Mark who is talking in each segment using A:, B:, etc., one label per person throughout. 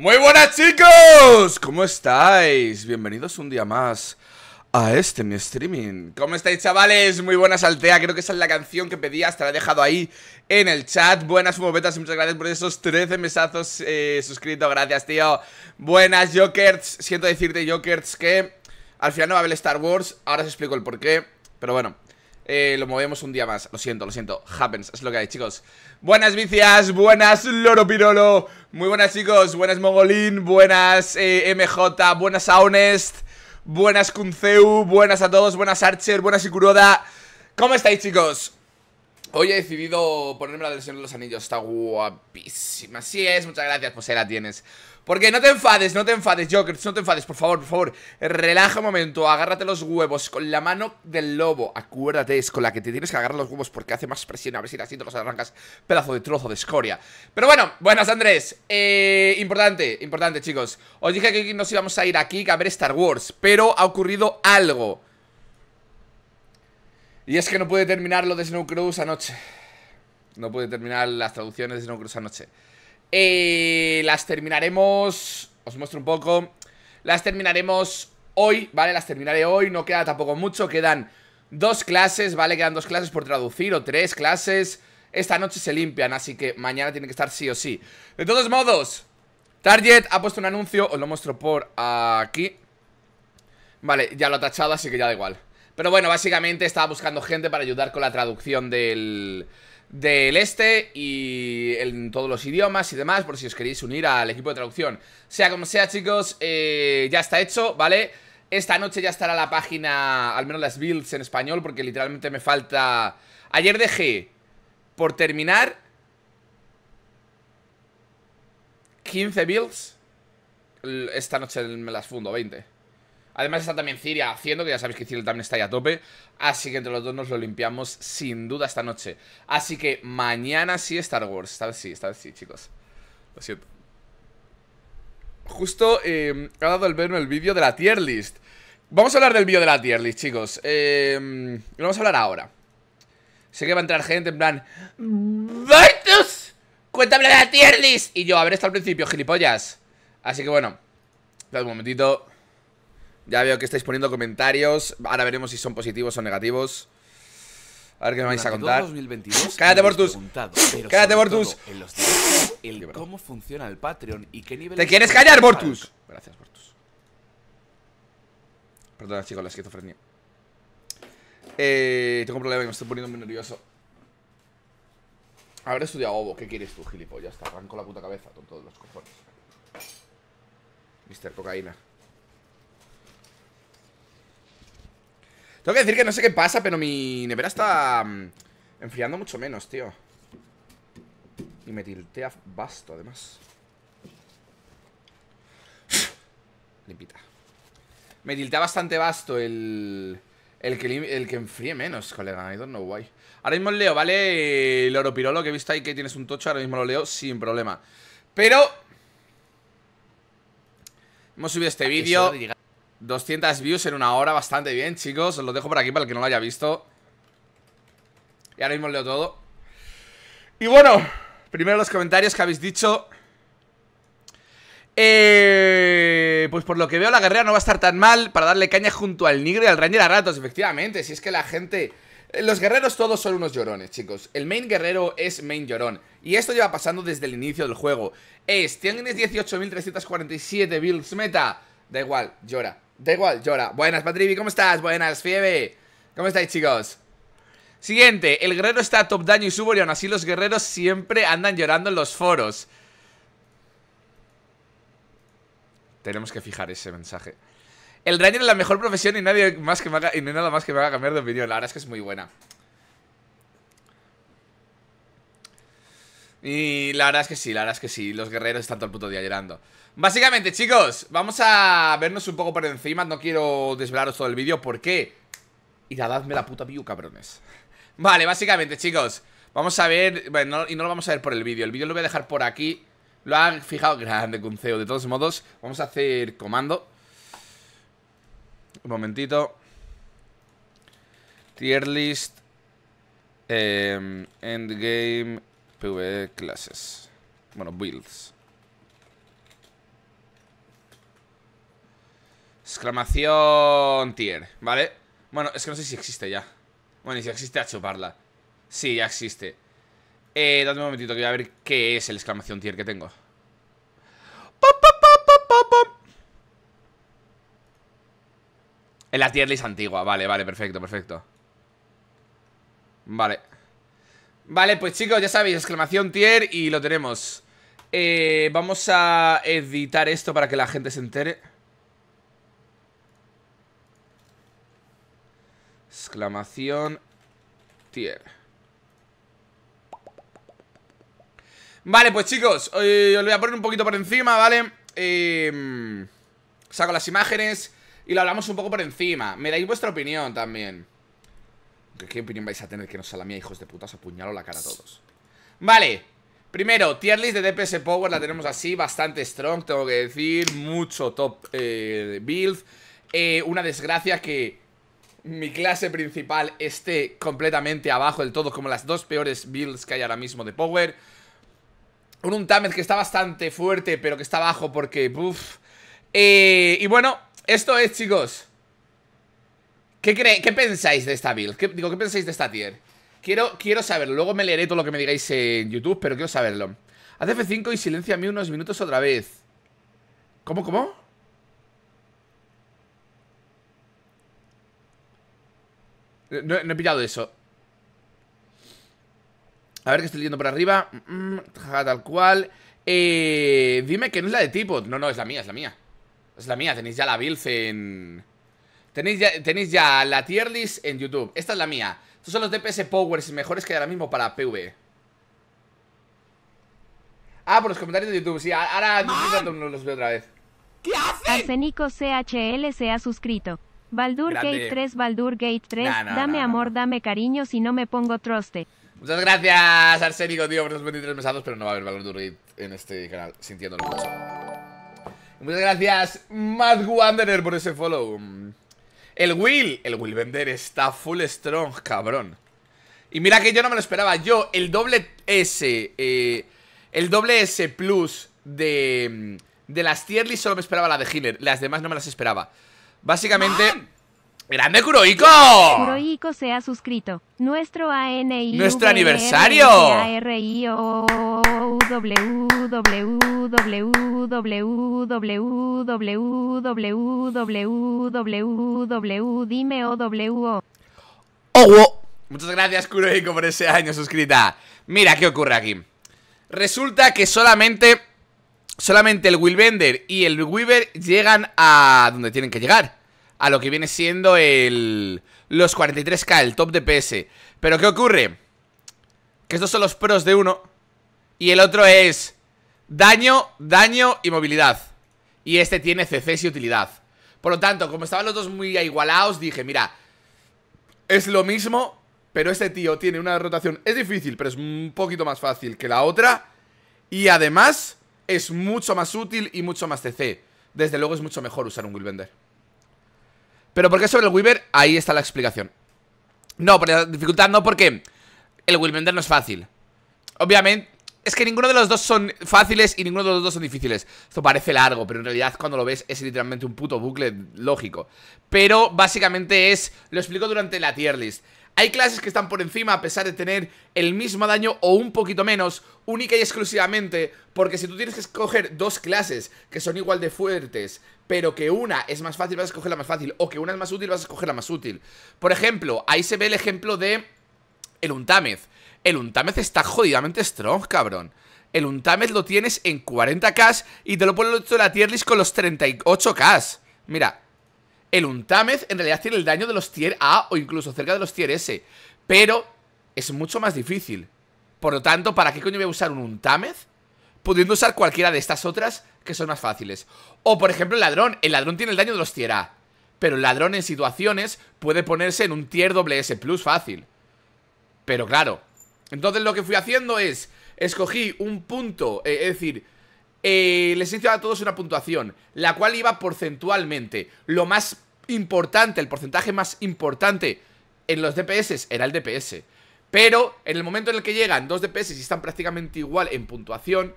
A: Muy buenas chicos, ¿cómo estáis? Bienvenidos un día más a este mi streaming ¿Cómo estáis chavales? Muy buenas Altea, creo que esa es la canción que pedías, te la he dejado ahí en el chat Buenas Movetas, muchas gracias por esos 13 mesazos eh, suscritos, gracias tío Buenas Jokers, siento decirte Jokers que al final no va a haber Star Wars, ahora os explico el porqué Pero bueno, eh, lo movemos un día más, lo siento, lo siento, happens, es lo que hay chicos Buenas vicias, buenas Loro Pirolo muy buenas chicos, buenas Mogolín, buenas eh, MJ, buenas Aonest, buenas Kunzeu, buenas a todos, buenas Archer, buenas Ikuroda ¿Cómo estáis chicos? Hoy he decidido ponerme la del de los Anillos, está guapísima Así es, muchas gracias, pues ahí la tienes porque no te enfades, no te enfades, Joker, no te enfades, por favor, por favor. Relaja un momento, agárrate los huevos con la mano del lobo. Acuérdate, es con la que te tienes que agarrar los huevos porque hace más presión. A ver si la siento, los arrancas. Pedazo de trozo de escoria. Pero bueno, buenas, Andrés. Eh, importante, importante, chicos. Os dije que nos íbamos a ir aquí a ver Star Wars, pero ha ocurrido algo. Y es que no pude terminar lo de Snow Cruise anoche. No pude terminar las traducciones de Snow Cruise anoche eh, las terminaremos... Os muestro un poco. Las terminaremos hoy, ¿vale? Las terminaré hoy, no queda tampoco mucho, quedan dos clases, ¿vale? Quedan dos clases por traducir o tres clases. Esta noche se limpian, así que mañana tiene que estar sí o sí. De todos modos, Target ha puesto un anuncio, os lo muestro por aquí. Vale, ya lo ha tachado, así que ya da igual. Pero bueno, básicamente estaba buscando gente para ayudar con la traducción del del este y en todos los idiomas y demás, por si os queréis unir al equipo de traducción. Sea como sea, chicos, eh, ya está hecho, ¿vale? Esta noche ya estará la página, al menos las builds en español, porque literalmente me falta... Ayer dejé por terminar 15 builds. Esta noche me las fundo, 20. Además está también Ciria haciendo, que ya sabéis que Ciria también está ahí a tope. Así que entre los dos nos lo limpiamos sin duda esta noche. Así que mañana sí Star Wars. Esta vez sí, esta vez sí, chicos. Lo siento. Justo eh, ha dado el verme el vídeo de la tier list. Vamos a hablar del vídeo de la tier list, chicos. Em, lo vamos a hablar ahora. Sé que va a entrar gente en plan... ¡Bartos! ¡Cuéntame la tier list! Y yo, a ver, está al principio, gilipollas. Así que bueno, dad un momentito. Ya veo que estáis poniendo comentarios. Ahora veremos si son positivos o negativos. A ver qué me vais a contar. 2022, Cállate, Mortus. Cállate, Mortus. cómo funciona el Patreon y qué nivel ¿Te quieres callar, Mortus? Gracias, Mortus. Perdona, chicos, la esquizofrenia. Eh, tengo un problema y me estoy poniendo muy nervioso. Habré estudiado Obo. ¿Qué quieres tú, gilipollas? Te arranco la puta cabeza con todos los cojones. Mister Cocaína. Tengo que decir que no sé qué pasa, pero mi nevera está mm, enfriando mucho menos, tío. Y me tiltea basto, además. Limpita. Me tiltea bastante basto el... El que, que enfríe menos, colega. I don't know why. Ahora mismo leo, ¿vale? El oro pirolo que he visto ahí que tienes un tocho. Ahora mismo lo leo sin problema. Pero... Hemos subido este vídeo. 200 views en una hora, bastante bien, chicos Os lo dejo por aquí para el que no lo haya visto Y ahora mismo leo todo Y bueno, primero los comentarios que habéis dicho eh, pues por lo que veo la guerrera no va a estar tan mal para darle caña junto al Nigro y al Ranger a ratos, efectivamente. Si es que la gente... Eh, los guerreros todos son unos llorones, chicos. El main guerrero es main llorón. Y esto lleva pasando desde el inicio del juego. Es, tienes 18.347 builds meta. Da igual, llora. Da igual, llora. Buenas, Patrivi, ¿cómo estás? Buenas, Fiebe. ¿Cómo estáis, chicos? Siguiente, el guerrero está a top daño y subo y así los guerreros siempre andan llorando en los foros. Tenemos que fijar ese mensaje. El daño es la mejor profesión y nadie más que y no nada más que me haga cambiar de opinión. La verdad es que es muy buena. Y la verdad es que sí, la verdad es que sí Los guerreros están todo el puto día llorando Básicamente, chicos, vamos a vernos un poco por encima No quiero desvelaros todo el vídeo ¿Por qué? Y dadme la puta view, cabrones Vale, básicamente, chicos Vamos a ver, bueno, y no lo vamos a ver por el vídeo El vídeo lo voy a dejar por aquí Lo han fijado grande, Cunceo, de todos modos Vamos a hacer comando Un momentito Tier list eh, Endgame PvE clases. Bueno, builds. Exclamación tier, ¿vale? Bueno, es que no sé si existe ya. Bueno, y si existe, a chuparla. Sí, ya existe. Eh, dame un momentito que voy a ver qué es el exclamación tier que tengo. En la tier list antigua, vale, vale, perfecto, perfecto Vale Vale, pues chicos, ya sabéis, exclamación tier y lo tenemos eh, Vamos a editar esto para que la gente se entere Exclamación tier Vale, pues chicos, eh, os voy a poner un poquito por encima, ¿vale? Eh, saco las imágenes y lo hablamos un poco por encima Me dais vuestra opinión también ¿Qué opinión vais a tener que no sea la mía, hijos de puta? Os apuñalo la cara a todos Vale, primero, tier list de DPS Power La tenemos así, bastante strong, tengo que decir Mucho top eh, build eh, Una desgracia que mi clase principal esté completamente abajo del todo Como las dos peores builds que hay ahora mismo de Power Un Untamed que está bastante fuerte Pero que está abajo porque, uff eh, Y bueno, esto es chicos ¿Qué, pensáis de esta build? ¿Qué, digo, ¿qué pensáis de esta tier? Quiero, quiero saberlo, luego me leeré todo lo que me digáis en YouTube, pero quiero saberlo Haz F5 y silencia a mí unos minutos otra vez ¿Cómo, cómo? No, he pillado eso A ver que estoy leyendo por arriba mm, mm, Tal cual eh, Dime que no es la de tipo. No, no, es la mía, es la mía Es la mía, tenéis ya la build en... Tenéis ya, ya la tier list en YouTube. Esta es la mía. Estos son los DPS Powers mejores que ahora mismo para PV. Ah, por los comentarios de YouTube, sí. Ahora los veo otra vez.
B: ¿Qué haces? Arsenico CHL se ha suscrito. Baldur Gate 3, Baldur Gate 3. dame amor, dame cariño si no me pongo troste.
A: Muchas gracias, Arsenico tío, por los 23 mesados, pero no va a haber Baldur Gate en este canal, sintiéndolo mucho. Muchas gracias, Mad Wanderer, por ese follow. El Will, el Will Bender está full strong, cabrón Y mira que yo no me lo esperaba Yo, el doble S eh, El doble S plus De, mm, de las Tierly Solo me esperaba la de healer Las demás no me las esperaba Básicamente ¡Grande Kuroiko!
B: Kuroiko se ha suscrito. Nuestro ANI. ¡Nuestro aniversario! Dime o
A: O Muchas gracias, Kuroiko, por ese año suscrita. Mira qué ocurre aquí. Resulta que solamente. Solamente el Willbender y el Weaver llegan a donde tienen que llegar a lo que viene siendo el, los 43K, el top de PS Pero ¿qué ocurre? Que estos son los pros de uno y el otro es daño, daño y movilidad. Y este tiene CCs y utilidad. Por lo tanto, como estaban los dos muy igualados, dije, mira, es lo mismo, pero este tío tiene una rotación. Es difícil, pero es un poquito más fácil que la otra. Y además, es mucho más útil y mucho más CC. Desde luego es mucho mejor usar un Willbender. Pero ¿por qué sobre el Weaver? Ahí está la explicación No, por la dificultad no, porque el Wilmender no es fácil Obviamente, es que ninguno de los dos son fáciles y ninguno de los dos son difíciles Esto parece largo, pero en realidad cuando lo ves es literalmente un puto bucle lógico Pero básicamente es, lo explico durante la tier list hay clases que están por encima a pesar de tener el mismo daño o un poquito menos, única y exclusivamente porque si tú tienes que escoger dos clases que son igual de fuertes, pero que una es más fácil, vas a escoger la más fácil, o que una es más útil, vas a escoger la más útil. Por ejemplo, ahí se ve el ejemplo de el Untamez. El Untamez está jodidamente strong, cabrón. El Untamez lo tienes en 40k y te lo pones en la tier list con los 38k. Mira, el untamez en realidad tiene el daño de los tier A o incluso cerca de los tier S. Pero es mucho más difícil. Por lo tanto, ¿para qué coño voy a usar un untamez? Pudiendo usar cualquiera de estas otras que son más fáciles. O por ejemplo el ladrón. El ladrón tiene el daño de los tier A. Pero el ladrón en situaciones puede ponerse en un tier S Plus fácil. Pero claro. Entonces lo que fui haciendo es... Escogí un punto, eh, es decir, eh, les hice a todos una puntuación, la cual iba porcentualmente. Lo más importante, el porcentaje más importante en los DPS era el DPS. Pero en el momento en el que llegan dos DPS y están prácticamente igual en puntuación,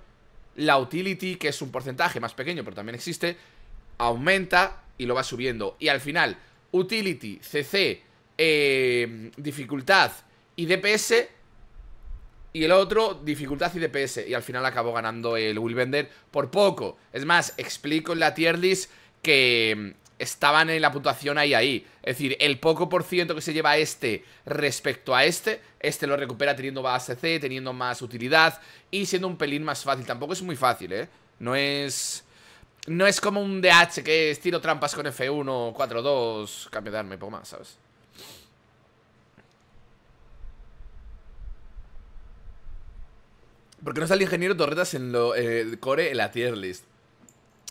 A: la utility, que es un porcentaje más pequeño, pero también existe, aumenta y lo va subiendo. Y al final, utility, CC, eh, dificultad y DPS y el otro dificultad y DPS. Y al final acabó ganando el Willbender por poco. Es más, explico en la tier list que mm, estaban en la puntuación ahí ahí. Es decir, el poco por ciento que se lleva este respecto a este, este lo recupera teniendo base C, teniendo más utilidad y siendo un pelín más fácil. Tampoco es muy fácil, ¿eh? No es... No es como un DH que es tiro trampas con F1, 4-2, cambio de arma y poco más, ¿sabes? Porque no está el ingeniero Torretas en lo, eh, core en la tier list.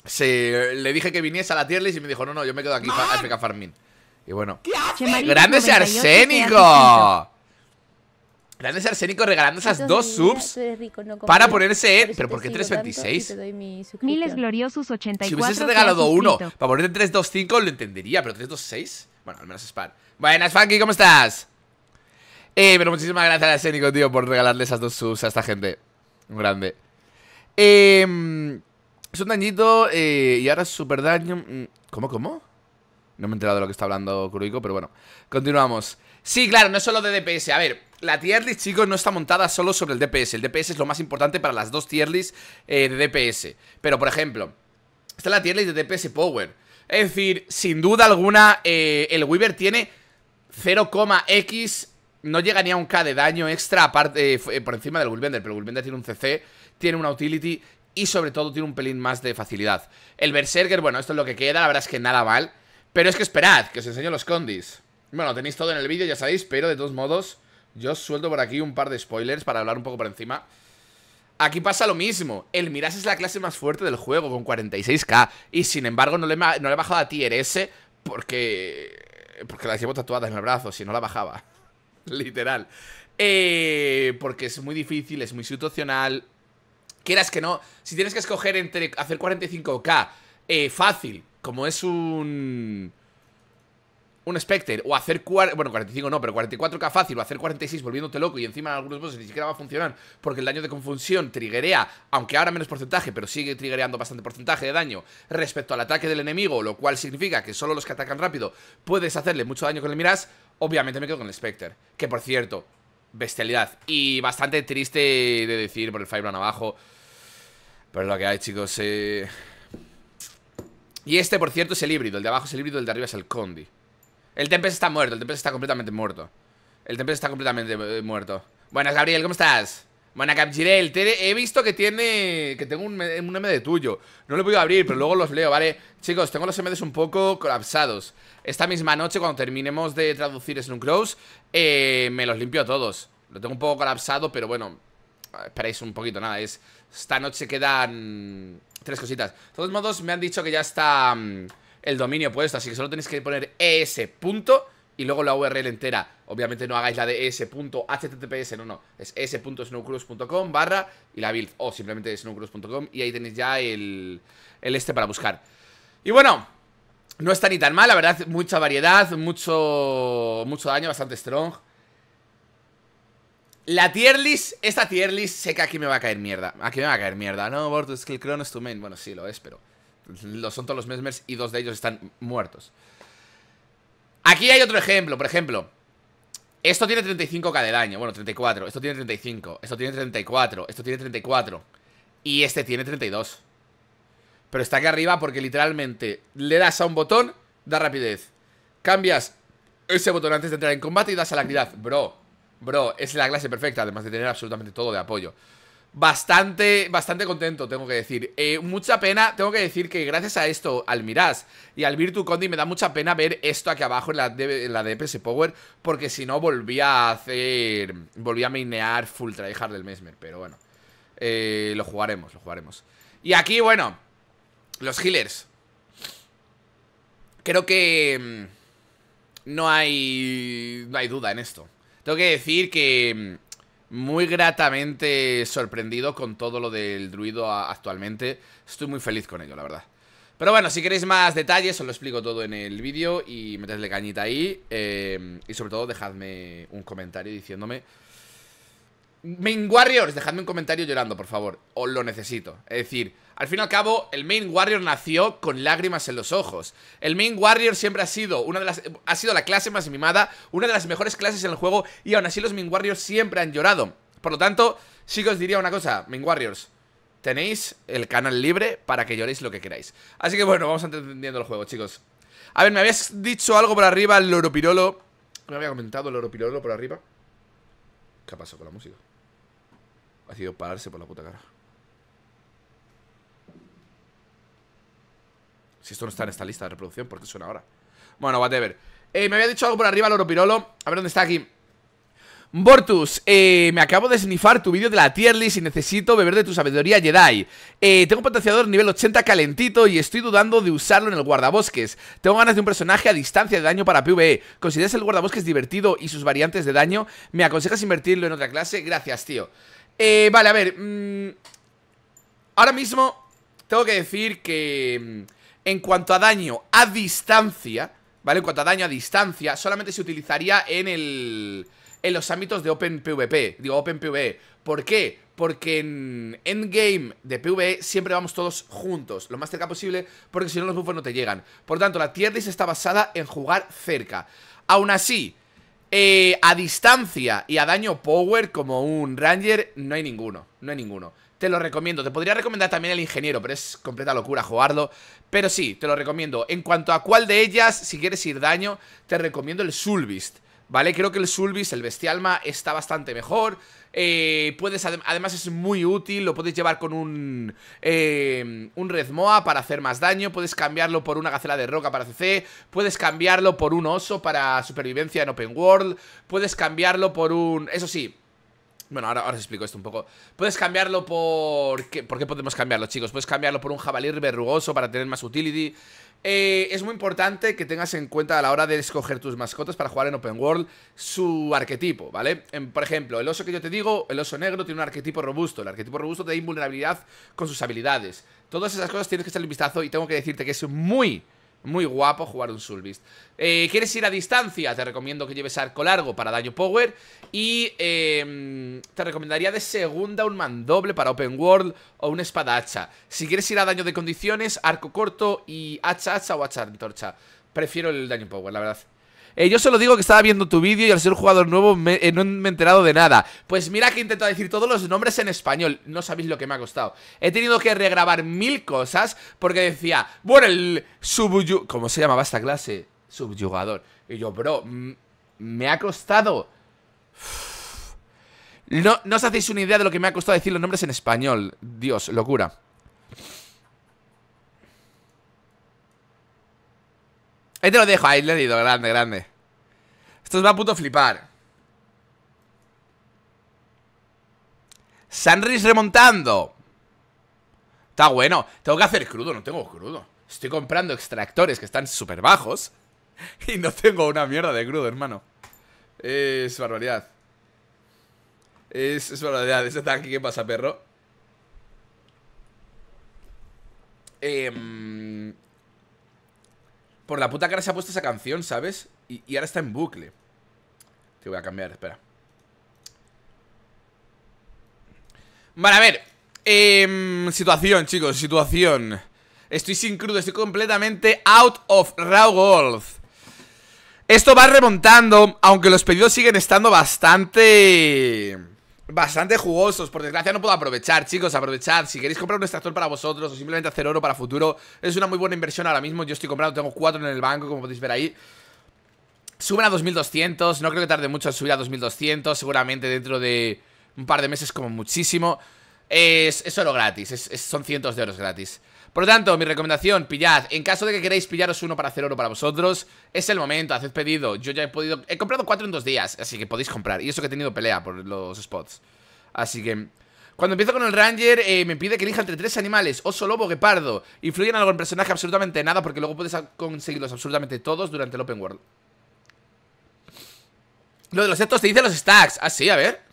A: Se, le dije que viniese a la tier list y me dijo, no, no, yo me quedo aquí a FK Farming. Y bueno. ¡Grande ese arsénico! Grande ese arsénico regalando esas dos subs para ponerse. ¿Pero por qué 326?
B: Miles gloriosos 84. Si hubiese regalado uno para
A: ponerte 325, lo entendería, pero 326. Bueno, al menos es par. Buenas, Funky, ¿cómo estás? Eh, pero muchísimas gracias al arsénico, tío, por regalarle esas dos subs a esta gente grande. Em, es un dañito eh, y ahora es super daño. Mm, ¿Cómo, cómo? No me he enterado de lo que está hablando Cruico, pero bueno. Continuamos. Sí, claro, no es solo de DPS. A ver, la tier list, chicos, no está montada solo sobre el DPS. El DPS es lo más importante para las dos tier list eh, de DPS. Pero, por ejemplo, está la tier list de DPS Power. Es decir, sin duda alguna, eh, el Weaver tiene 0,x no llega ni a un K de daño extra aparte eh, eh, por encima del Gulbender, pero el Gulbender tiene un CC, tiene una utility y sobre todo tiene un pelín más de facilidad. El Berserker, bueno, esto es lo que queda, la verdad es que nada mal. Pero es que esperad, que os enseño los condis. Bueno, tenéis todo en el vídeo, ya sabéis, pero de todos modos, yo os suelto por aquí un par de spoilers para hablar un poco por encima. Aquí pasa lo mismo. El Miras es la clase más fuerte del juego, con 46k. Y sin embargo, no le, no le he bajado a tier S porque. Porque la llevo tatuada en el brazo, si no la bajaba. Literal. Eh, porque es muy difícil, es muy situacional. Quieras que no, si tienes que escoger entre hacer 45k eh, fácil, como es un... Un Spectre, o hacer... Bueno, 45 no, pero 44k fácil, o hacer 46 volviéndote loco y encima en algunos bosses ni siquiera va a funcionar porque el daño de confusión triguea, aunque ahora menos porcentaje, pero sigue trigueando bastante porcentaje de daño respecto al ataque del enemigo, lo cual significa que solo los que atacan rápido puedes hacerle mucho daño con el Miras, Obviamente me quedo con el Spectre Que por cierto, bestialidad Y bastante triste de decir por el Firebrand abajo Pero lo que hay chicos eh. Y este por cierto es el híbrido El de abajo es el híbrido, el de arriba es el Condi El Tempest está muerto, el Tempest está completamente muerto El Tempest está completamente eh, muerto Buenas Gabriel, ¿cómo estás? Manacap Girel, he visto que tiene. Que tengo un, un MD tuyo. No lo he podido abrir, pero luego los leo, ¿vale? Chicos, tengo los MDs un poco colapsados. Esta misma noche, cuando terminemos de traducir Snook Rose, eh, me los limpio todos. Lo tengo un poco colapsado, pero bueno. Esperáis un poquito, nada. Es. Esta noche quedan. Tres cositas. De todos modos, me han dicho que ya está mm, el dominio puesto, así que solo tenéis que poner ES. Punto, y luego la URL entera. Obviamente no hagáis la de s.https, no, no. Es s.snowcruise.com barra y la build. O simplemente snowcruise.com y ahí tenéis ya el, el este para buscar. Y bueno, no está ni tan mal, la verdad. Mucha variedad, mucho, mucho daño, bastante strong. La tier list, esta tier list sé que aquí me va a caer mierda. Aquí me va a caer mierda. No, Bortus, que el es tu main. Bueno, sí, lo es, pero lo son todos los mesmers y dos de ellos están muertos. Aquí hay otro ejemplo, por ejemplo Esto tiene 35k de daño Bueno, 34, esto tiene 35 Esto tiene 34, esto tiene 34 Y este tiene 32 Pero está aquí arriba porque literalmente Le das a un botón, da rapidez Cambias ese botón antes de entrar en combate y das a la actividad Bro, bro, es la clase perfecta Además de tener absolutamente todo de apoyo bastante, bastante contento, tengo que decir. Eh, mucha pena, tengo que decir que gracias a esto, al Miras y al Virtu Condi, me da mucha pena ver esto aquí abajo en la, DPS Power, porque si no volvía a hacer, volvía a minear full tryhard del Mesmer, pero bueno. Eh, lo jugaremos, lo jugaremos. Y aquí, bueno, los healers. Creo que mm, no hay, no hay duda en esto. Tengo que decir que mm, muy gratamente sorprendido con todo lo del druido actualmente. Estoy muy feliz con ello, la verdad. Pero bueno, si queréis más detalles, os lo explico todo en el vídeo y metedle cañita ahí. Eh, y sobre todo, dejadme un comentario diciéndome Main Warriors, dejadme un comentario llorando, por favor. Os lo necesito. Es decir, al fin y al cabo, el Main Warrior nació con lágrimas en los ojos. El Main Warrior siempre ha sido una de las. ha sido la clase más mimada, una de las mejores clases en el juego, y aún así los Main Warriors siempre han llorado. Por lo tanto, chicos, os diría una cosa, Main Warriors. Tenéis el canal libre para que lloréis lo que queráis. Así que bueno, vamos entendiendo el juego, chicos. A ver, me habías dicho algo por arriba, el Loropirolo. Me había comentado el Pirolo por arriba. ¿Qué ha pasado con la música? ha sido pararse por la puta cara. Si esto no está en esta lista de reproducción, ¿por qué suena ahora? Bueno, whatever. Eh, me había dicho algo por arriba, Loro Pirolo. A ver dónde está aquí. Bortus, eh, me acabo de snifar tu vídeo de la tier list y necesito beber de tu sabiduría Jedi. Eh, tengo potenciador nivel 80 calentito y estoy dudando de usarlo en el guardabosques. Tengo ganas de un personaje a distancia de daño para PvE. ¿Consideras el guardabosques divertido y sus variantes de daño? ¿Me aconsejas invertirlo en otra clase? Gracias, tío. Eh, vale, a ver. Mm, ahora mismo tengo que decir que mm, en cuanto a daño a distancia, ¿vale? En cuanto a daño a distancia, solamente se utilizaría en el... En los ámbitos de Open PvP, digo Open PvE. ¿Por qué? porque en endgame de PvE siempre vamos todos juntos, lo más cerca posible, porque si no los buffos no te llegan. Por tanto, la tier list está basada en jugar cerca. Aún así, eh, a distancia y a daño power como un Ranger, no hay ninguno, no hay ninguno. Te lo recomiendo, te podría recomendar también el ingeniero, pero es completa locura jugarlo. Pero sí, te lo recomiendo. En cuanto a cuál de ellas, si quieres ir daño, te recomiendo el Sulbist ¿vale? Creo que el Sulvis, el Bestialma, está bastante mejor. Eh, puedes además es muy útil, lo puedes llevar con un, eh, un Red para hacer más daño, puedes cambiarlo por una gacela de roca para CC, puedes cambiarlo por un oso para supervivencia en Open World, puedes cambiarlo por un... Eso sí, bueno, ahora, os explico esto un poco. Puedes cambiarlo por... ¿Por qué podemos cambiarlo, chicos? Puedes cambiarlo por un jabalí verrugoso para tener más utility. Eh, es muy importante que tengas en cuenta a la hora de escoger tus mascotas para jugar en Open World su arquetipo, ¿vale? por ejemplo, el oso que yo te digo, el oso negro tiene un arquetipo robusto. El arquetipo robusto te da invulnerabilidad con sus habilidades. Todas esas cosas tienes que echarle un vistazo y tengo que decirte que es muy muy guapo jugar un sulbist eh, ¿Quieres ir a distancia? Te recomiendo que lleves arco largo para daño power. Y em, te recomendaría de segunda un mandoble para open world o una espada hacha. Si quieres ir a daño de condiciones, arco corto y hacha hacha o hacha antorcha. Prefiero el daño power, la verdad. Eh, yo solo digo que estaba viendo tu vídeo y al ser un jugador nuevo eh, no me he enterado de nada. Pues mira que intentado decir todos los nombres en español. No sabéis lo que me ha costado. He tenido que regrabar mil cosas porque decía, bueno, el subyugador. ¿Cómo se llamaba esta clase? Subyugador. Y yo, bro, me ha costado. No, no os hacéis una idea de lo que me ha costado decir los nombres en español. Dios, locura. Ahí te lo dejo, ahí le he ido, grande, grande. Esto os va a puto flipar. Sanris remontando. Está bueno. Tengo que hacer crudo, no tengo crudo. Estoy comprando extractores que están súper bajos. Y no tengo una mierda de crudo, hermano. Es barbaridad. Es, es barbaridad. Ese tanque, ¿qué pasa, perro? Eh, por la puta cara se ha puesto esa canción, ¿sabes? Y, ahora está en bucle. Te voy a cambiar, espera. Vale, a ver. Em, situación, chicos, situación. Estoy sin crudo, estoy completamente out of raw gold. Esto va remontando, aunque los pedidos siguen estando bastante... Bastante jugosos, por desgracia no puedo aprovechar, chicos, aprovechad Si queréis comprar un extractor para vosotros o simplemente hacer oro para futuro Es una muy buena inversión ahora mismo, yo estoy comprando, tengo cuatro en el banco, como podéis ver ahí Suben a 2200, no creo que tarde mucho en subir a 2200 Seguramente dentro de un par de meses como muchísimo Es, oro gratis, son cientos de euros gratis por lo tanto, mi recomendación, pillad En caso de que queráis pillaros uno para hacer oro para vosotros Es el momento, haced pedido Yo ya he podido... He comprado cuatro en dos días Así que podéis comprar Y eso que he tenido pelea por los spots Así que... Cuando empiezo con el Ranger, eh, me pide que elija entre tres animales, oso, lobo, guepardo. Influyen algo en personaje absolutamente nada, porque luego puedes conseguirlos absolutamente todos durante el open world. Lo de los setos te dice los stacks. Ah, sí, a ver.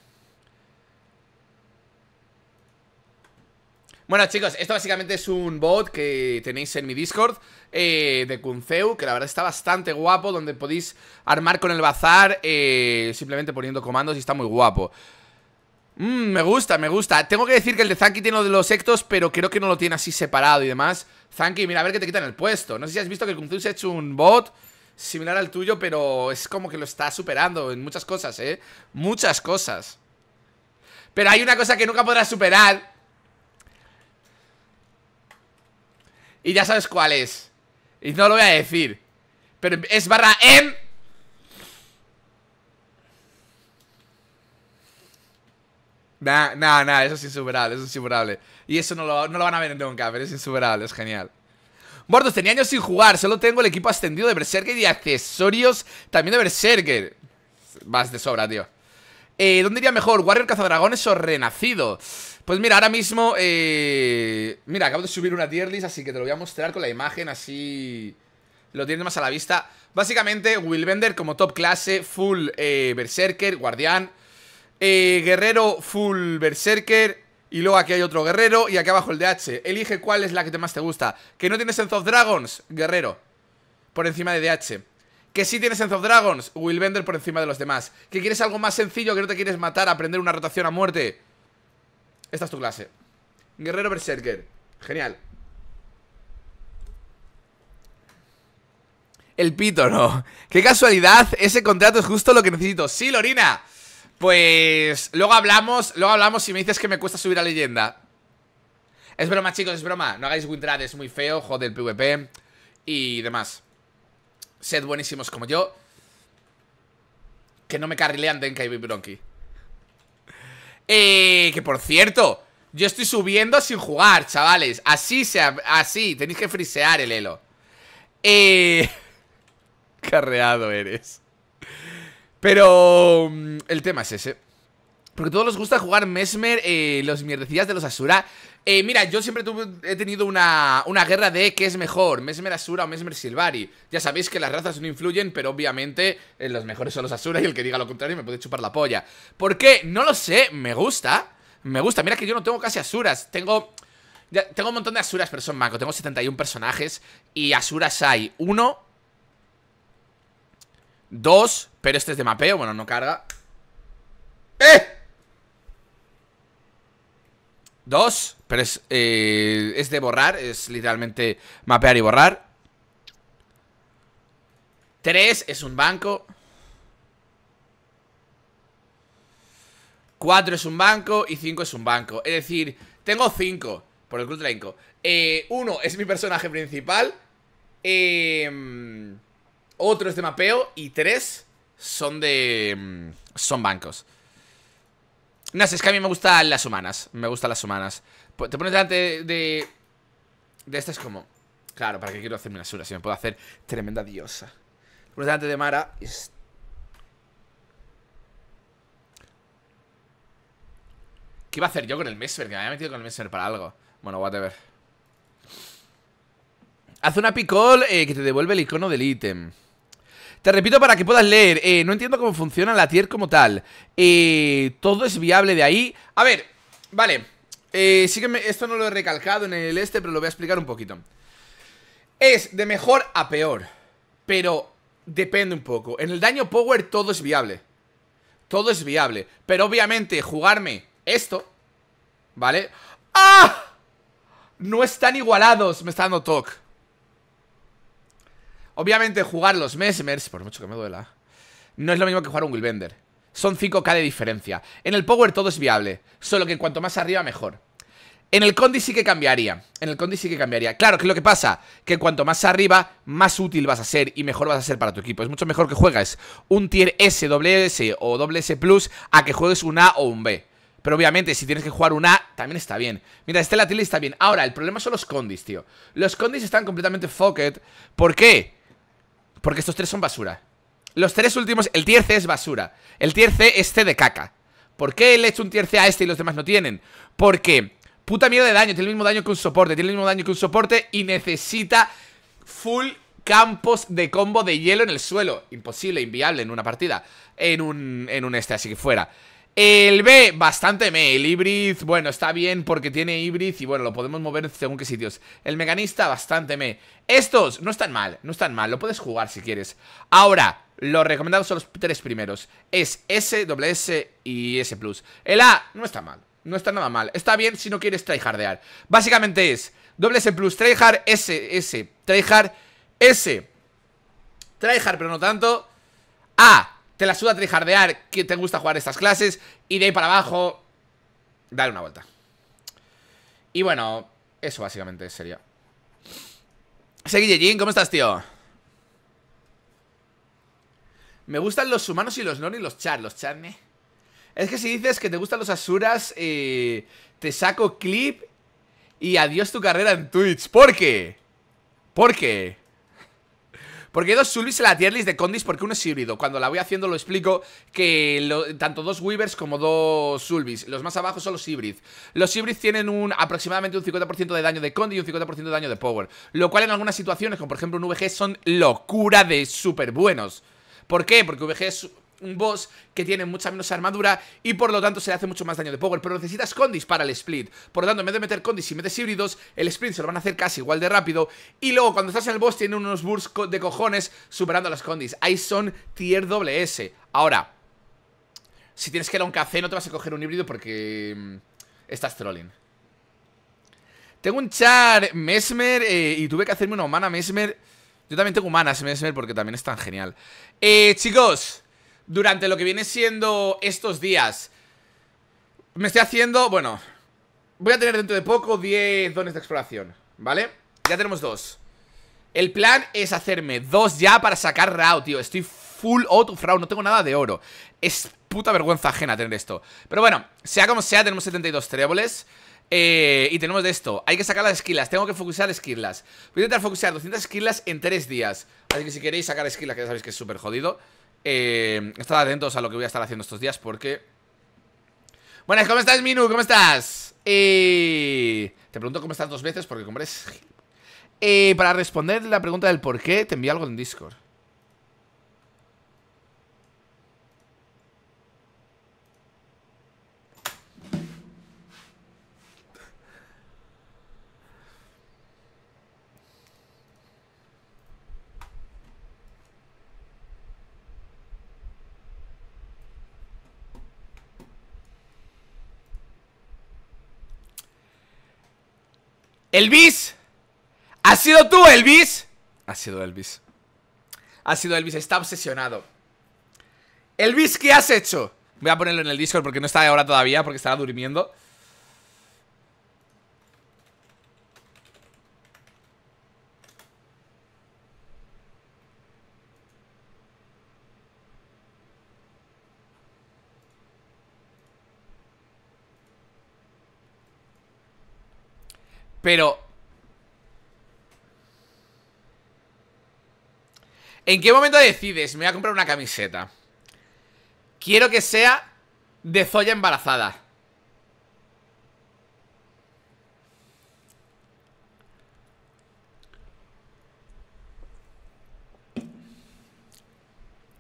A: Bueno, chicos, esto básicamente es un bot que tenéis en mi Discord eh, de Kunzeu, que la verdad está bastante guapo, donde podéis armar con el bazar eh, simplemente poniendo comandos y está muy guapo. Mm, me gusta, me gusta. Tengo que decir que el de Zanki tiene lo de los sectos, pero creo que no lo tiene así separado y demás. Zanki, mira, a ver que te quitan el puesto. No sé si has visto que Kunzeu se ha hecho un bot similar al tuyo, pero es como que lo está superando en muchas cosas, ¿eh? Muchas cosas. Pero hay una cosa que nunca podrás superar Y ya sabes cuál es. Y no lo voy a decir. Pero es barra M Nah, nah, nah, eso es insuperable, eso es insuperable. Y eso no lo, van a ver nunca, pero es insuperable, es genial. Bordos, tenía años sin jugar, solo tengo el equipo ascendido de Berserker y accesorios también de Berserker. Vas de sobra, tío. Eh, ¿Dónde iría mejor? ¿Warrior Cazadragones o Renacido? Pues mira, ahora mismo, eh, mira, acabo de subir una tier list, así que te lo voy a mostrar con la imagen, así lo tienes más a la vista. Básicamente, Willbender como top clase, full eh, berserker, guardián, eh, guerrero full berserker, y luego aquí hay otro guerrero, y aquí abajo el DH. Elige cuál es la que más te gusta. Que no tienes Sense of Dragons, guerrero, por encima de DH. Que sí tienes Sense of Dragons, Willbender por encima de los demás. Que quieres algo más sencillo, que no te quieres matar, aprender una rotación a muerte esta es tu clase Guerrero Berserker Genial El pito, no Qué casualidad, ese contrato es justo lo que necesito Sí, Lorina Pues luego hablamos Luego hablamos si me dices que me cuesta subir a leyenda Es broma, chicos, es broma No hagáis Windrad, es muy feo, joder, el PvP Y demás Sed buenísimos como yo Que no me carrilean Denkai y eh, que por cierto, yo estoy subiendo sin jugar, chavales. Así se, así, tenéis que frisear el elo. Eh, carreado eres. Pero mm, el tema es ese. Porque a todos les gusta jugar Mesmer, eh, los mierdecillas de los Asura. Eh, mira, yo siempre he tenido una, una, guerra de qué es mejor, Mesmer Asura o Mesmer Silvari. Ya sabéis que las razas no influyen, pero obviamente eh, los mejores son los Asura y el que diga lo contrario me puede chupar la polla. ¿Por qué? No lo sé, me gusta. Me gusta, mira que yo no tengo casi Asuras, tengo... tengo un montón de Asuras, pero son manco. Tengo 71 personajes y Asuras hay uno, dos, pero este es de mapeo, bueno, no carga. ¡Eh! Dos, pero es, eh, es de borrar, es literalmente mapear y borrar. Tres, es un banco. Cuatro es un banco y cinco es un banco. Es decir, tengo cinco por el Club Lenco. Eh, uno es mi personaje principal. Em, otro es de mapeo y tres son de... Mm, son bancos. No sé, es que a mí me gustan las humanas. Me gustan las humanas. Te pones delante de. De estas como. Claro, ¿para qué quiero hacerme las uras Si me puedo hacer tremenda diosa. Te pones delante de Mara. ¿Qué iba a hacer yo con el Mesmer? Que me había metido con el Mesmer para algo. Bueno, whatever. Haz una picol eh, que te devuelve el icono del ítem. Te repito para que puedas leer. Eh, no entiendo cómo funciona la tier como tal. Eh, todo es viable de ahí. A ver, vale. Eh, sí que esto no lo he recalcado en el este, pero lo voy a explicar un poquito. Es de mejor a peor. Pero depende un poco. En el daño power todo es viable. Todo es viable. Pero obviamente jugarme esto. ¿Vale? ¡Ah! No están igualados, me está dando TOC Obviamente jugar los Mesmers, por mucho que me duela, no es lo mismo que jugar un Willbender. Son 5k de diferencia. En el Power todo es viable, solo que cuanto más arriba mejor. En el Condi sí que cambiaría, en el Condi sí que cambiaría. Claro, que lo que pasa, que cuanto más arriba, más útil vas a ser y mejor vas a ser para tu equipo. Es mucho mejor que juegues un tier S, S o S Plus a que juegues un A o un B. Pero obviamente, si tienes que jugar un A, también está bien. Mira, este la está bien. Ahora, el problema son los condis, tío. Los condis están completamente fucked. ¿Por qué? Porque estos tres son basura. Los tres últimos, el tier C es basura. El tier C es de caca. ¿Por qué le he hecho un tier C a este y los demás no tienen? Porque puta mierda de daño, tiene el mismo daño que un soporte, tiene el mismo daño que un soporte y necesita full campos de combo de hielo en el suelo. Imposible, inviable en una partida. En un, en un este, así que fuera. El B, bastante me. El híbrid, bueno, está bien porque tiene híbrid y bueno, lo podemos mover según qué sitios. El Mecanista, bastante me. Estos no están mal, no están mal. Lo puedes jugar si quieres. Ahora, lo recomendado son los tres primeros. Es S, S y S+. El A no está mal, no está nada mal. Está bien si no quieres tryhardear. Básicamente es S plus tryhard, S, S, tryhard, S. Tryhard, pero no tanto. A, te la suda trijardear, que te gusta jugar estas clases, y de ahí para abajo, dale una vuelta. Y bueno, eso básicamente sería. Seguille, ¿cómo estás, tío? Me gustan los humanos y los non y los char, los charne. Es que si dices que te gustan los asuras, eh, te saco clip y adiós tu carrera en Twitch. ¿Por qué? ¿Por qué? Porque dos sulvis en la tier list de Condis porque uno es híbrido. Cuando la voy haciendo lo explico que tanto dos Weavers como dos sulvis. Los más abajo son los hybrids. Los hybrids tienen un aproximadamente un 50% de daño de Condi y un 50% de daño de Power. Lo cual en algunas situaciones, como por ejemplo un VG, son locura de súper buenos. ¿Por qué? Porque VG es un boss que tiene mucha menos armadura y por lo tanto se le hace mucho más daño de power, pero necesitas condis para el split. Por lo tanto, en vez de meter condis y metes híbridos, el sprint se lo van a hacer casi igual de rápido y luego cuando estás en el boss tiene unos bursts de cojones superando las condis. Ahí son tier S Ahora, si tienes que ir a un café no te vas a coger un híbrido porque mm, estás trolling. Tengo un char Mesmer eh, y tuve que hacerme una humana Mesmer. Yo también tengo humanas Mesmer porque también es tan genial. Eh, chicos, durante lo que viene siendo estos días. Me estoy haciendo, bueno, voy a tener dentro de poco 10 dones de exploración, ¿vale? Ya tenemos dos. El plan es hacerme dos ya para sacar Rao, tío. Estoy full out of Rao, no tengo nada de oro. Es puta vergüenza ajena tener esto. Pero bueno, sea como sea, tenemos 72 tréboles. Eh, y tenemos de esto, hay que sacar las esquilas Tengo que focusar esquilas Voy a intentar focusar 200 esquilas en 3 días Así que si queréis sacar esquilas, que ya sabéis que es súper jodido eh, estad atentos a lo que voy a estar haciendo estos días porque... Buenas, ¿cómo estás, Minu? ¿Cómo estás? te pregunto cómo estás dos veces porque, como Eh, para responder la pregunta del por qué, te envío algo en Discord. Elvis. ¿Has sido tú, Elvis? Ha sido Elvis. Ha sido Elvis, está obsesionado. Elvis, ¿qué has hecho? Voy a ponerlo en el Discord porque no está ahora todavía, porque estará durmiendo. Pero... ¿En qué momento decides? Me voy a comprar una camiseta. Quiero que sea de Zoya embarazada.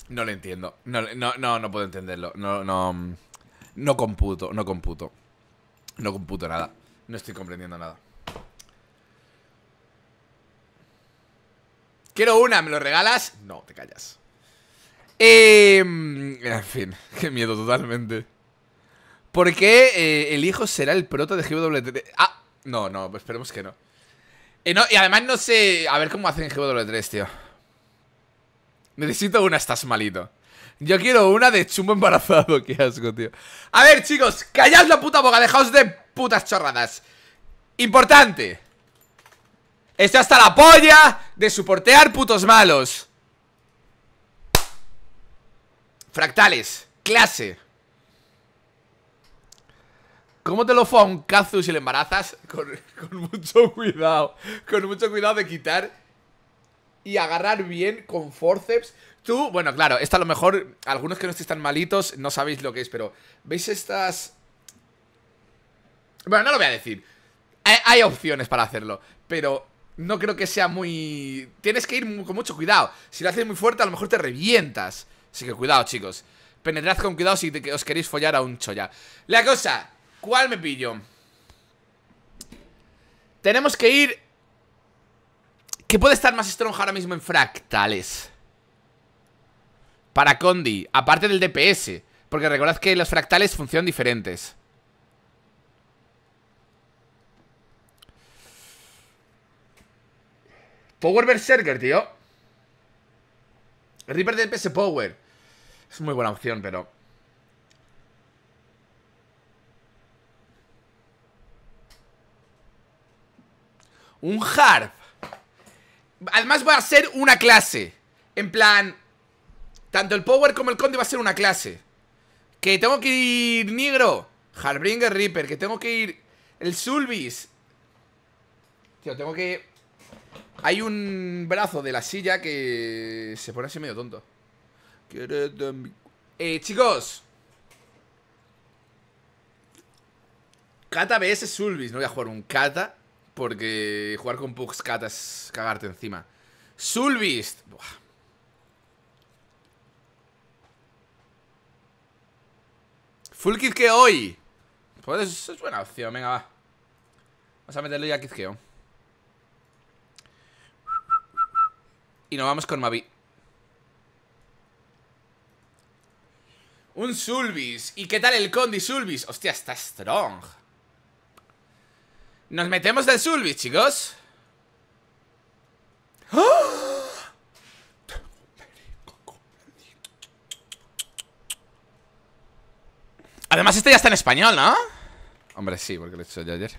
A: No lo entiendo. No, no, no, no, puedo entenderlo. No, no. No computo, no computo. No computo nada. No estoy comprendiendo nada. Quiero una, ¿me lo regalas? No, te callas. Eh, en fin, qué miedo totalmente. ¿Por qué eh, el hijo será el prota de GW3? Ah, no, no, esperemos que eh, no. Y además no sé... A ver cómo hacen GW3, tío. Necesito una, estás malito. Yo quiero una de chumbo embarazado, qué asco, tío. A ver, chicos, callaos la puta boca, dejaos de putas chorradas. Importante. Esto hasta la polla de soportear putos malos. Fractales. Clase. ¿Cómo te lo fue a un cazu si le embarazas? Con, mucho cuidado. Con mucho cuidado de quitar y agarrar bien con forceps. Tú, bueno, claro, esta a lo mejor, algunos que no estéis tan malitos, no sabéis lo que es, pero ¿veis estas...? Bueno, no lo voy a decir. hay opciones para hacerlo, pero no creo que sea muy... Tienes que ir con mucho cuidado. Si lo haces muy fuerte, a lo mejor te revientas. Así que cuidado, chicos. Penetrad con cuidado si os queréis follar a un choya. La cosa, ¿cuál me pillo? Tenemos que ir... ¿Qué puede estar más strong ahora mismo en fractales. Para Condi, aparte del DPS. Porque recordad que los fractales funcionan diferentes. Power Berserker, tío. Reaper PS Power. Es muy buena opción, pero... Un Harp. Además va a ser una clase. En plan... Tanto el Power como el Conde va a ser una clase. Que tengo que ir negro. Harbringer Reaper. Que tengo que ir... El Sulvis. Tío, tengo que... Hay un brazo de la silla que se pone así medio tonto. Eh, chicos. Kata BS Sulvis. No voy a jugar un Kata. Porque jugar con Pugs Kata es cagarte encima. Sulvis. Buah. Full Kizkeo hoy. Pues es buena opción, venga, va. Vamos a meterle ya Kizkeo. Y nos vamos con Mavi. Un Sulvis. ¿Y qué tal el Condi Sulbis? Hostia, está strong. Nos metemos del Sulvis, chicos. Además, este ya está en español, ¿no? Hombre, sí, porque lo he hecho yo ayer.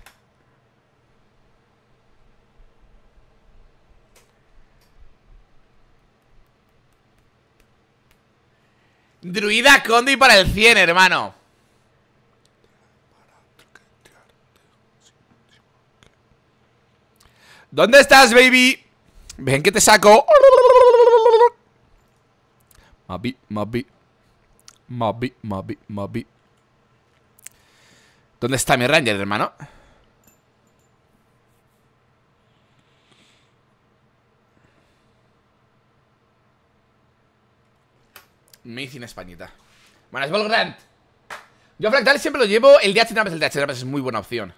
A: Druida Condi para el 100, hermano. ¿Dónde estás, baby? Ven que te saco. Mabi, Mabi. Mabi, Mabi, Mabi. ¿Dónde está mi Ranger, hermano? Made Españita. Bueno, es Volgrant. Yo Fractal siempre lo llevo. El DH Traps, el DH es muy buena opción.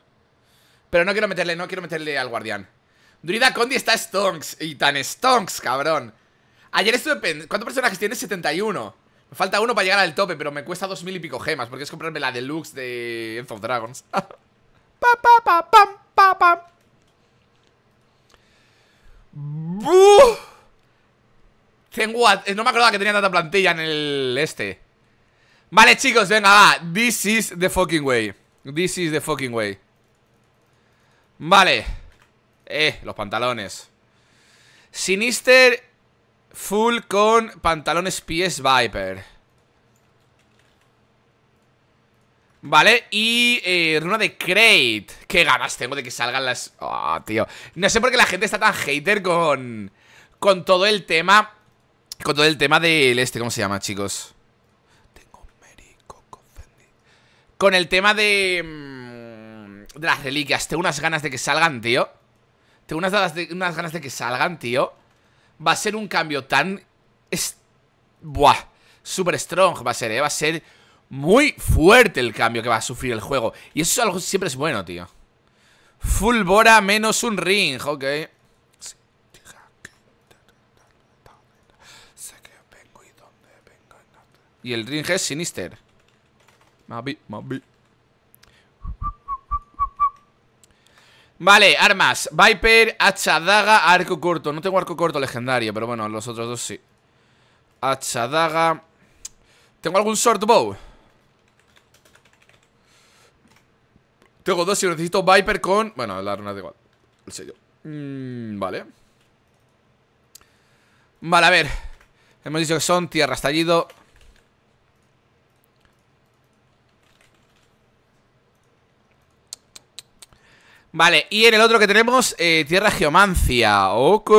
A: Pero no quiero meterle, no quiero meterle al guardián. Druida Condi está Stonks. Y tan Stonks, cabrón. Ayer estuve ¿Cuántos personajes tienes? 71. Me falta uno para llegar al tope, pero me cuesta dos mil y pico gemas. Porque es comprarme la deluxe de End of Dragons. pa, pa, pa, pam, tengo eh, No me acordaba que tenía tanta plantilla en el este Vale, chicos, venga, va This is the fucking way This is the fucking way Vale Eh, los pantalones Sinister Full con pantalones pies Viper Vale, y eh, runa de Crate Qué ganas tengo de que salgan las... oh, tío No sé por qué la gente está tan hater con... Con todo el tema con todo el tema del este, ¿cómo se llama, chicos? Tengo Con el tema de... Mm, de las reliquias. Tengo unas ganas de que salgan, tío. Tengo unas, unas ganas de que salgan, tío. Va a ser un cambio tan... Buah. Super strong va a ser, ¿eh? Va a ser muy fuerte el cambio que va a sufrir el juego. Y eso es algo siempre es bueno, tío. Full Bora menos un ring, ok. Y el ring es Sinister. Mavi, mabi. Vale, armas Viper, hacha, daga, arco corto No tengo arco corto legendario, pero bueno, los otros dos sí Hacha, daga ¿Tengo algún short bow? Tengo dos y necesito Viper con... Bueno, la runa da igual El sello mm, Vale Vale, a ver Hemos dicho que son tierra, estallido Vale, y en el otro que tenemos, eh, Tierra Geomancia. Ok.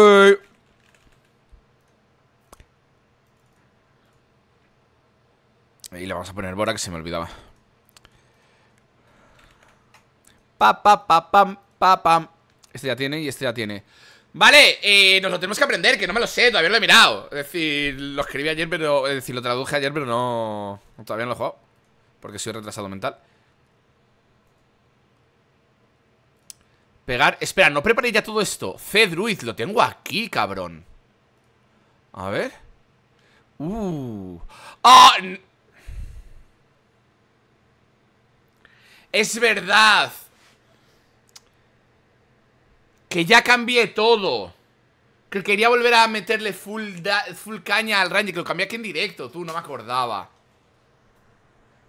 A: Y le vamos a poner Bora que se me olvidaba. Pa, pa, pa, pam, pa, pam. Este ya tiene y este ya tiene. Vale, eh, nos lo tenemos que aprender, que no me lo sé, todavía no lo he mirado. Es decir, lo escribí ayer, pero. Es decir, lo traduje ayer, pero no. Todavía no lo he jugado. Porque soy retrasado mental. Pegar... Espera, no preparé ya todo esto c lo tengo aquí, cabrón A ver Uh ah, Es verdad Que ya cambié todo Que quería volver a meterle full, full caña al Ranger Que lo cambié aquí en directo, tú, no me acordaba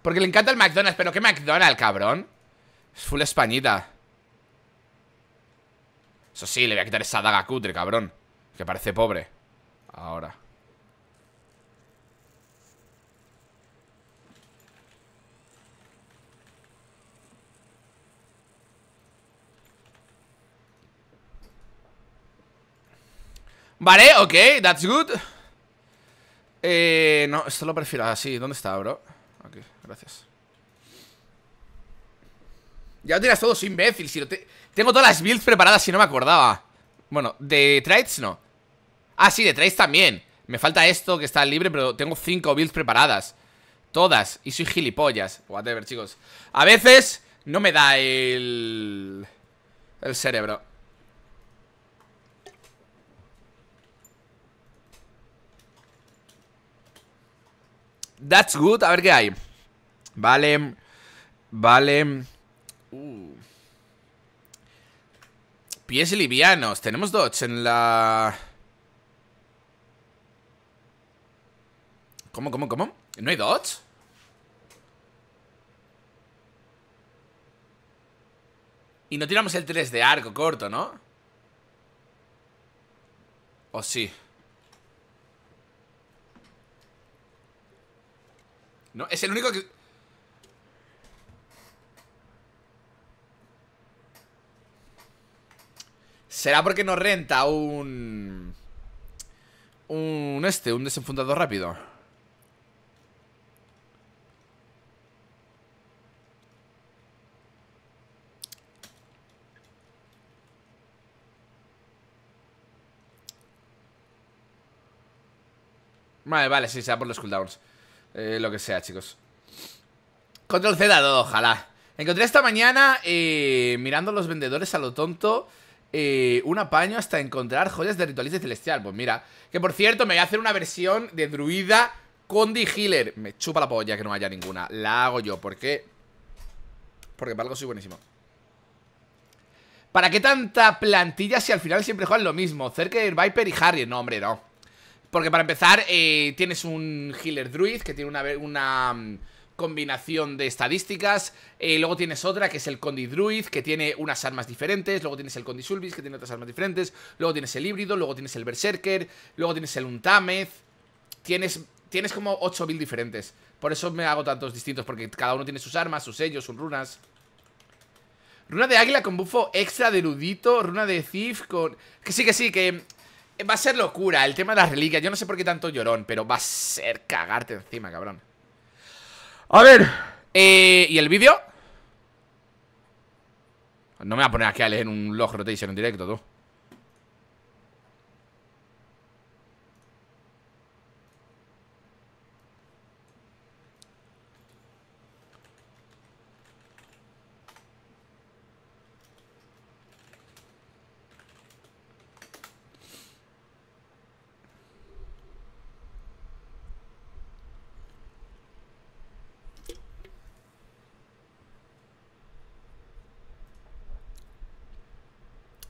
A: Porque le encanta el McDonald's Pero qué McDonald's, cabrón Es full españita eso sí, le voy a quitar esa daga cutre, cabrón Que parece pobre Ahora Vale, ok, that's good Eh... No, esto lo prefiero así ¿Dónde está, bro? Aquí, gracias Ya lo tiras todo, soy imbécil Si lo te... Tengo todas las builds preparadas si no me acordaba Bueno, de trades no Ah, sí, de trades también Me falta esto que está libre, pero tengo cinco builds preparadas Todas Y soy gilipollas Whatever, chicos A veces no me da el... El cerebro That's good, a ver qué hay Vale Vale uh. Pies livianos. Tenemos dodge en la... ¿Cómo, cómo, cómo? ¿No hay dodge? Y no tiramos el 3 de arco corto, ¿no? ¿O sí? No, es el único que... Será porque nos renta un... Un este, un desenfundador rápido Vale, vale, sí, sea por los cooldowns eh, Lo que sea, chicos Control Z dado, ojalá Encontré esta mañana eh, Mirando los vendedores a lo tonto eh, un apaño hasta encontrar joyas de ritualista celestial. Pues mira, que por cierto, me voy a hacer una versión de druida con Condi Healer. Me chupa la polla que no haya ninguna. La hago yo, ¿por qué? Porque para algo soy buenísimo. ¿Para qué tanta plantilla si al final siempre juegan lo mismo? Cerca de Viper y Harry. No, hombre, no. Porque para empezar, eh, tienes un healer druid que tiene una... una mm, combinación de estadísticas. Eh, luego tienes otra que es el Condi Druid, que tiene unas armas diferentes. Luego tienes el Condi Sulvis, que tiene otras armas diferentes. Luego tienes el híbrido, luego tienes el Berserker, luego tienes el Untamez. Tienes, tienes como 8 build diferentes. Por eso me hago tantos distintos, porque cada uno tiene sus armas, sus sellos, sus runas. Runa de águila con bufo extra de erudito, runa de thief con... Que sí, que sí, que eh, va a ser locura el tema de las reliquias. Yo no sé por qué tanto llorón, pero va a ser cagarte encima, cabrón. A ver. Eh, ¿Y el vídeo? No me voy a poner aquí a leer un log rotation en directo, tú.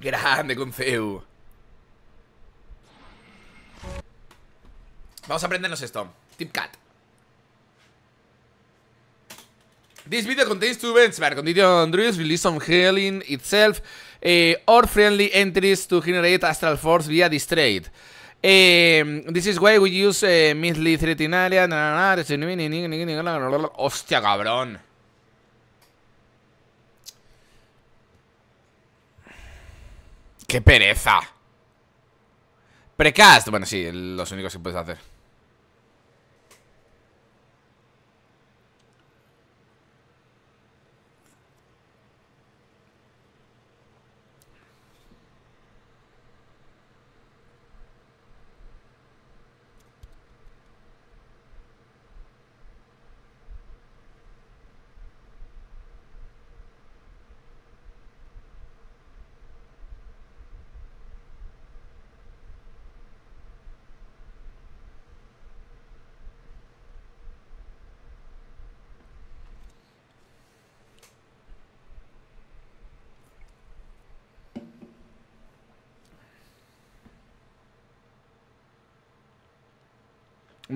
A: Grande, Conceu. Vamos a aprendernos esto. tip cat This video contains two benchmarks. Condition druids release on healing itself eh, or friendly entries to generate astral force via this trade. Eh, this is why we use eh, mislead threat area. Hostia, cabrón. ¡Qué pereza! Precast. Bueno, sí, los únicos que puedes hacer.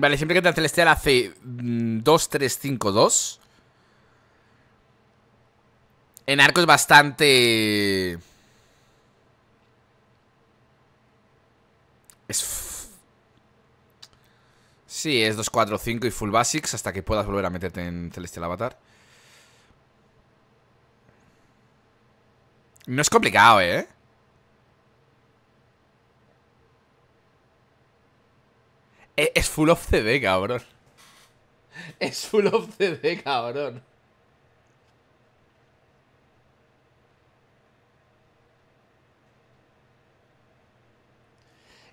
A: Vale, siempre que te Celestial hace 2, 3, 5, 2. En arco es bastante... Es... Sí, es 2, 4, 5 y full basics hasta que puedas volver a meterte en Celestial Avatar. No es complicado, ¿eh? Eh, es full of CD, cabrón. Es full of CD, cabrón.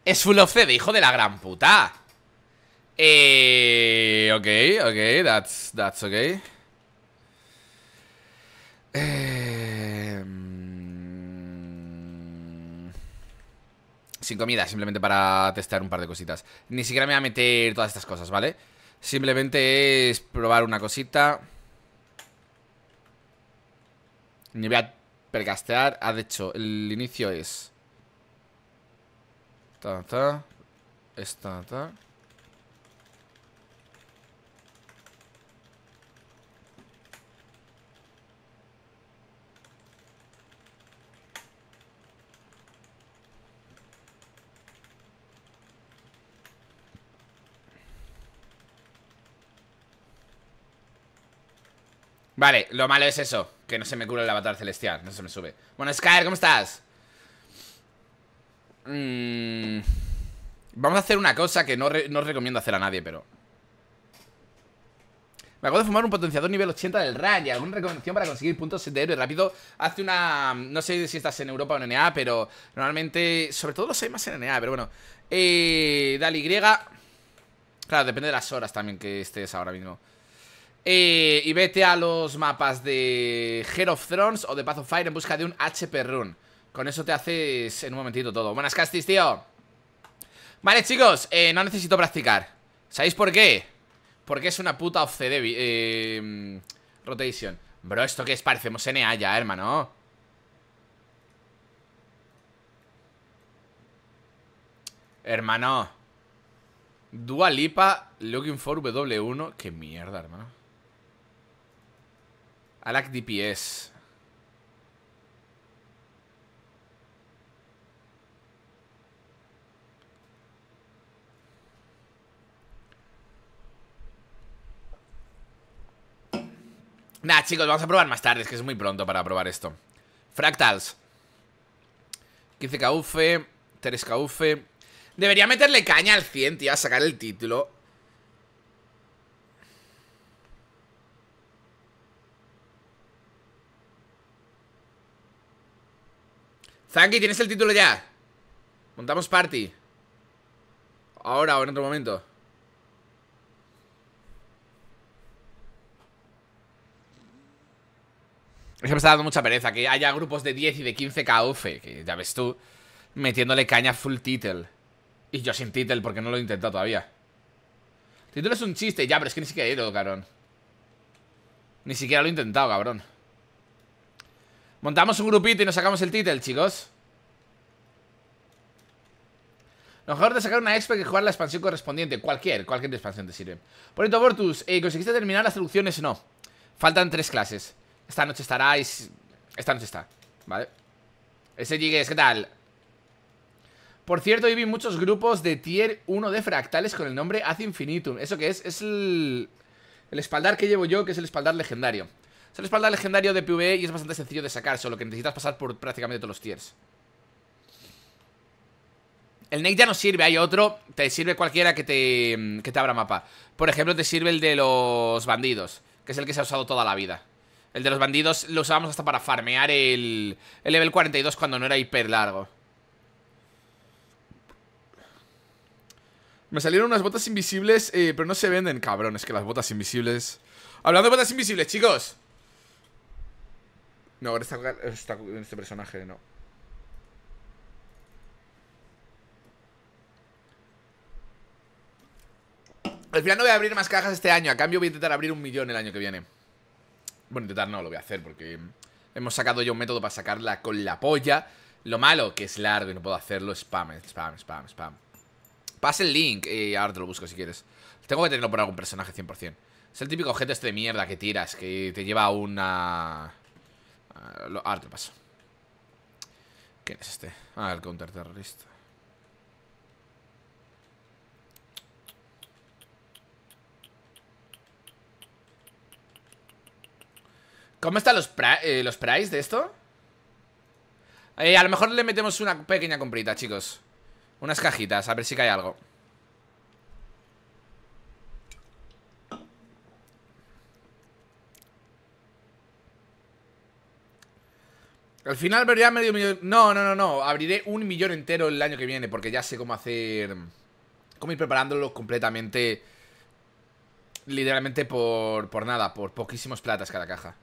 A: Es full of CD, hijo de la gran puta. Eh, ok, ok, that's, that's ok. Eh... Sin comida, simplemente para testear un par de cositas Ni siquiera me voy a meter todas estas cosas, ¿vale? Simplemente es probar una cosita Ni voy a percastear Ah, de hecho, el inicio es Esta, Esta, ta Vale, lo malo es eso Que no se me cura el avatar celestial No se me sube Bueno, Skyler, ¿cómo estás? Mm, vamos a hacer una cosa que no, no recomiendo hacer a nadie, pero... Me acuerdo de fumar un potenciador nivel 80 del RAN alguna recomendación para conseguir puntos de héroe rápido. Hace una... no sé si estás en Europa o en NA, pero normalmente... Sobre todo los hay más en NA, pero bueno. Eh, Dale Y. Claro, depende de las horas también que estés ahora mismo. Eh, y vete a los mapas de Head of Thrones o de Path of Fire en busca de un HP run. Con eso te haces en un momentito todo. Buenas castis, tío. Vale, chicos, eh, no necesito practicar. ¿Sabéis por qué? Porque es una puta off CD, eh, rotation. Bro, ¿esto que es? Parecemos NA ya, hermano. Hermano. Dualipa Looking for W1. Qué mierda, hermano. Alak DPS. Nah, chicos, vamos a probar más tarde, es que es muy pronto para probar esto. Fractals. 15 caufe, 3 caufe. Debería meterle caña al 100, tío, a sacar el título. Zanki, tienes el título ya. Montamos party. Ahora o en otro momento. Es me está dando mucha pereza que haya grupos de 10 y de 15 KOF, que ya ves tú, metiéndole caña full title. Y yo sin title porque no lo he intentado todavía. Título es un chiste, ya, pero es que ni siquiera he ido, cabrón. Ni siquiera lo he intentado, cabrón. Montamos un grupito y nos sacamos el título, chicos Lo mejor de sacar una expa que jugar la expansión correspondiente Cualquier, cualquier expansión te sirve Bonito Bortus, eh, ¿conseguiste terminar las traducciones? No, faltan tres clases Esta noche estaráis Esta noche está, vale Ese Jigues, ¿qué tal? Por cierto, hoy vi muchos grupos de tier 1 de fractales con el nombre Ad Infinitum ¿Eso qué es? Es el... El espaldar que llevo yo, que es el espaldar legendario es el espalda legendario de PvE y es bastante sencillo de sacar, solo que necesitas pasar por prácticamente todos los tiers. El Nate ya no sirve, hay otro, te sirve cualquiera mm, que te, abra mapa. Por ejemplo, te sirve el de los bandidos, que es el que se ha usado toda la vida. El de los bandidos lo usábamos hasta para farmear el, el level 42 cuando no era hiper largo. Me salieron unas botas invisibles, eh, pero no se venden, cabrones, que las botas invisibles... Hablando de botas invisibles, chicos no, ahora en este personaje, no. Al final no voy a abrir más cajas este año. A cambio voy a intentar abrir un millón el año que viene. Bueno, intentar no, lo voy a hacer porque hemos sacado ya un método para sacarla con la polla. Lo malo, que es largo y no puedo hacerlo. Spam, spam, spam, spam. Pasa el link. y eh, ahora te lo busco si quieres. Tengo que tenerlo por algún personaje 100%. Es el típico objeto este de mierda que tiras, que te lleva a una... Ahora te paso. ¿Quién es este? Ah, el counterterrorista. ¿Cómo están los, eh, los price de esto? Eh, a lo mejor le metemos una pequeña comprita, chicos Unas cajitas, a ver si cae algo Al final vería medio millón. No, no, no, no. Abriré un millón entero el año que viene. Porque ya sé cómo hacer. Cómo ir preparándolo completamente. Literalmente por, por nada. Por poquísimos platas cada caja.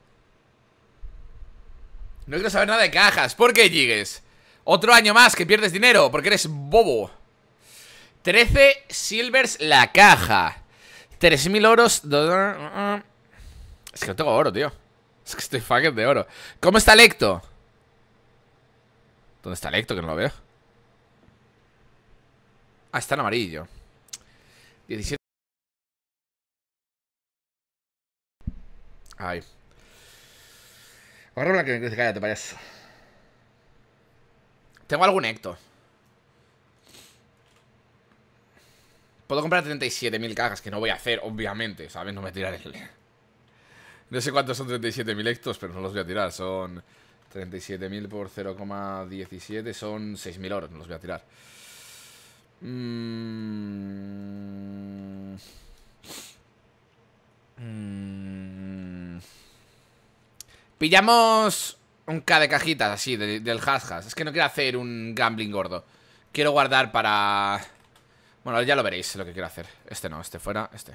A: No quiero saber nada de cajas. ¿Por qué llegues? Otro año más que pierdes dinero. Porque eres bobo. 13 silvers la caja. 3.000 oros. Es que no tengo oro, tío. Es que estoy fucking de oro. ¿Cómo está Lecto? ¿Dónde está Hecto? Que no lo veo. Ah, está en amarillo. 17. Ay. Ahora la que me cállate, parece Tengo algún Hecto. Puedo comprar 37.000 cajas, que no voy a hacer, obviamente, ¿sabes? No me tiraré No sé cuántos son 37.000 ectos, pero no los voy a tirar, son... 37.000 por 0,17 son 6.000 oros, no los voy a tirar. Mm. Mm. Pillamos un K de cajitas así, del has Es que no quiero hacer un gambling gordo. Quiero guardar para... Bueno, ya lo veréis lo que quiero hacer. Este no, este fuera, este.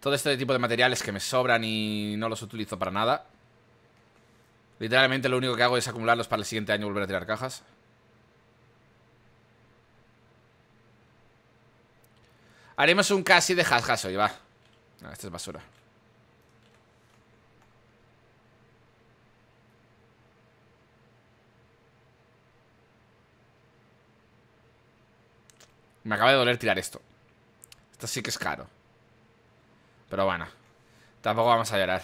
A: Todo este tipo de materiales que me sobran y no los utilizo para nada. Literalmente lo único que hago es acumularlos para el siguiente año volver a tirar cajas. Haremos un casi de has hoy, va. No, esta es basura. Me acaba de doler tirar esto. Esto sí que es caro. Pero bueno, tampoco vamos a llorar.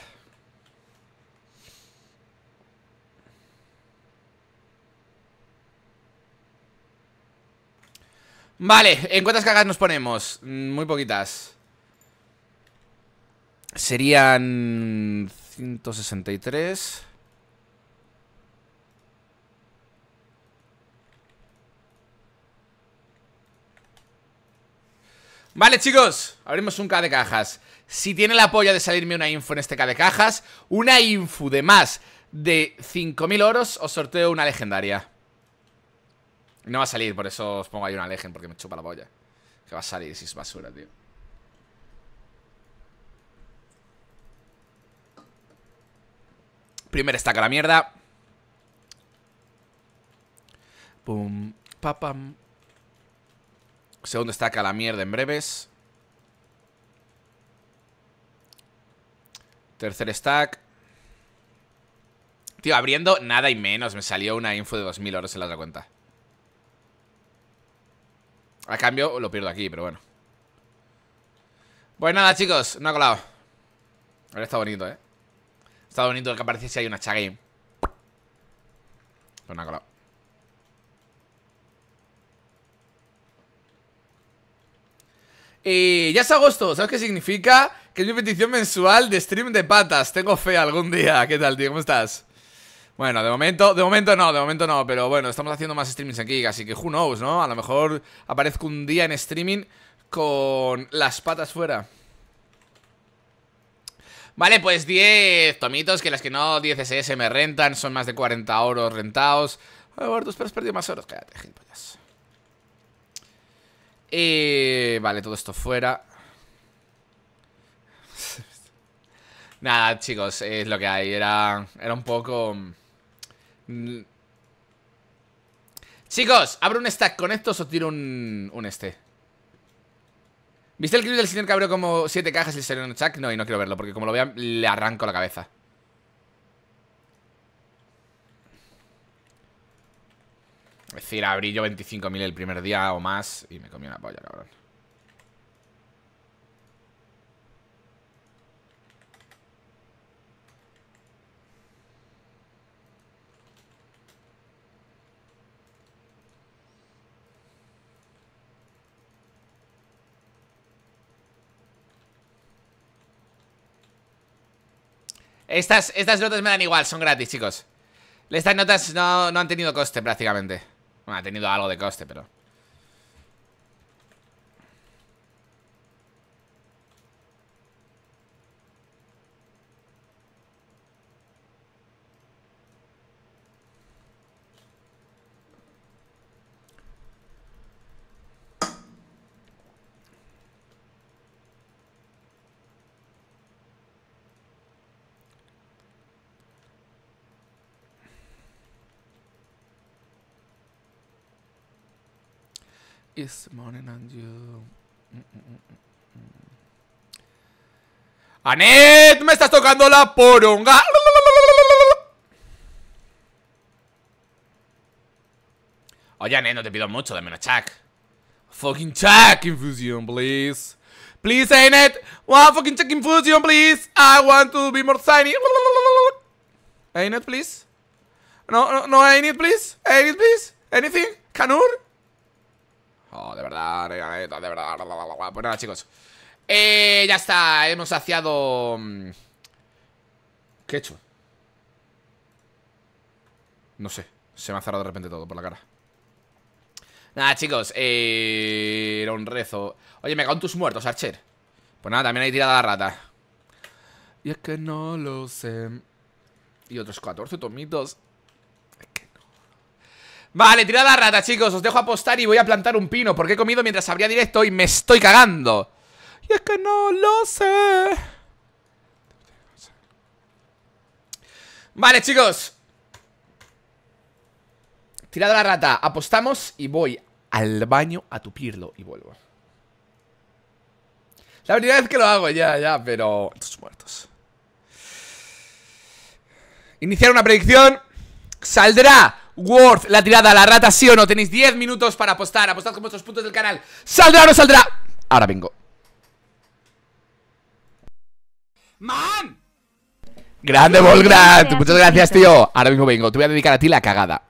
A: Vale, ¿en cuántas cajas nos ponemos? Mm, muy poquitas Serían... 163 Vale, chicos, abrimos un K de cajas Si tiene la polla de salirme una info en este K de cajas Una info de más de 5.000 oros Os sorteo una legendaria no va a salir, por eso os pongo ahí una legend Porque me chupa la boya. Que va a salir si es basura, tío Primer stack a la mierda Pum, papam Segundo stack a la mierda en breves Tercer stack Tío, abriendo nada y menos Me salió una info de 2000 euros en la otra cuenta a cambio lo pierdo aquí, pero bueno Pues nada, chicos, no ha colado Ahora está bonito, ¿eh? Está bonito que aparece si hay una chaga pues no ha colado Y ya es agosto, ¿sabes qué significa? Que es mi petición mensual de stream de patas Tengo fe algún día ¿Qué tal, tío? ¿Cómo estás? Bueno, de momento, de momento no, de momento no, pero bueno, estamos haciendo más streamings aquí, así que who knows, ¿no? A lo mejor aparezco un día en streaming con las patas fuera. Vale, pues 10 tomitos, que las que no, 10 SS me rentan, son más de 40 oros rentados. A ver, pero has perdido más oros, cállate, gilipollas. vale, todo esto fuera. Nada, chicos, es lo que hay. Era, era un poco... Chicos, abro un stack con estos o tiro un, un este. ¿Viste el clip del señor que abrió como 7 cajas y salió un Chuck? No, y no quiero verlo porque como lo vea le arranco la cabeza. Es decir, abrí yo 25.000 el primer día o más y me comí una polla, cabrón. Estas, notas me dan igual, son gratis, chicos Estas notas no, no han tenido coste prácticamente Bueno, ha tenido algo de coste, pero is morning and you. Mm, mm, mm, ¡Anet! ¡Me estás tocando la poronga! Oye, Anet, no te pido mucho, dame una Chuck. Fucking Chuck infusion, please. Please, Anet. One fucking Chuck infusion, please. I want to be more shiny. Anet, please. No, no, no, Anet, please. Anet, please. Anything? Canur? Oh, de verdad, de verdad. Pues nada, chicos. Eh, ya está, hemos saciado... Mm, ¿Qué he hecho? No sé, se me ha cerrado de repente todo por la cara. Nada, chicos, eh, era un rezo. Oye, me cago en tus muertos, Archer. Pues nada, también hay tirada la rata. Y es que no lo sé. Y otros 14 tomitos. Vale, tirada la rata, chicos Os dejo apostar y voy a plantar un pino Porque he comido mientras abría directo y me estoy cagando Y es que no lo sé Vale, chicos a la rata, apostamos y voy al baño a tupirlo y vuelvo. La primera vez que lo hago, ya, ya, pero... Estos muertos. Iniciar una predicción. Saldrá Worth la tirada la rata, sí o no Tenéis 10 minutos para apostar, apostad con vuestros puntos del canal ¿Saldrá o no saldrá? Ahora vengo ¡Man! Grande Volgrad, muchas gracias tío Ahora mismo vengo, te voy a dedicar a ti la cagada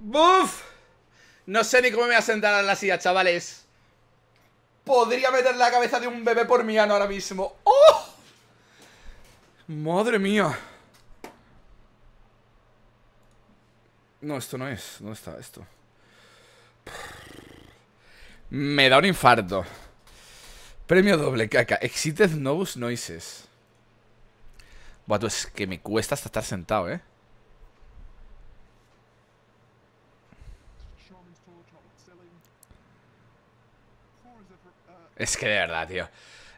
A: ¡Buf! No sé ni cómo me voy a sentar en la silla, chavales. Podría meter la cabeza de un bebé por mi ano ahora mismo. ¡Oh! Madre mía. No, esto no es. ¿Dónde está esto? Me da un infarto. Premio doble caca. Exited Novus Noises. Buah, es que me cuesta hasta estar sentado, ¿eh? Es que de verdad, tío.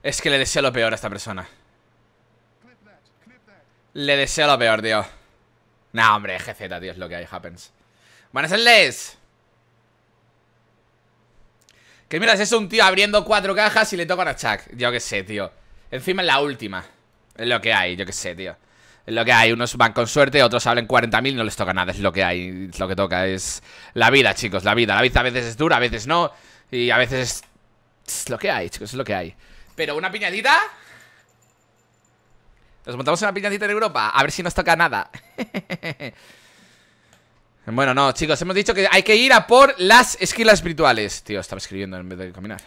A: Es que le deseo lo peor a esta persona. Le deseo lo peor, tío. Nah, hombre, GZ, tío, es lo que hay, happens. Buenas Les Que miras es un tío abriendo cuatro cajas y le tocan a Chuck. Yo qué sé, tío. Encima es la última. Es lo que hay, yo qué sé, tío. Es lo que hay. Unos van con suerte, otros hablan 40.000 y no les toca nada. Es lo que hay, es lo que toca. Es la vida, chicos, la vida. La vida a veces es dura, a veces no. Y a veces es... Es lo que hay, chicos, es lo que hay Pero una piñadita Nos montamos una piñadita en Europa A ver si nos toca nada Bueno, no, chicos Hemos dicho que hay que ir a por las esquilas virtuales Tío, estaba escribiendo en vez de caminar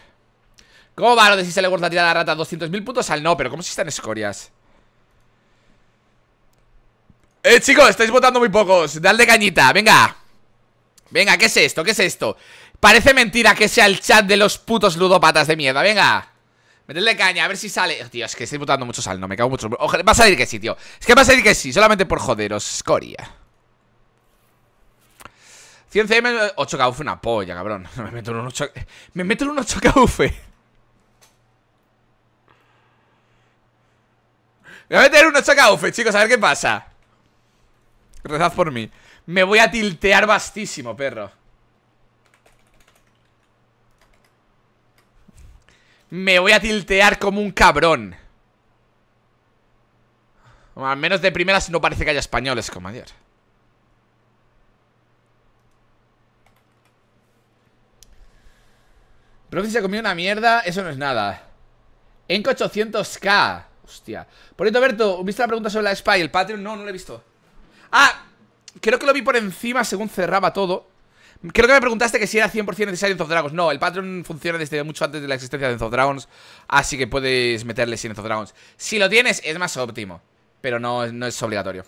A: ¿Cómo va lo de si se le gusta tirar a la rata 200.000 puntos al no? Pero ¿cómo si están escorias? Eh, chicos, estáis votando muy pocos Dale cañita, venga Venga, ¿qué es esto? ¿Qué es esto? Parece mentira que sea el chat de los putos ludópatas de mierda, venga Meterle caña, a ver si sale oh, Tío, es que estoy botando mucho sal, no me cago mucho Ojalá, Va a salir que sí, tío Es que va a salir que sí, solamente por joderos, escoria 100 CM, 8 caufe, una polla, cabrón Me meto en un 8 Me meto en un 8 caufe Me voy a meter en un 8 chicos, a ver qué pasa Rezad por mí Me voy a tiltear bastísimo, perro Me voy a tiltear como un cabrón Al menos de primeras no parece que haya españoles como ayer si se comió una mierda, eso no es nada Enco 800k Hostia Por cierto, Berto, ¿viste la pregunta sobre la spy? ¿El Patreon? No, no lo he visto Ah, creo que lo vi por encima según cerraba todo Creo que me preguntaste que si era 100% necesario en of Dragons. No, el patron funciona desde mucho antes de la existencia de of Dragons. Así que puedes meterle sin of Dragons. Si lo tienes, es más óptimo. Pero no, no es obligatorio.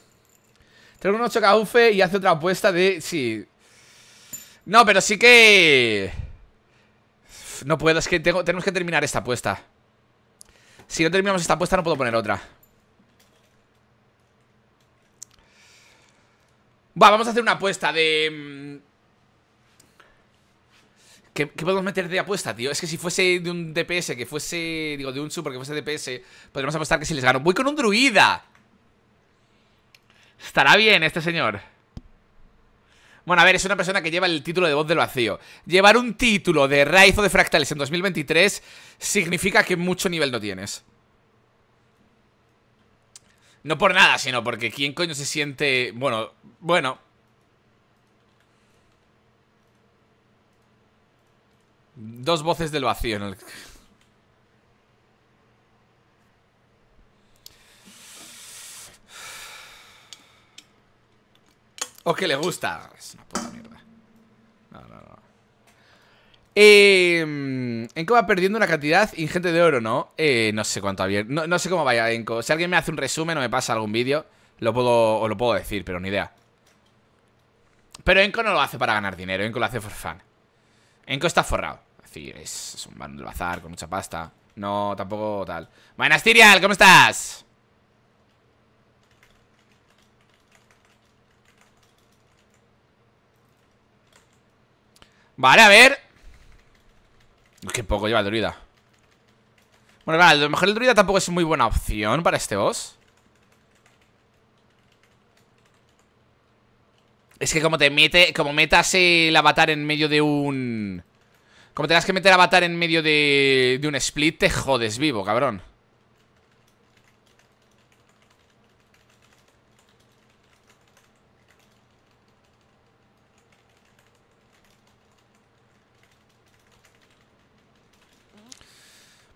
A: Tengo un 8 caufe y hace otra apuesta de... Sí. No, pero sí que... No puedo, es que tenemos que terminar esta apuesta. Si no terminamos esta apuesta no puedo poner otra. Va, vamos a hacer una apuesta de... Mm, ¿Qué, podemos meter de apuesta, tío? Es que si fuese de un DPS, que fuese... Digo, de un super que fuese DPS, podríamos apostar que si les gano. ¡Voy con un druida! Estará bien este señor. Bueno, a ver, es una persona que lleva el título de voz del vacío. Llevar un título de Raizo de Fractales en 2023 significa que mucho nivel no tienes. No por nada, sino porque ¿quién coño se siente...? Bueno, bueno... Dos voces del vacío en el... O que le gusta. Es una puta mierda. No, no, no. Em, Enco va perdiendo una cantidad ingente de oro, ¿no? Eh, no sé cuánto había. No, no, sé cómo vaya Enco. Si alguien me hace un resumen o me pasa algún vídeo, lo puedo, lo puedo decir, pero ni idea. Pero Enco no lo hace para ganar dinero. Enco lo hace for fun. Enco está forrado. Es es, un barón del bazar con mucha pasta. No, tampoco tal. Buenas, ¿cómo estás? Vale, a ver. Es qué poco lleva el druida. Bueno, vale, a lo mejor el druida tampoco es muy buena opción para este boss. Es que como te mete, como metas el avatar en medio de un... Como tengas que meter avatar en medio de, un split, te jodes vivo, cabrón.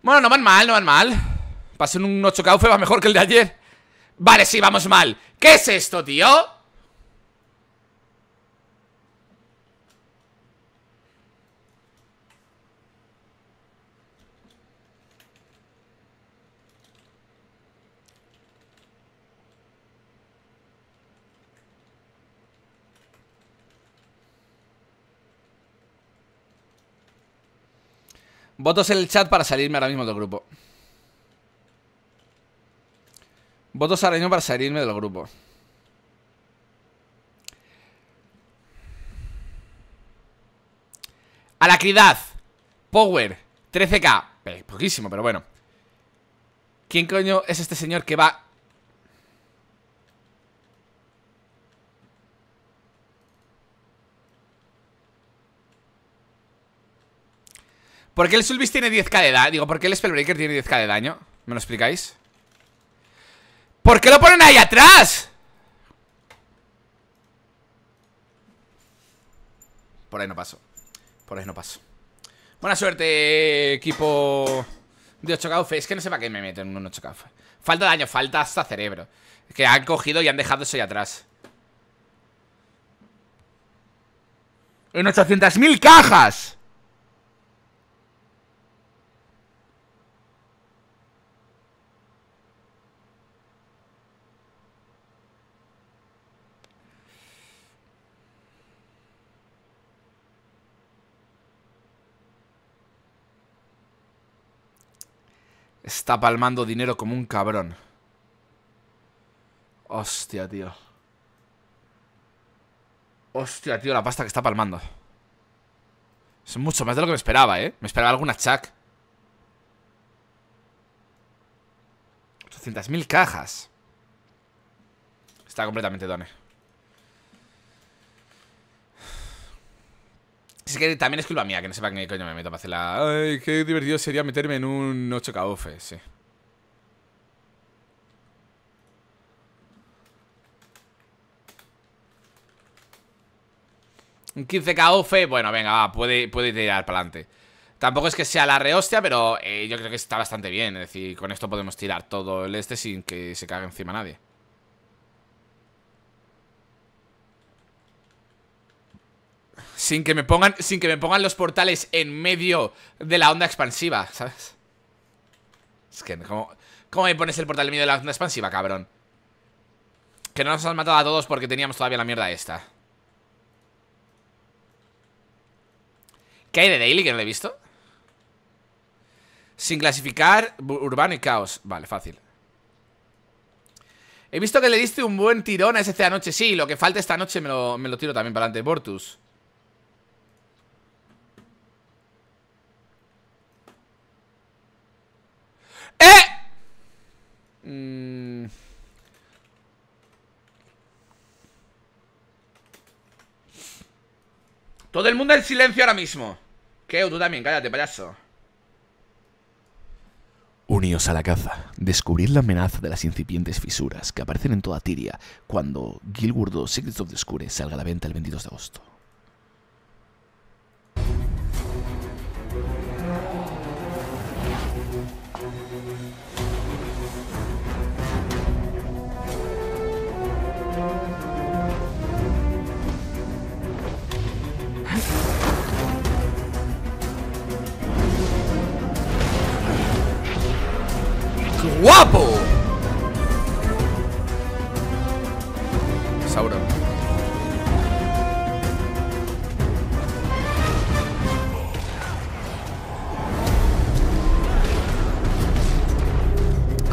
A: Bueno, no van mal, no van mal Pasé un 8 fue va mejor que el de ayer Vale, sí, vamos mal ¿Qué es esto, tío? Votos en el chat para salirme ahora mismo del grupo. Votos ahora mismo para salirme del grupo. Alacridad. Power. 13k. Eh, poquísimo, pero bueno. ¿Quién coño es este señor que va ¿Por qué el Sulbis tiene 10k de daño? Digo, ¿por qué el Spellbreaker tiene 10k de daño? ¿Me lo explicáis? ¿Por qué lo ponen ahí atrás? Por ahí no paso Por ahí no paso Buena suerte, equipo de 8 k Es que no sé para qué me meten en un 8 k Falta daño, falta hasta cerebro Que han cogido y han dejado eso ahí atrás En 800.000 cajas Está palmando dinero como un cabrón. Hostia, tío. Hostia, tío, la pasta que está palmando. Es mucho más de lo que me esperaba, ¿eh? Me esperaba alguna chac. 800.000 cajas. Está completamente done. Es que también es culpa mía que no sepa qué coño me meto para hacer la... Ay, qué divertido sería meterme en un 8 KOF, sí. Un 15 KOF, bueno, venga, va, puede, puede tirar para adelante. Tampoco es que sea la rehostia, pero eh, yo creo que está bastante bien. Es decir, con esto podemos tirar todo el este sin que se cague encima nadie. Sin que me pongan, sin que me pongan los portales en medio de la onda expansiva, ¿sabes? Es que, ¿cómo, cómo me pones el portal en medio de la onda expansiva, cabrón? Que no nos has matado a todos porque teníamos todavía la mierda esta. ¿Qué hay de Daily que no he visto? Sin clasificar, urbano y caos. Vale, fácil. He visto que le diste un buen tirón a ese anoche. Sí, lo que falta esta noche me lo, me lo tiro también para adelante. Bortus. ¡Eh! Mm. Todo el mundo en silencio ahora mismo. Keo, tú también, cállate, payaso. Uníos a la caza, descubrir la amenaza de las incipientes fisuras que aparecen en toda Tiria cuando Guild Wars 2 Secrets of the salga a la venta el 22 de agosto. guapo! Sauron.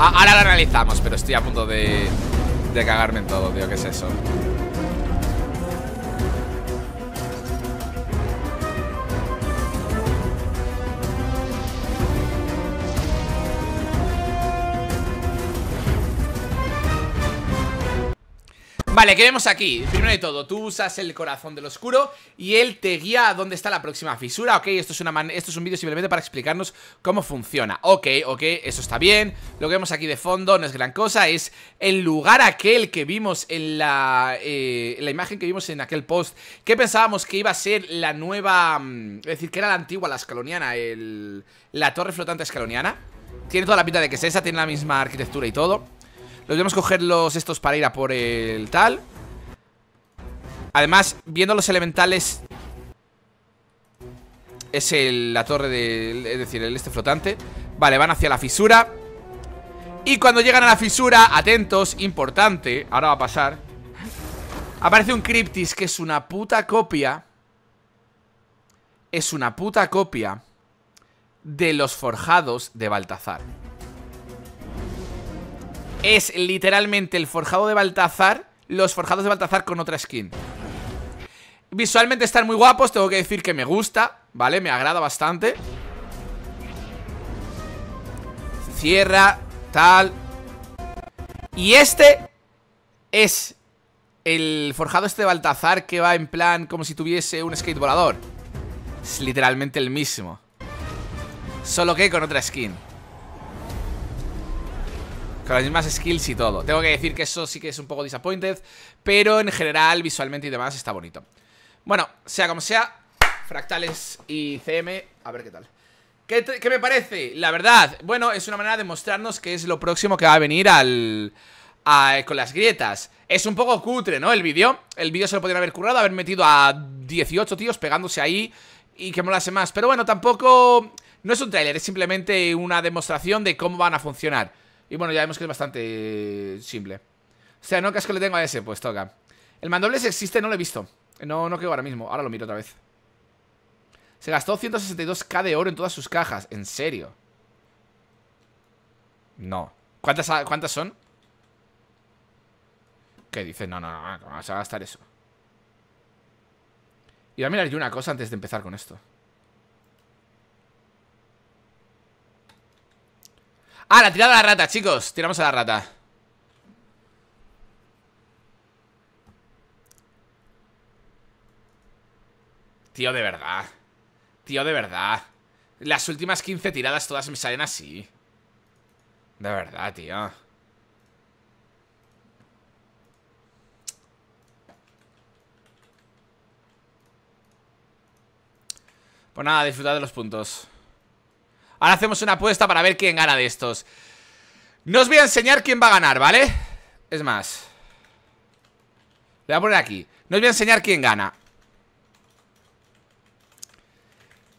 A: Ah, ahora la realizamos, pero estoy a punto de, de cagarme en todo, tío. ¿Qué es eso? Vale, ¿qué vemos aquí? Primero de todo, tú usas el corazón del oscuro y él te guía a dónde está la próxima fisura Ok, esto es, una esto es un vídeo simplemente para explicarnos cómo funciona Ok, ok, eso está bien Lo que vemos aquí de fondo no es gran cosa Es el lugar aquel que vimos en la, eh, la imagen que vimos en aquel post Que pensábamos que iba a ser la nueva... Mm, es decir, que era la antigua, la escaloniana el, La torre flotante escaloniana Tiene toda la pinta de que es esa, tiene la misma arquitectura y todo los Debemos coger los estos para ir a por el tal Además, viendo los elementales Es la torre de... Es decir, el este flotante Vale, van hacia la fisura Y cuando llegan a la fisura, atentos, importante Ahora va a pasar Aparece un Cryptis que es una puta copia Es una puta copia De los forjados de Baltazar es literalmente el forjado de Baltazar, los forjados de Baltazar con otra skin. Visualmente están muy guapos, tengo que decir que me gusta, ¿vale? Me agrada bastante. Cierra, tal. Y este es el forjado este de Baltazar que va en plan como si tuviese un skate volador. Es literalmente el mismo. Solo que con otra skin con las mismas skills y todo. Tengo que decir que eso sí que es un poco disappointed, pero en general, visualmente y demás, está bonito. Bueno, sea como sea, fractales y CM, a ver qué tal. ¿Qué, me parece? La verdad, bueno, es una manera de mostrarnos que es lo próximo que va a venir al... con las grietas. Es un poco cutre, ¿no? El vídeo. El vídeo se lo podrían haber currado, haber metido a 18 tíos pegándose ahí y que molase más. Pero bueno, tampoco... No es un tráiler, es simplemente una demostración de cómo van a funcionar. Y bueno, ya vemos que es bastante simple. O sea, no que le tengo a ese, pues toca. El mandobles existe, no lo he visto. No, no creo ahora mismo. Ahora lo miro otra vez. Se gastó 162k de oro en todas sus cajas. ¿En serio? No. ¿Cuántas, cuántas son? ¿Qué dices? No, no, no, no, a gastar eso. Y a mirar yo una cosa antes de empezar con esto. Ah, la tirada a la rata, chicos Tiramos a la rata Tío, de verdad Tío, de verdad Las últimas 15 tiradas todas me salen así De verdad, tío Pues nada, disfrutad de los puntos Ahora hacemos una apuesta para ver quién gana de estos No os voy a enseñar quién va a ganar, ¿vale? Es más Le voy a poner aquí No os voy a enseñar quién gana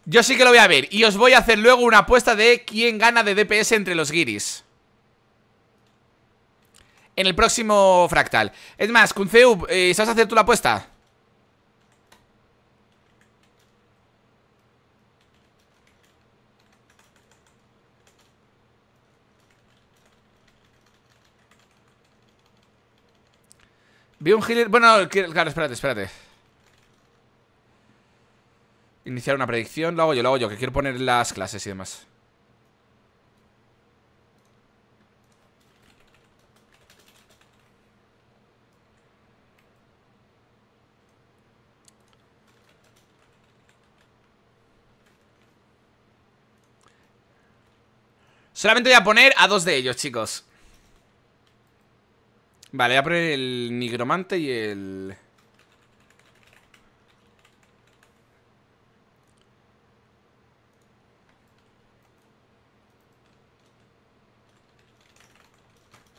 A: Yo sí que lo voy a ver Y os voy a hacer luego una apuesta de quién gana de DPS entre los guiris En el próximo fractal Es más, Kunzeu, eh, ¿sabes hacer tú la apuesta? Vi un healer... Bueno, claro, espérate, espérate Iniciar una predicción Lo hago yo, lo hago yo Que quiero poner las clases y demás Solamente voy a poner a dos de ellos, chicos Vale, poner el nigromante y el...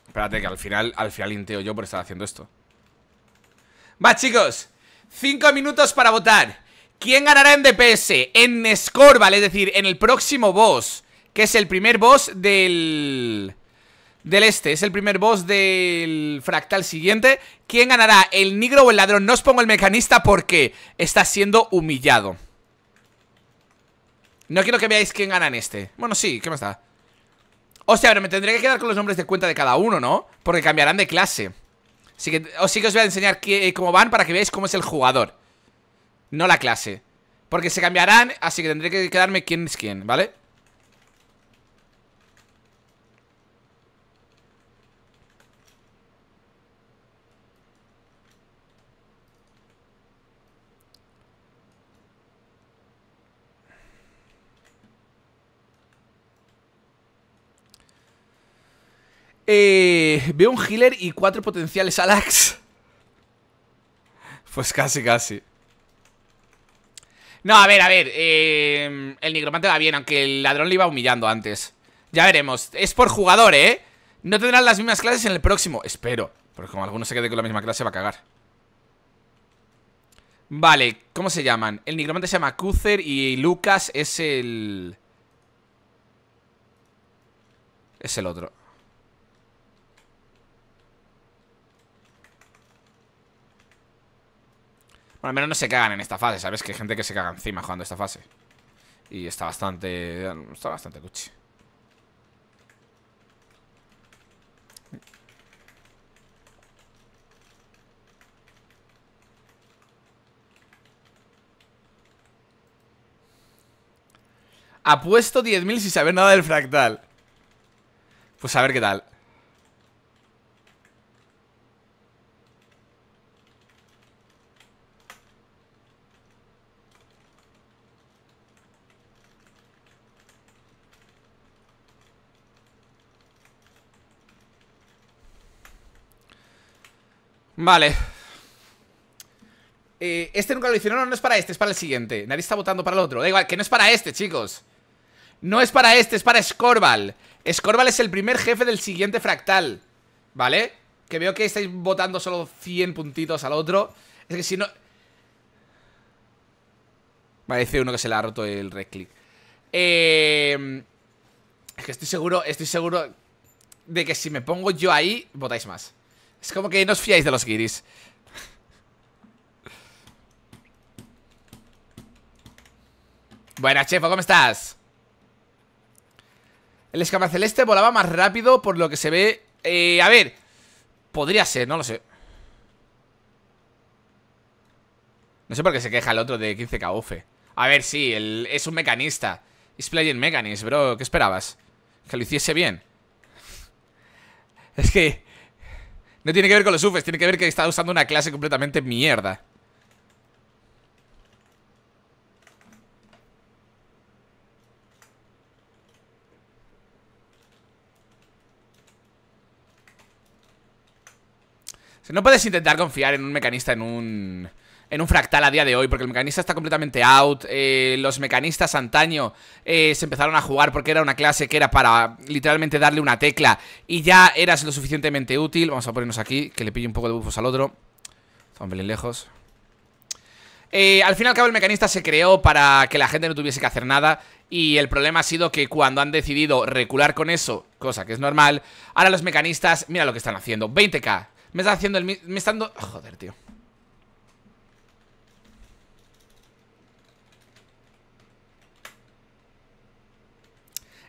A: Espérate, que al final, al final inteo yo por estar haciendo esto. Va, chicos. Cinco minutos para votar. ¿Quién ganará en DPS? En ¿vale? es decir, en el próximo boss. Que es el primer boss del del este Es el primer boss del fractal siguiente ¿Quién ganará? ¿El negro o el ladrón? No os pongo el mecanista porque está siendo humillado No quiero que veáis quién gana en este Bueno, sí, ¿qué más da? O sea, pero me tendría que quedar con los nombres de cuenta de cada uno, ¿no? Porque cambiarán de clase Así que, os, sí que os voy a enseñar eh, cómo van para que veáis cómo es el jugador No la clase Porque se cambiarán, así que tendré que quedarme quién es quién, ¿vale? Eh, veo un healer y cuatro potenciales Alax. Pues casi, casi. No, a ver, a ver. Em, el nigromante va bien, aunque el ladrón le iba humillando antes. Ya veremos. Es por jugador, ¿eh? No tendrán las mismas clases en el próximo. Espero. Porque como alguno se quede con la misma clase, va a cagar. Vale, ¿cómo se llaman? El nigromante se llama Kuzer y Lucas es el... Es el otro. Bueno, al menos no se cagan en esta fase, ¿sabes? Que hay gente que se caga encima jugando esta fase. Y está bastante... Está bastante cuchi. Apuesto 10.000 sin saber nada del fractal. Pues a ver qué tal. Vale. Eh, este nunca lo hicieron. No, no es para este, es para el siguiente. Nadie está votando para el otro. Da igual, que no es para este, chicos. No es para este, es para Scorval. Scorval es el primer jefe del siguiente fractal. ¿Vale? Que veo que estáis votando solo 100 puntitos al otro. Es que si no... Vale, dice uno que se le ha roto el red click. Eh... Es que estoy seguro, estoy seguro de que si me pongo yo ahí, votáis más. Es como que no os fiáis de los guiris. Buenas, Chefo, ¿cómo estás? El celeste volaba más rápido por lo que se ve... Eh, a ver... Podría ser, no lo sé. No sé por qué se queja el otro de 15k A ver, sí, es un mecanista. Es playing mecanis, bro. ¿Qué esperabas? Que lo hiciese bien. Es que no tiene que ver con los UFES, tiene que ver que está usando una clase completamente mierda. no puedes intentar confiar en un mecanista en un en un fractal a día de hoy, porque el mecanista está completamente out, eh, los mecanistas antaño eh, se empezaron a jugar porque era una clase que era para literalmente darle una tecla y ya eras lo suficientemente útil. Vamos a ponernos aquí, que le pille un poco de bufos al otro. Están bien lejos. Eh, al fin y al cabo el mecanista se creó para que la gente no tuviese que hacer nada y el problema ha sido que cuando han decidido recular con eso, cosa que es normal, ahora los mecanistas, mira lo que están haciendo, 20k. Me están haciendo el... Me están... Joder, tío.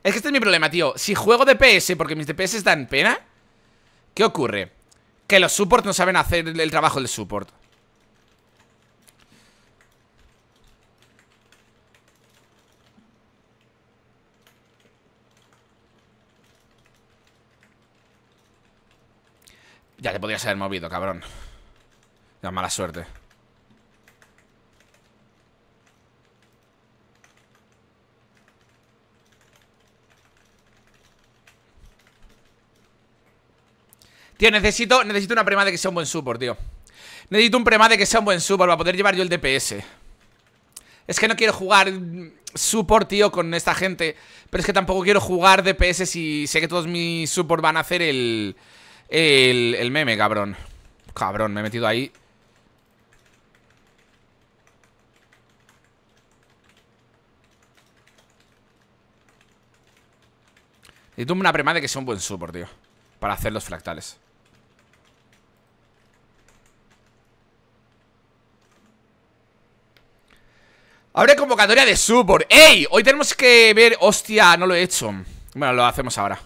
A: Es que este es mi problema, tío Si juego DPS porque mis DPS dan pena ¿Qué ocurre? Que los support no saben hacer el trabajo del support Ya te podrías haber movido, cabrón Ya mala suerte Tío, necesito, necesito una de que sea un buen support, tío Necesito un premade que sea un buen support Para poder llevar yo el DPS Es que no quiero jugar support, tío, con esta gente Pero es que tampoco quiero jugar DPS Si sé que todos mis support van a hacer el... El, meme, cabrón Cabrón, me he metido ahí Necesito una de que sea un buen support, tío Para hacer los fractales Abre convocatoria de support ¡Ey! Hoy tenemos que ver... Hostia, no lo he hecho Bueno, lo hacemos ahora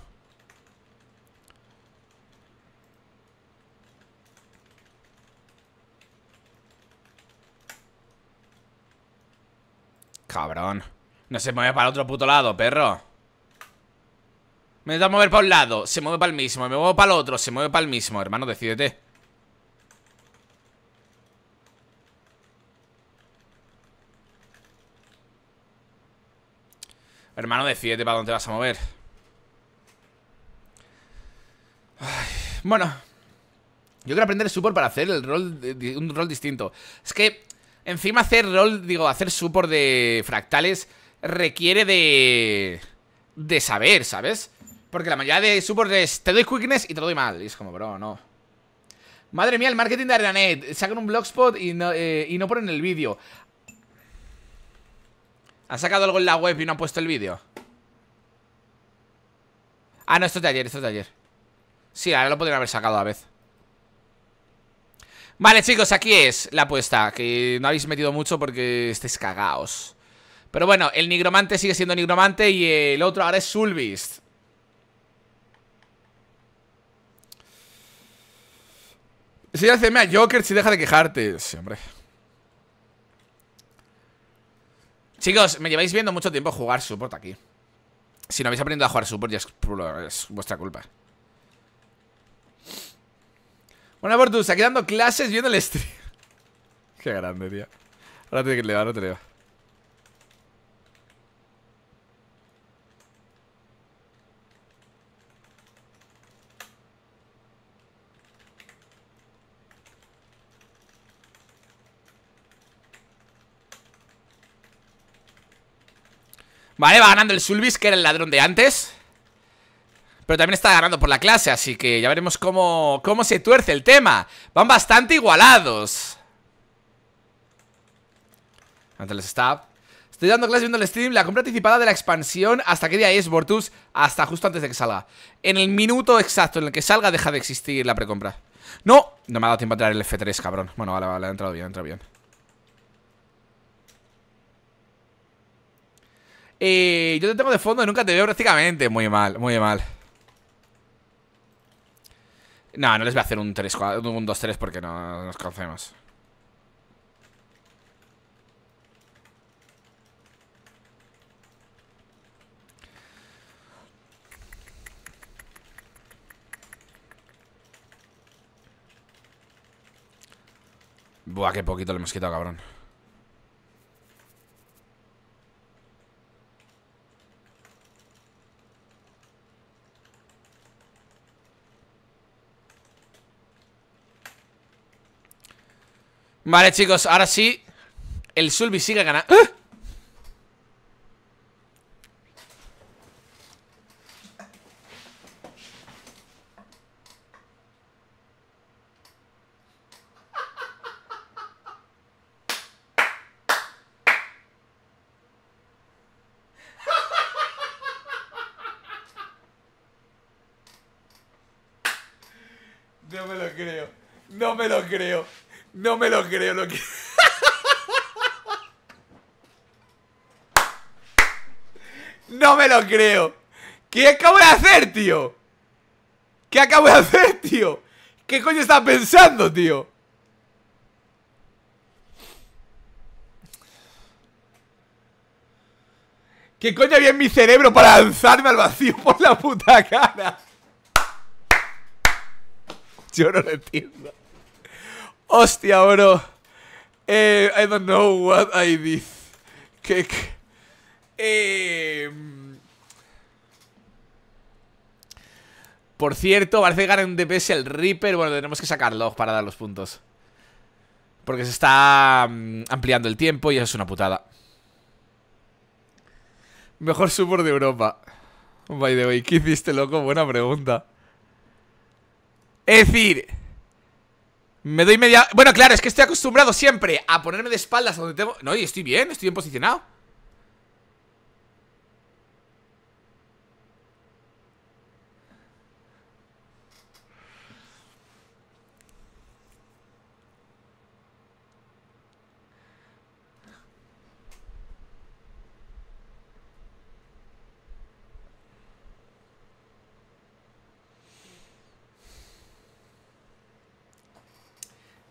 A: Cabrón No se mueve para el otro puto lado, perro Me da a mover para un lado Se mueve para el mismo Me muevo para el otro Se mueve para el mismo Hermano, decídete Hermano, siete, para dónde vas a mover. bueno. Yo quiero aprender support para hacer el rol un rol distinto. Es que encima hacer rol, digo, hacer support de fractales requiere de de saber, ¿sabes? Porque la mayoría de support es te doy quickness y te lo doy mal. Y es como, bro, no. Madre mía, el marketing de ArenaNet Sacan un blogspot y no, eh, y no ponen el vídeo. ¿Han sacado algo en la web y no han puesto el vídeo? Ah, no, esto es de ayer, esto es de ayer Sí, ahora lo podrían haber sacado a la vez Vale, chicos, aquí es la apuesta Que no habéis metido mucho porque estáis cagaos Pero bueno, el nigromante sigue siendo nigromante Y el otro ahora es Sulbist Si sí, a Joker si deja de quejarte Sí, hombre Chicos, me lleváis viendo mucho tiempo jugar support aquí. Si no habéis aprendido a jugar support ya es, vuestra culpa. Bueno, Bortus, aquí dando clases viendo el stream. Qué grande, tío. Ahora te leo, ahora te leo. Vale, va ganando el Sulvis, que era el ladrón de antes Pero también está ganando por la clase Así que ya veremos cómo, cómo se tuerce el tema Van bastante igualados Antes les está Estoy dando clase viendo el stream La compra anticipada de la expansión ¿Hasta qué día es, Bortus? Hasta justo antes de que salga En el minuto exacto en el que salga Deja de existir la precompra No, no me ha dado tiempo a traer el F3, cabrón Bueno, vale, vale, ha entrado bien, ha entrado bien Eh, yo te tengo de fondo y nunca te veo prácticamente. Muy mal, muy mal. No, no les voy a hacer un 3, un 2-3 porque no nos conocemos. Buah, qué poquito le hemos quitado, cabrón. Vale, chicos, ahora sí. El Sulby sigue ganando. ¿Eh? No me lo creo lo que. no me lo creo. ¿Qué acabo de hacer, tío? ¿Qué acabo de hacer, tío? ¿Qué coño está pensando, tío? ¿Qué coño había en mi cerebro para lanzarme al vacío por la puta cara? Yo no lo entiendo. Hostia, bro. Eh, I don't know what I did. Que, eh, por cierto, parece que gana un DPS el Reaper. Bueno, tenemos que sacarlo para dar los puntos. Porque se está mm, ampliando el tiempo y eso es una putada. Mejor support de Europa. By the way, ¿qué hiciste, loco? Buena pregunta. Es decir... Me doy media... Bueno, claro, es que estoy acostumbrado siempre a ponerme de espaldas donde tengo... No, y estoy bien, estoy bien posicionado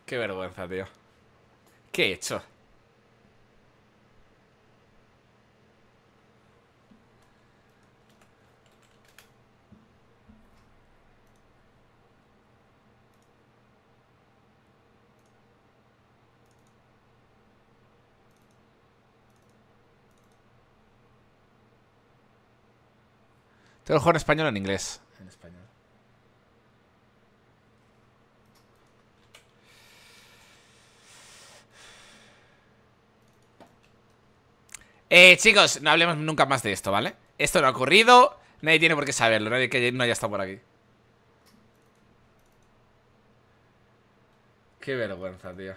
A: Qué vergüenza, tío. ¿Qué he hecho? Te lo juego en español o en inglés. Eh, chicos, no hablemos nunca más de esto, ¿vale? Esto no ha ocurrido, nadie tiene por qué saberlo, nadie que no haya estado por aquí. Qué vergüenza, tío.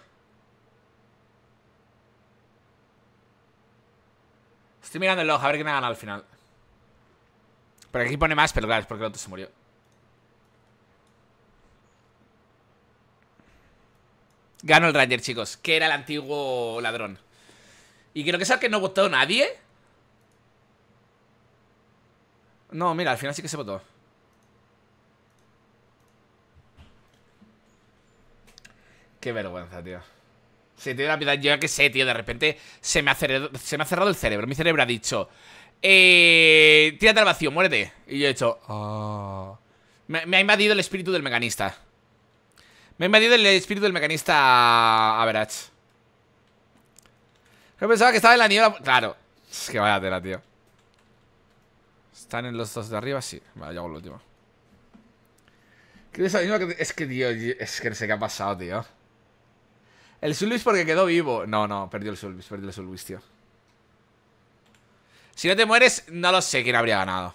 A: Estoy mirando el ojo a ver quién ha ganado al final. Por aquí pone más, pero claro, es porque el otro se murió. Gano el Ranger, chicos, que era el antiguo ladrón. Y creo que es al que no votó nadie. No, mira, al final sí que se votó. Qué vergüenza, tío. sí tío, la piedad. Yo que sé, tío. De repente se me, ha cerrado, el cerebro. Mi cerebro ha dicho: eh, Tírate al vacío, muérete. Y yo he dicho, ah". me, ha invadido el espíritu del mecanista. Me ha invadido el espíritu del mecanista Average. Yo pensaba que estaba en la niebla. Claro. Es que vaya tela, tío. ¿Están en los dos de arriba? Sí. Vale, yo hago el último. Es que, tío, es que no sé qué ha pasado, tío. El Sulvis porque quedó vivo. No, no, perdió el Sulvis, perdió el Sulvis, tío. Si no te mueres, no lo sé quién habría ganado.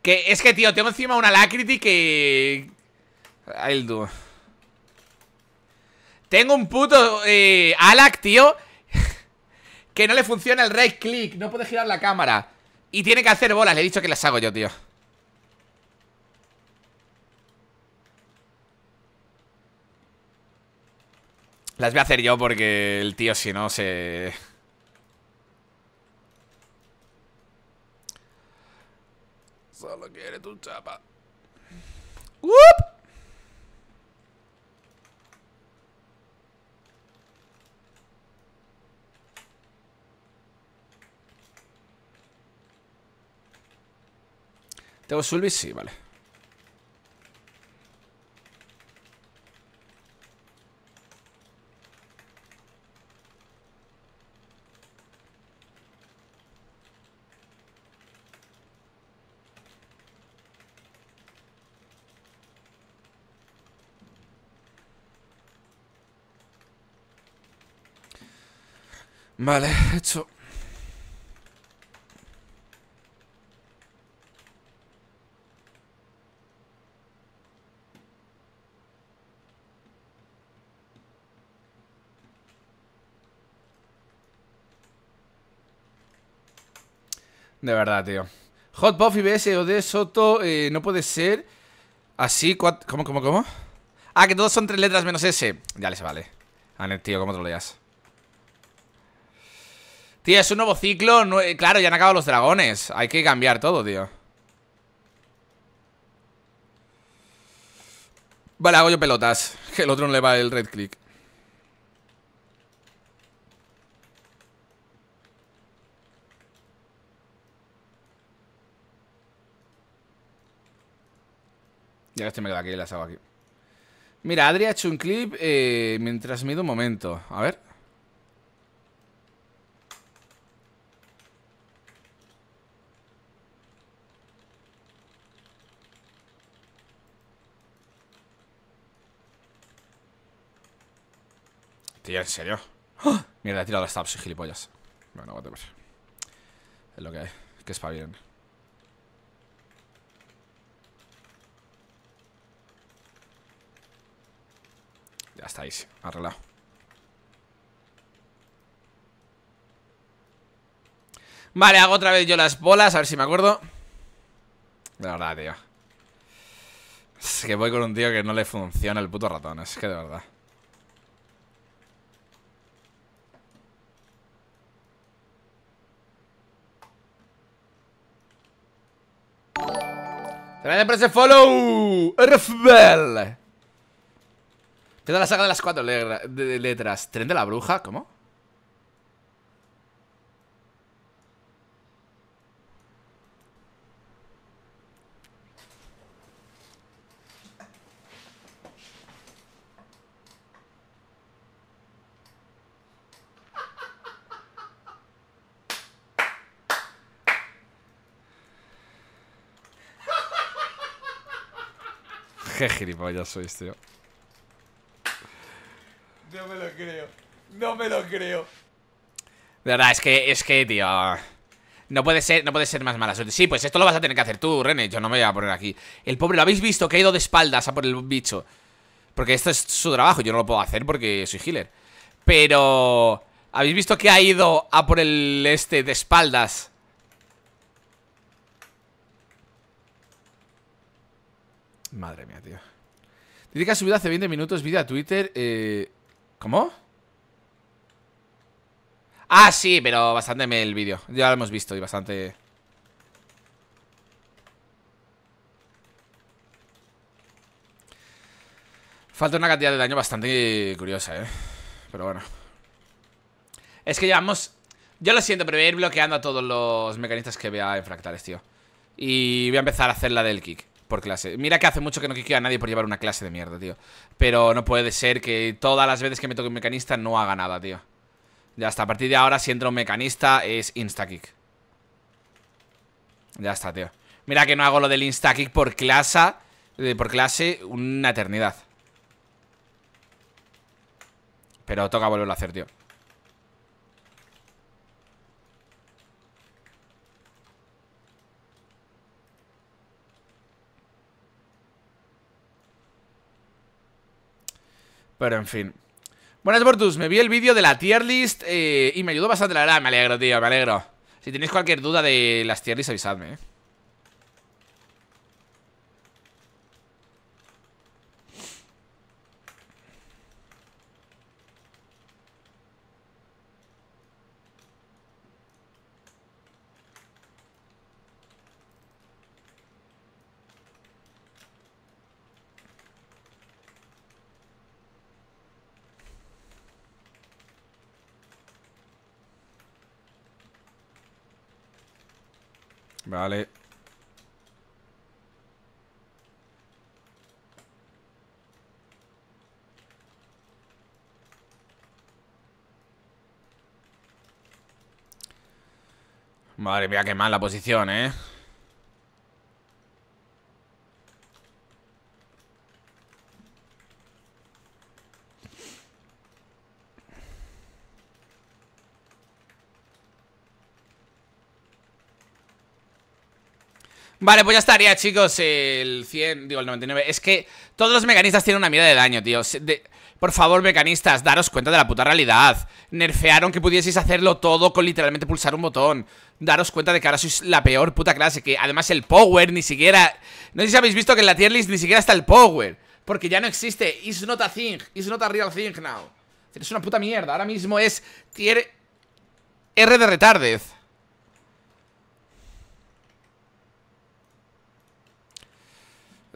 A: Que es que, tío, tengo encima una Lacrity que... Ahí el dúo. Tengo un puto eh, Alak, tío Que no le funciona el right click No puede girar la cámara Y tiene que hacer bolas, le he dicho que las hago yo, tío Las voy a hacer yo porque el tío si no se... Solo quiere tu chapa ¡Up! ¿Tengo Sulvis? Sí, vale Vale, hecho De verdad, tío. Hot Buff y BS de Soto eh, no puede ser así. Cuatro... ¿Cómo, cómo, cómo? Ah, que todos son tres letras menos S. Ya les vale. ver, ah, tío, ¿cómo troleas? Tío, es un nuevo ciclo. Eh, claro, ya han acabado los dragones. Hay que cambiar todo, tío. Vale, hago yo pelotas. Que el otro no le va el red click. Ya este me queda aquí, las hago aquí. Mira, Adri ha hecho un clip eh, mientras mido un momento. A ver. Tío, ¿en serio? ¡Ah! Mira, Mierda, he tirado las tabs, y gilipollas. Bueno, whatever. Es lo que hay. Que es para bien. Ya estáis, arreglado. Vale, hago otra vez yo las bolas, a ver si me acuerdo. De verdad, tío. Es que voy con un tío que no le funciona el puto ratón, es que de verdad. follow, RFBEL tal la saga de las cuatro letras. ¿Tren de la bruja? ¿Cómo? Qué gilipollas sois, tío creo. No me lo creo. De verdad, es que, es que, tío. No puede ser, no puede ser más mala suerte. Sí, pues esto lo vas a tener que hacer tú, René. Yo no me voy a poner aquí. El pobre, ¿lo habéis visto? Que ha ido de espaldas a por el bicho. Porque esto es su trabajo. Yo no lo puedo hacer porque soy healer. Pero... ¿Habéis visto que ha ido a por el este de espaldas? Madre mía, tío. Dice que ha subido hace 20 minutos vídeo a Twitter. Eh ¿Cómo? Ah, sí, pero bastante me el vídeo Ya lo hemos visto y bastante... Falta una cantidad de daño bastante curiosa, ¿eh? Pero bueno Es que vamos. Yo lo siento, pero voy a ir bloqueando a todos los mecanistas que vea en fractales, tío Y voy a empezar a hacer la del kick por clase. Mira que hace mucho que no quiero a nadie por llevar una clase de mierda, tío. Pero no puede ser que todas las veces que me toque un mecanista no haga nada, tío. Ya está, a partir de ahora si entra un mecanista es instakick. Ya está, tío. Mira que no hago lo del instakick por clase, eh, por clase una eternidad. Pero toca volverlo a hacer, tío. Pero en fin. Buenas, Bortus. Me vi el vídeo de la tier list eh, y me ayudó bastante, la verdad. Me alegro, tío, me alegro. Si tenéis cualquier duda de las tier list, avisadme, eh. Vale. Madre mía, qué mal la posición, ¿eh? Vale, pues ya estaría, chicos, el 100, digo el 99 Es que todos los mecanistas tienen una mira de daño, tío Por favor, mecanistas, daros cuenta de la puta realidad Nerfearon que pudieseis hacerlo todo con literalmente pulsar un botón Daros cuenta de que ahora sois la peor puta clase Que además el power ni siquiera... No sé si habéis visto que en la tier list ni siquiera está el power Porque ya no existe, it's not a thing, it's not a real thing now Es una puta mierda, ahora mismo es tier R de retardez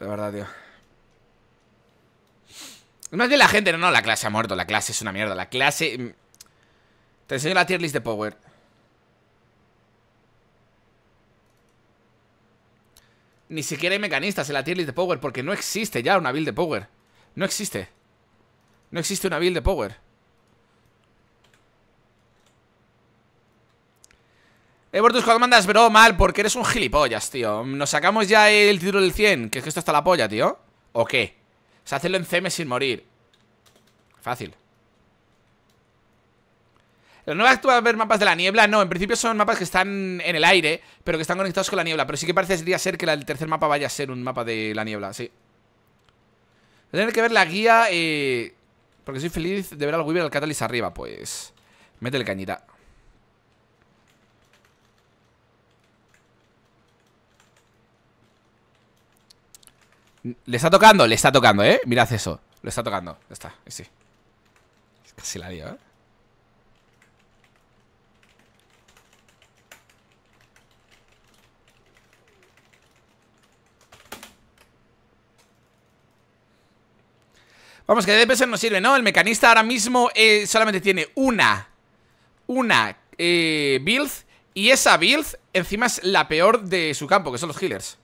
A: De verdad, tío. Es de la gente, no, no, la clase ha muerto. La clase es una mierda. La clase. Mm. Te enseño la tier list de Power. Ni siquiera hay mecanistas en la tier list de Power porque no existe ya una build de Power. No existe. No existe una build de Power. Evertus, eh, tus mandas bro mal, porque eres un gilipollas, tío Nos sacamos ya el título del 100 Que es que esto está la polla, tío ¿O qué? O sea, hacerlo en CM sin morir Fácil ¿No nueva a ver mapas de la niebla, no, en principio son mapas que están en el aire, pero que están conectados con la niebla. Pero sí que parecería ser que el tercer mapa vaya a ser un mapa de la niebla, sí. Voy a tener que ver la guía, eh, porque soy feliz de ver al Weaver al Catalyst arriba, pues... Métele cañita. ¿Le está tocando? Le está tocando, ¿eh? Mirad eso. Le está tocando. Ya está, sí. Casi la dio, ¿eh? Vamos, que de peso no sirve, ¿no? El mecanista ahora mismo eh, solamente tiene una Una eh, build Y esa build encima es la peor de su campo Que son los healers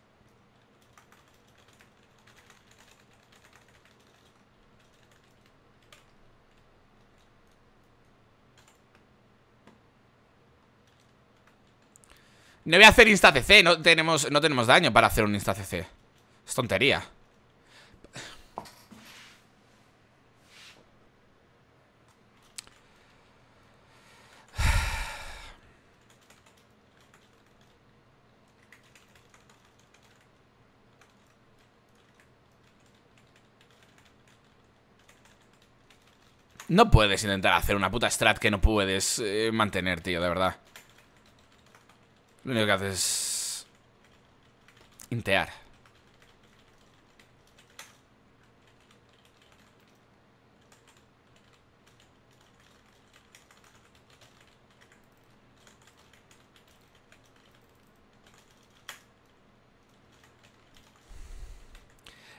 A: No voy a hacer insta CC, no tenemos, no tenemos daño para hacer un insta CC. Es tontería. No puedes intentar hacer una puta strat que no puedes eh, mantener, tío, de verdad. Lo único que hace es... Intear.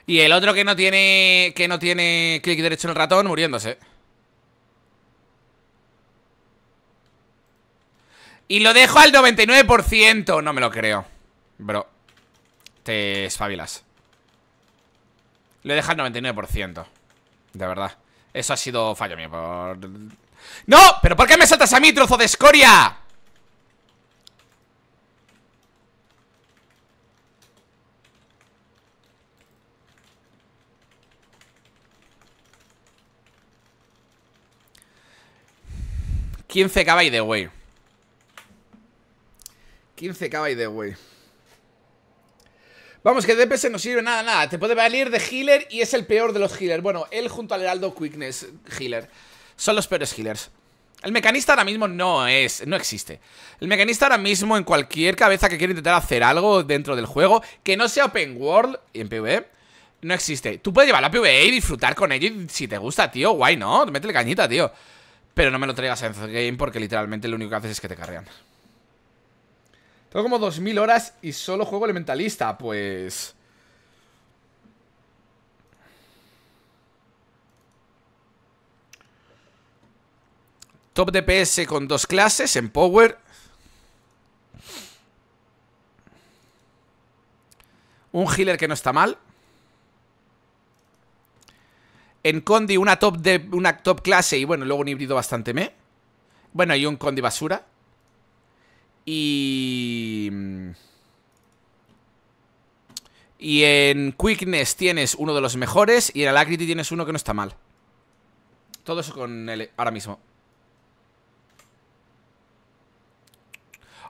A: Y el otro que no tiene que no tiene clic derecho en el ratón muriéndose. Y lo dejo al 99%. No me lo creo. Bro. Te espabilas. Lo dejo al 99%. De verdad. Eso ha sido fallo mío. ¡No! ¿Pero por qué me saltas a mí, trozo de escoria? 15 cegaba de güey? 15k by the way. Vamos, que DPS no sirve nada, nada. Te puede valer de healer y es el peor de los healers. Bueno, él junto al Heraldo Quickness healer. Son los peores healers. El mecanista ahora mismo no es, no existe. El mecanista ahora mismo en cualquier cabeza que quiera intentar hacer algo dentro del juego, que no sea open world y en PvE, no existe. Tú puedes llevarlo a PvE y disfrutar con ello si te gusta, tío, guay, ¿no? Métele cañita, tío. Pero no me lo traigas en game porque literalmente lo único que haces es que te carrean. Tengo como 2000 horas y solo juego elementalista, pues... Top DPS con dos clases en Power. Un healer que no está mal. En Condi una top, de, una top clase y bueno, luego un híbrido bastante me. Bueno, y un Condi basura. Y... Mm, y en Quickness tienes uno de los mejores y en Alacrity tienes uno que no está mal. Todo eso con él ahora mismo.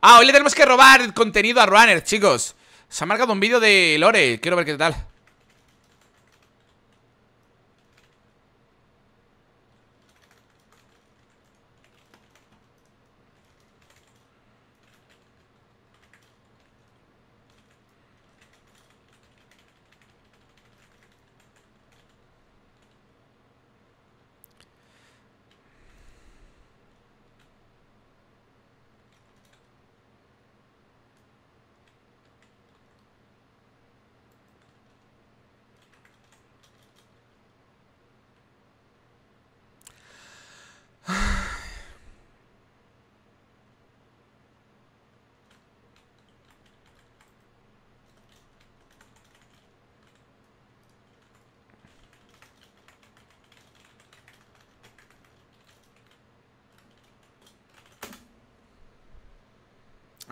A: Ah, hoy le tenemos que robar contenido a Runner, chicos. Se ha marcado un vídeo de Lore. Quiero ver qué tal.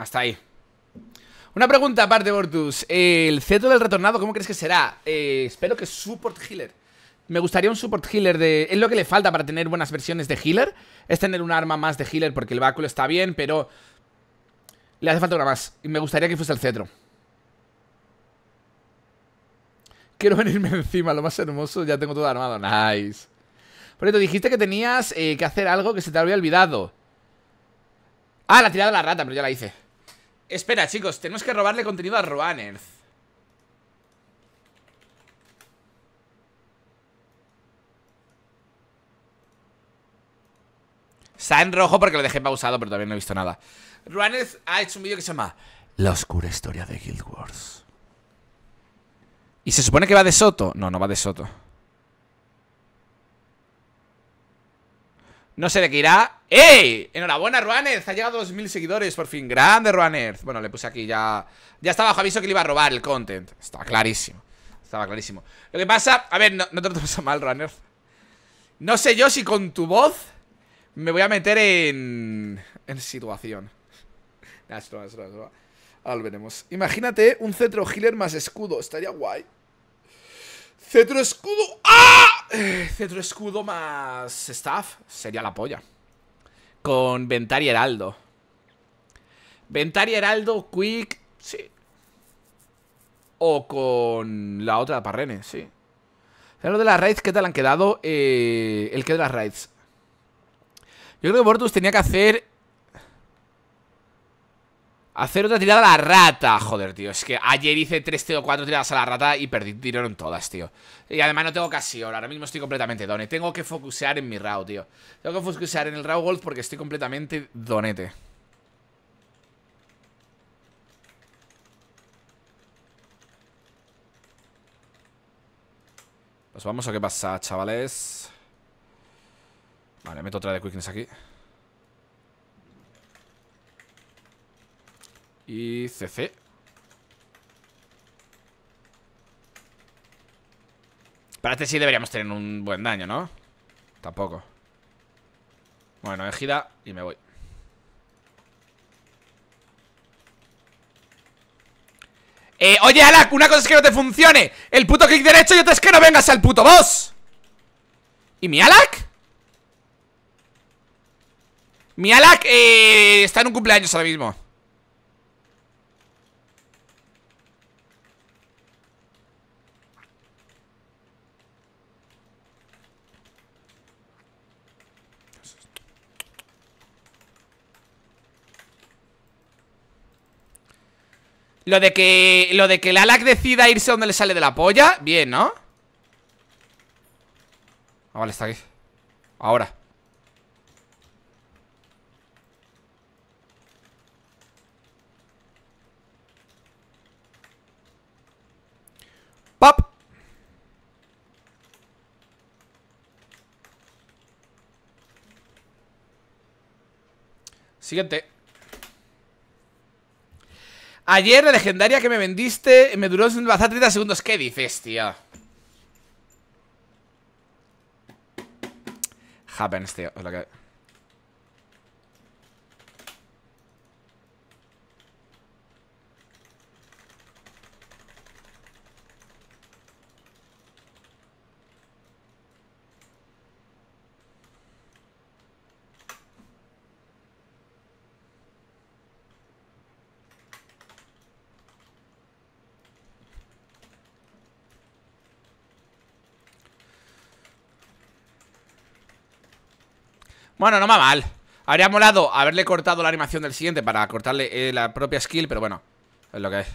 A: Está ahí. Una pregunta aparte, Bortus. el cetro del retornado, ¿cómo crees que será? Eh, espero que support healer. Me gustaría un support healer de... Es lo que le falta para tener buenas versiones de healer. Es tener un arma más de healer porque el báculo está bien, pero... Le hace falta una más. Y me gustaría que fuese el cetro. Quiero venirme encima, lo más hermoso. Ya tengo todo armado. Nice. Por cierto, dijiste que tenías eh, que hacer algo que se te había olvidado. Ah, la tirada de la rata, pero ya la hice. Espera, chicos, tenemos que robarle contenido a Ruaneth Está en rojo porque lo dejé pausado, pero también no he visto nada. Ruaneth ha hecho un vídeo que se llama La oscura historia de Guild Wars. ¿Y se supone que va de Soto? No, no va de Soto. No sé de qué irá ¡Ey! Enhorabuena, Ruanez Ha llegado a 2.000 seguidores, por fin Grande, Ruanez Bueno, le puse aquí ya Ya estaba bajo aviso que le iba a robar el content Estaba clarísimo Estaba clarísimo Lo que pasa A ver, no, te lo tomes mal, Ruanez No sé yo si con tu voz Me voy a meter en... En situación Ahora lo veremos Imagínate un cetro healer más escudo Estaría guay Cetro escudo ¡Ah! Eh, centro escudo más staff sería la polla. Con y Heraldo. y Heraldo, Quick, sí. O con la otra de Parrene, sí. Lo de las raids, ¿qué tal han quedado? Eh, el que de las raids. Yo creo que Bortus tenía que hacer Hacer otra tirada a la rata Joder, tío, es que ayer hice 3 o 4 tiradas a la rata Y perdí tiro en todas, tío Y además no tengo casi ahora, ahora mismo estoy completamente done Tengo que focusear en mi RAW, tío Tengo que focusear en el RAW golf porque estoy completamente donete Pues vamos a qué pasa, chavales Vale, meto otra de quickness aquí Y CC. Para este sí deberíamos tener un buen daño, ¿no? Tampoco. Bueno, ejida y me voy. Eh, oye, Alak, una cosa es que no te funcione El puto clic derecho y otra es que no vengas al puto boss ¿Y mi Alak? Mi Alak eh, está en un cumpleaños ahora mismo Lo de que. Lo de que el Alak decida irse donde le sale de la polla. Bien, ¿no? Ah, vale, está aquí. Ahora. ¡Pop! Siguiente. Ayer la legendaria que me vendiste me duró un bazar 30 segundos. ¿Qué dices, tío? Happens, tío. Es lo que... Bueno, no va mal Habría molado haberle cortado la animación del siguiente Para cortarle eh, la propia skill Pero bueno, es lo que es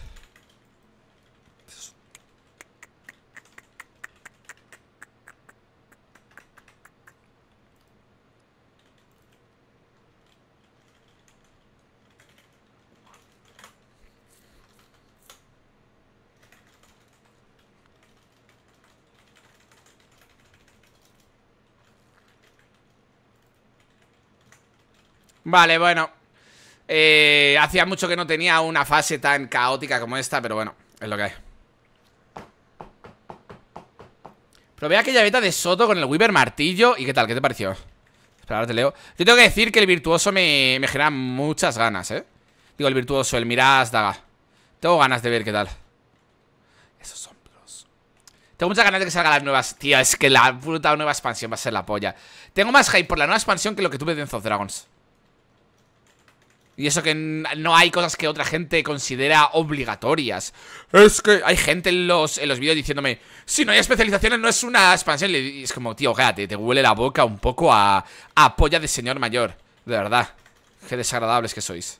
A: Vale, bueno. Eh, hacía mucho que no tenía una fase tan caótica como esta, pero bueno, es lo que hay. Probé aquella beta de Soto con el Weaver martillo y qué tal, ¿qué te pareció? Espera, ahora te leo. Yo tengo que decir que el virtuoso me, me genera muchas ganas, ¿eh? Digo, el virtuoso, el Miraz, Daga. Tengo ganas de ver qué tal. Esos son pros. Tengo muchas ganas de que salgan las nuevas. Tío, es que la puta nueva expansión va a ser la polla. Tengo más hype por la nueva expansión que lo que tuve de Enzo Dragons. Y eso que no hay cosas que otra gente considera obligatorias. Es que hay gente en los, en los vídeos diciéndome, si no hay especializaciones no es una expansión. Y es como, tío, gate, te huele la boca un poco a, a polla de señor mayor. De verdad. Qué desagradables que sois.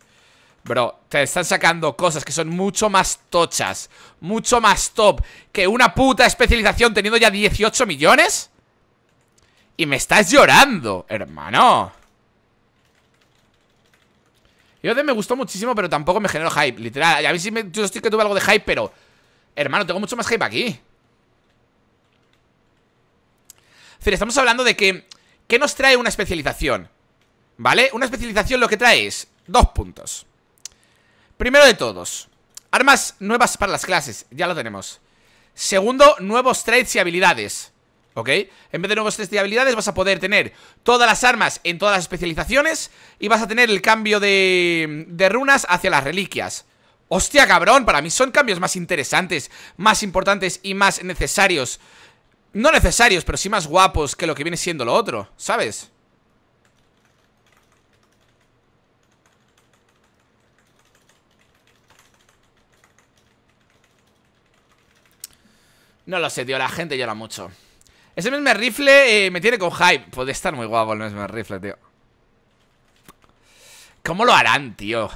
A: Bro, te están sacando cosas que son mucho más tochas, mucho más top que una puta especialización teniendo ya 18 millones. Y me estás llorando, hermano. Yo de me gustó muchísimo, pero tampoco me generó hype, literal. A mí sí me, yo estoy que tuve algo de hype, pero... Hermano, tengo mucho más hype aquí. Es decir, estamos hablando de que... ¿Qué nos trae una especialización? ¿Vale? Una especialización lo que trae es... Dos puntos. Primero de todos. Armas nuevas para las clases. Ya lo tenemos. Segundo, nuevos traits y habilidades. ¿ok? En vez de nuevos test de habilidades vas a poder tener todas las armas en todas las especializaciones y vas a tener el cambio de, runas hacia las reliquias. ¡Hostia, cabrón! Para mí son cambios más interesantes, más importantes y más necesarios. No necesarios, pero sí más guapos que lo que viene siendo lo otro, ¿sabes? No lo sé, tío, la gente llora mucho. Ese mismo rifle eh, me tiene con hype. Puede estar muy guapo el mismo rifle, tío. ¿Cómo lo harán, tío?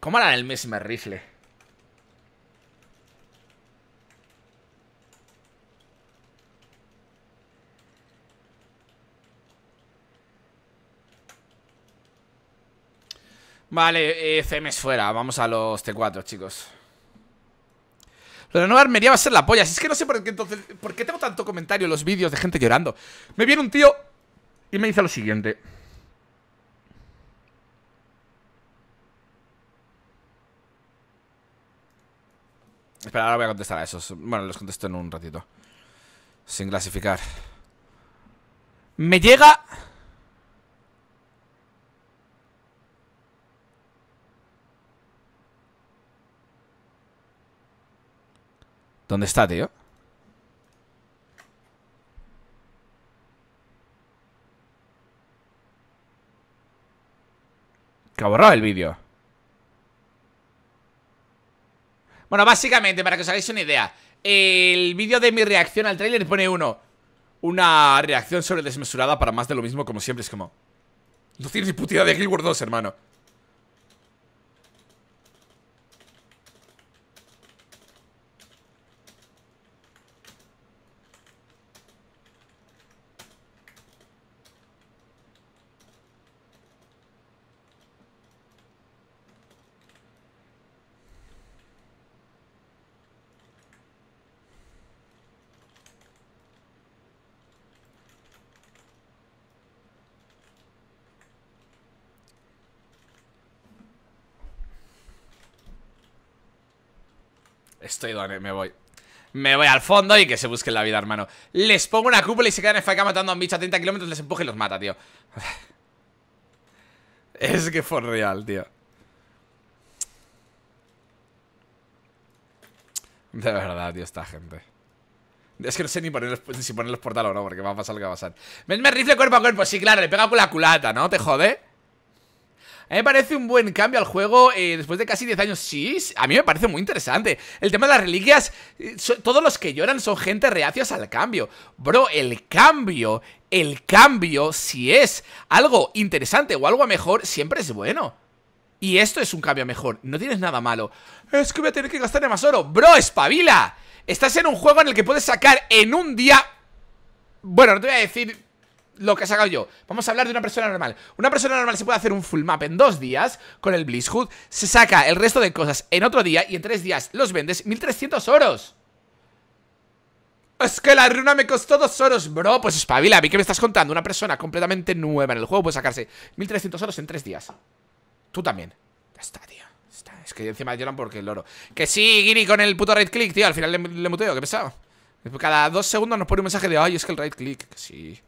A: ¿Cómo harán el mismo rifle? Vale, eh, Cm es fuera. Vamos a los T4, chicos. Pero no armería va a ser la polla. Si es que no sé por qué, entonces, por qué tengo tanto comentario en los vídeos de gente llorando. Me viene un tío y me dice lo siguiente. Espera, ahora voy a contestar a esos. Bueno, los contesto en un ratito. Sin clasificar. Me llega ¿Dónde está, tío? Que ha borrado el vídeo Bueno, básicamente, para que os hagáis una idea El vídeo de mi reacción al tráiler pone uno Una reacción sobre desmesurada para más de lo mismo como siempre Es como... No tienes ni de Guild Wars 2, hermano Eh, me voy me voy al fondo y que se busquen la vida, hermano Les pongo una cúpula y se quedan en FK matando a un bicho a 30 kilómetros Les empuja y los mata, tío Es que fue real, tío De verdad, tío, esta gente Es que no sé ni si poner los portales o no Porque va a pasar lo que va a pasar Venme rifle cuerpo a cuerpo, sí, claro, le pega con la culata, ¿no? ¿Te jode? A mí me parece un buen cambio al juego eh, después de casi 10 años. Sí, a mí me parece muy interesante. El tema de las reliquias, eh, todos los que lloran son gente reacios al cambio. Bro, el cambio, el cambio, si es algo interesante o algo mejor, siempre es bueno. Y esto es un cambio mejor, no tienes nada malo Es que voy a tener que gastar más oro Bro, espabila Estás en un juego en el que puedes sacar en un día Bueno, no te voy a decir lo que he sacado yo. Vamos a hablar de una persona normal. Una persona normal se puede hacer un full map en dos días con el Blizzhood. Se saca el resto de cosas en otro día y en tres días los vendes 1300 oros. Es que la runa me costó dos oros, bro. Pues espabila, a mí que me estás contando. Una persona completamente nueva en el juego puede sacarse 1300 oros en tres días. Tú también. Ya está, tío. Es que encima lloran porque el oro. Que sí, guiri, con el puto right click, tío. Al final le, le muteo, ¿Qué pesado. Cada dos segundos nos pone un mensaje de, ay, es que el right click. Que sí.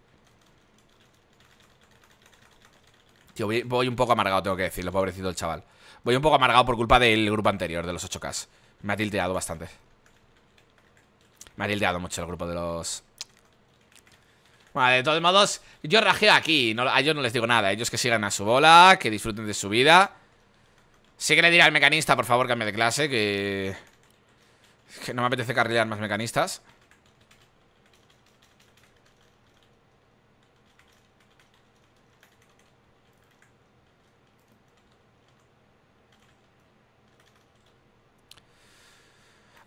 A: Tío, voy, un poco amargado, tengo que decirlo, pobrecito el chaval. Voy un poco amargado por culpa del grupo anterior, de los 8K. Me ha tilteado bastante. Me ha tilteado mucho el grupo de los... Bueno, de todos modos, yo rajeo aquí. No, a ellos no les digo nada. Ellos que sigan a su bola, que disfruten de su vida. Sí que le diré al mecanista, por favor, me de clase, que... Que no me apetece carrillar más mecanistas.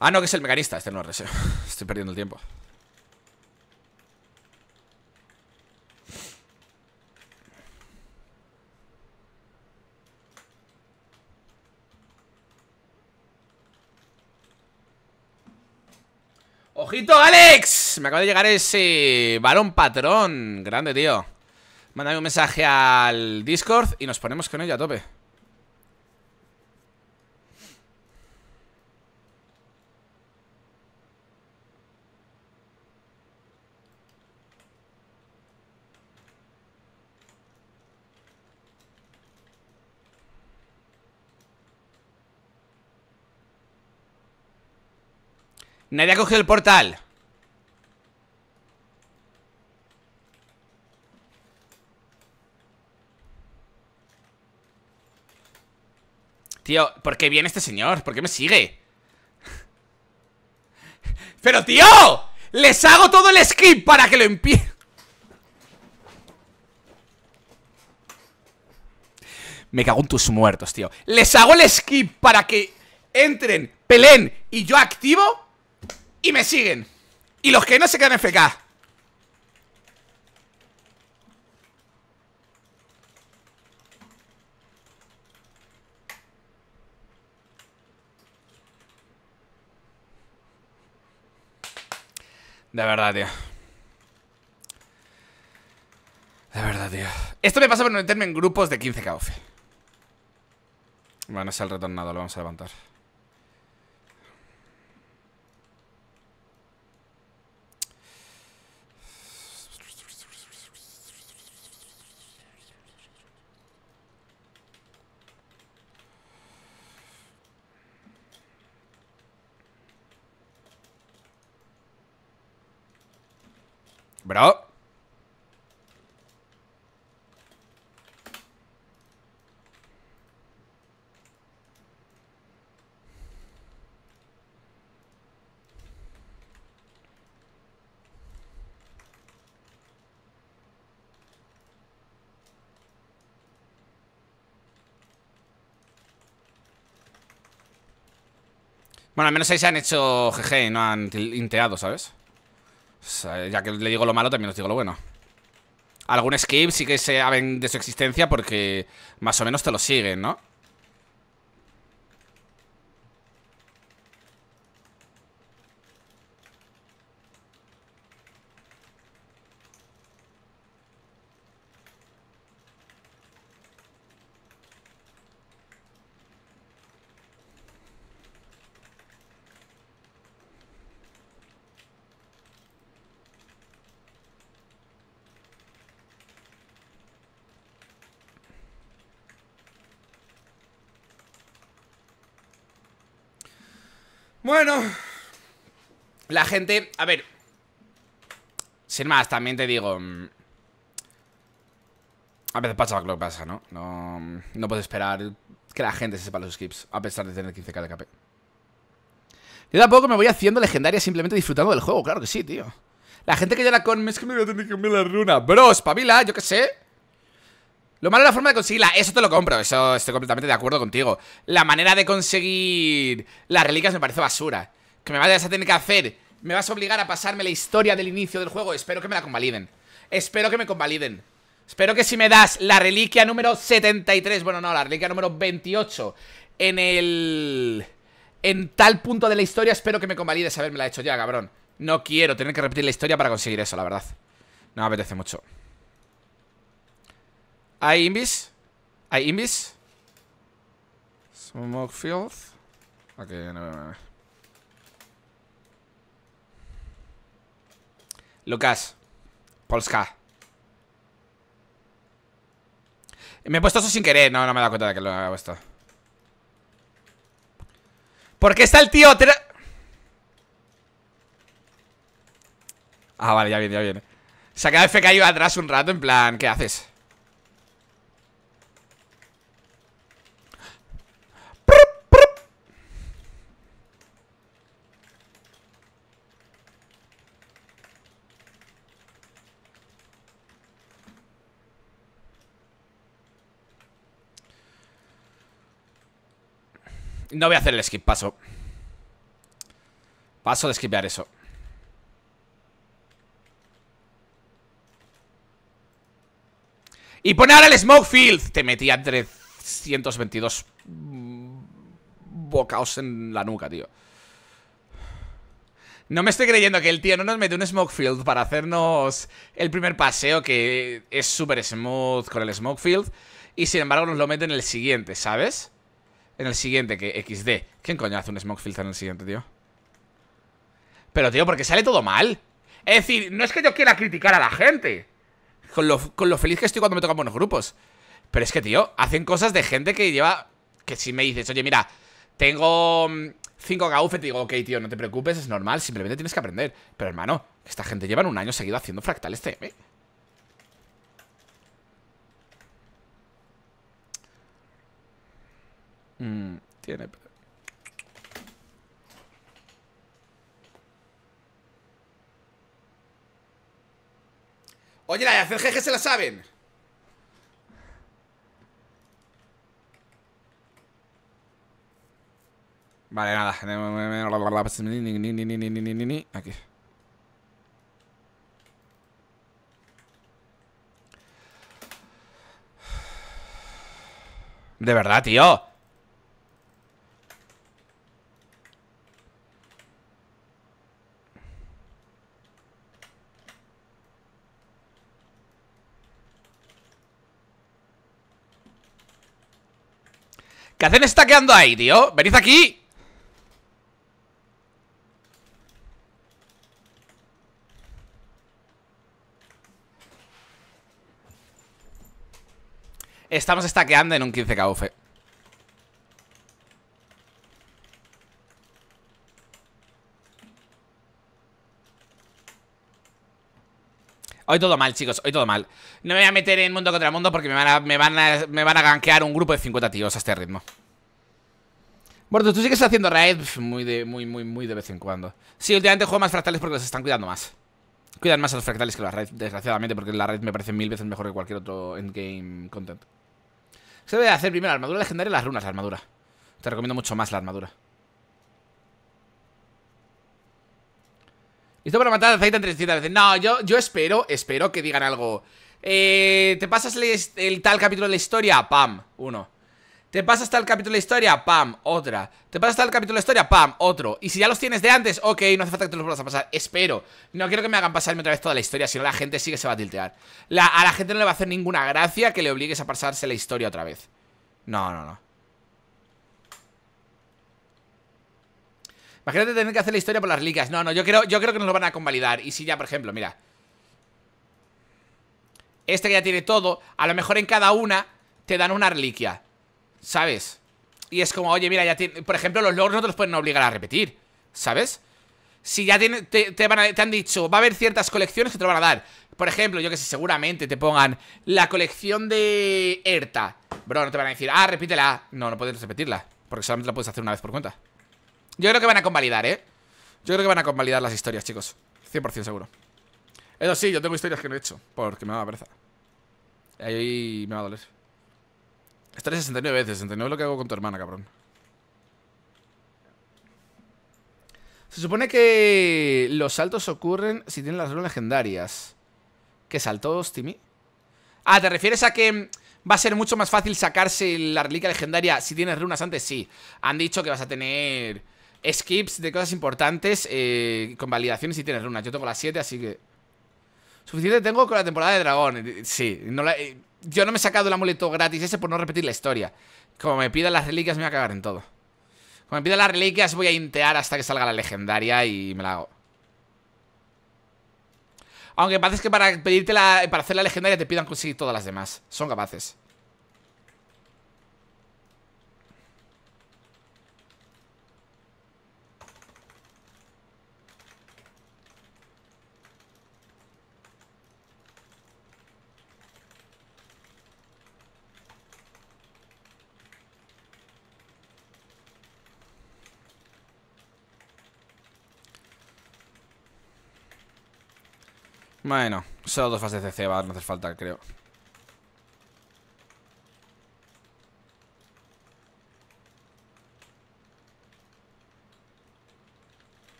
A: Ah, no, que es el mecanista. Este no es reseo. Estoy perdiendo el tiempo. ¡Ojito, Alex! Me acaba de llegar ese balón patrón. Grande, tío. Mándame un mensaje al Discord y nos ponemos con ello a tope. Nadie ha cogido el portal Tío, ¿por qué viene este señor? ¿Por qué me sigue? ¡Pero
B: tío! ¡Les hago todo el skip para que
A: lo empiece! Me cago en tus muertos, tío. Les hago el skip para que entren, Pelén y yo activo y me siguen. Y los que no se quedan FK. De verdad, tío. De verdad, tío. Esto me pasa por meterme en grupos de 15 KOF. Bueno, es el retornado, lo vamos a levantar. Bueno, al menos ahí se han hecho GG no han inteado, ¿sabes? Pues, eh, ya que le digo lo malo, también os digo lo bueno. Algún skip sí que se saben de su existencia porque más o menos te lo siguen, ¿no? Bueno. La gente... A ver. Sin más, también te digo... Mm, a veces pasa lo que pasa, ¿no? ¿no? No puedes esperar que la gente se sepa los skips, a pesar de tener 15k de KP. Yo tampoco me voy haciendo legendaria simplemente disfrutando del juego, claro que sí, tío. La gente que llega con... Es que me voy a tener que cambiar la runa. Bro, espabila, yo qué sé. Lo malo es la forma de conseguirla, eso te lo compro, eso estoy completamente de acuerdo contigo. La manera de conseguir las reliquias me parece basura. Que me vayas a tener que hacer, me vas a obligar a pasarme la historia del inicio del juego, espero que me la convaliden. Espero que me convaliden. Espero que si me das la reliquia número 73, bueno, no, la reliquia número 28 en el... En tal punto de la historia, espero que me convalides haberme la hecho ya, cabrón. No quiero tener que repetir la historia para conseguir eso, la verdad. No me apetece mucho. Hay invis. Hay invis. Smoke field. Ok, no, no, no. Lucas. Polska. Me he puesto eso sin querer. No, no me he dado cuenta de que lo había puesto. ¿Por qué está el tío? Ah, vale, ya viene, ya viene. Se acaba de caído atrás un rato en plan, ¿qué haces? No voy a hacer el skip, paso. Paso de skipear eso. Y pone ahora el smoke field. Te metía 322 bocaos en la nuca, tío. No me estoy creyendo que el tío no nos mete un smoke field para hacernos el primer paseo que es súper smooth con el smoke field. Y sin embargo nos lo mete en el siguiente, ¿sabes? En el siguiente, que XD. ¿Quién coño hace un smoke filter en el siguiente, tío? Pero, tío, porque sale todo mal. Es decir, no es que yo quiera criticar a la gente. Con lo, feliz que estoy cuando me tocan buenos grupos. Pero es que, tío, hacen cosas de gente que lleva... Que si me dices, oye, mira, tengo 5 y te digo, ok, tío, no te preocupes, es normal, simplemente tienes que aprender. Pero, hermano, esta gente lleva un año seguido haciendo fractales este TM. Mm, tiene... Oye, la de hacer jeje se la saben. Vale, nada. Aquí. De verdad, tío. ¿Qué hacen estaqueando ahí, tío? ¡Venid aquí! Estamos estaqueando en un 15 KF Hoy todo mal, chicos, hoy todo mal No me voy a meter en mundo contra mundo porque me van a, me van un grupo de 50 tíos a este ritmo Bueno, tú sigues haciendo raid muy de, muy, muy, muy de vez en cuando Sí, últimamente juego más fractales porque los están cuidando más Cuidan más a los fractales que las raids, desgraciadamente Porque la raid me parece mil veces mejor que cualquier otro endgame content Se debe hacer primero la armadura legendaria y las runas, la armadura Te recomiendo mucho más la armadura Esto para matar a 300 veces. No, yo, yo espero, espero que digan algo. Eh, ¿Te pasas el, tal capítulo de la historia? Pam, uno. ¿Te pasas tal capítulo de la historia? Pam, otra. ¿Te pasas tal capítulo de la historia? Pam, otro. Y si ya los tienes de antes, ok, no hace falta que te los vuelvas a pasar. Espero. No quiero que me hagan pasarme otra vez toda la historia, sino la gente sigue se va a tiltear. a la gente no le va a hacer ninguna gracia que le obligues a pasarse la historia otra vez. No, no, no. Imagínate tener que hacer la historia por las reliquias. No, no, yo creo, yo creo que nos lo van a convalidar. Y si ya, por ejemplo, mira. Este que ya tiene todo. A lo mejor en cada una te dan una reliquia. ¿Sabes? Y es como, oye, mira, ya tiene... Por ejemplo, los logros no te los pueden obligar a repetir. ¿Sabes? Si ya tiene, te, han dicho, va a haber ciertas colecciones que te lo van a dar. Por ejemplo, yo que sé, seguramente te pongan la colección de Erta. Bro, no te van a decir, ah, repítela. No, no puedes repetirla. Porque solamente la puedes hacer una vez por cuenta. Yo creo que van a convalidar, ¿eh? Yo creo que van a convalidar las historias, chicos 100% seguro Eso sí, yo tengo historias que no he hecho Porque me da pereza Ahí me va a doler Estaré 69 veces 69 es lo que hago con tu hermana, cabrón Se supone que los saltos ocurren si tienen las runas legendarias. ¿Qué saltos, Timmy? Ah, ¿te refieres a que va a ser mucho más fácil sacarse la reliquia legendaria si tienes runas antes? Sí. Han dicho que vas a tener skips de cosas importantes eh, con validaciones y tienes runas. Yo tengo las 7, así que... Suficiente tengo con la temporada de dragón. Sí, eh, yo no me he sacado el amuleto gratis ese por no repetir la historia. Como me pidan las reliquias me voy a cagar en todo. Como me pidan las reliquias voy a intear hasta que salga la legendaria y me la hago. Aunque parece que para pedirte para hacer la legendaria te pidan conseguir todas las demás. Son capaces. Bueno, solo dos fases de CC, va a hacer falta, creo.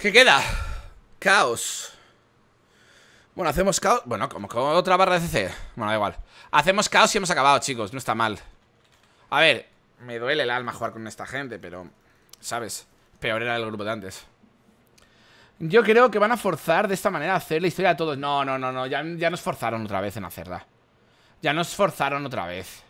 A: ¿Qué queda? Caos Bueno, hacemos caos Bueno, como otra barra de CC Bueno, da igual Hacemos caos y hemos acabado, chicos No está mal A ver, me duele el alma jugar con esta gente Pero, ¿sabes? Peor era el grupo de antes. Yo creo que van a forzar de esta manera a hacer la historia a todos. No, no, no, no. Ya, nos forzaron otra vez en hacerla. Ya nos forzaron otra vez.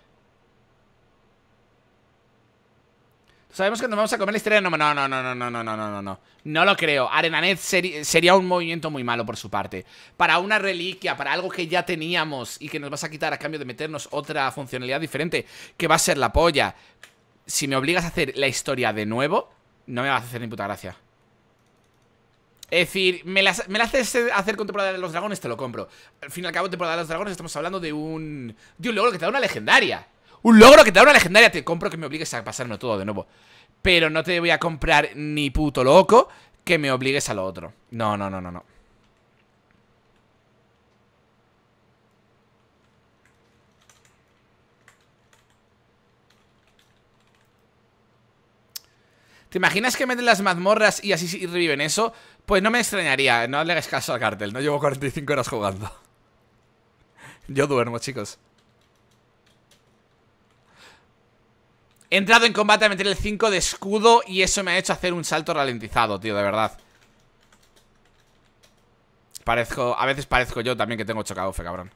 A: Sabemos que nos vamos a comer la historia No, no, no, no, no, no, no, no, no, no. No lo creo. Arenanet sería un movimiento muy malo por su parte. Para una reliquia, para algo que ya teníamos y que nos vas a quitar a cambio de meternos otra funcionalidad diferente, que va a ser la polla. Si me obligas a hacer la historia de nuevo, no me vas a hacer ni puta gracia. Es decir, me la me haces hacer con temporada de los dragones, te lo compro. Al fin y al cabo, temporada de los dragones estamos hablando de un... De un logro que te da una legendaria. Un logro que te da una legendaria. Te compro que me obligues a pasarme todo de nuevo. Pero no te voy a comprar ni puto loco que me obligues a lo otro. No, no, no, no, no. ¿Te imaginas que meten las mazmorras y así reviven eso? Pues no me extrañaría, no le hagas caso al cartel, no llevo 45 horas jugando. Yo duermo, chicos. He entrado en combate a meter el 5 de escudo y eso me ha hecho hacer un salto ralentizado, tío, de verdad. Parezco, a veces parezco yo también que tengo fe cabrón.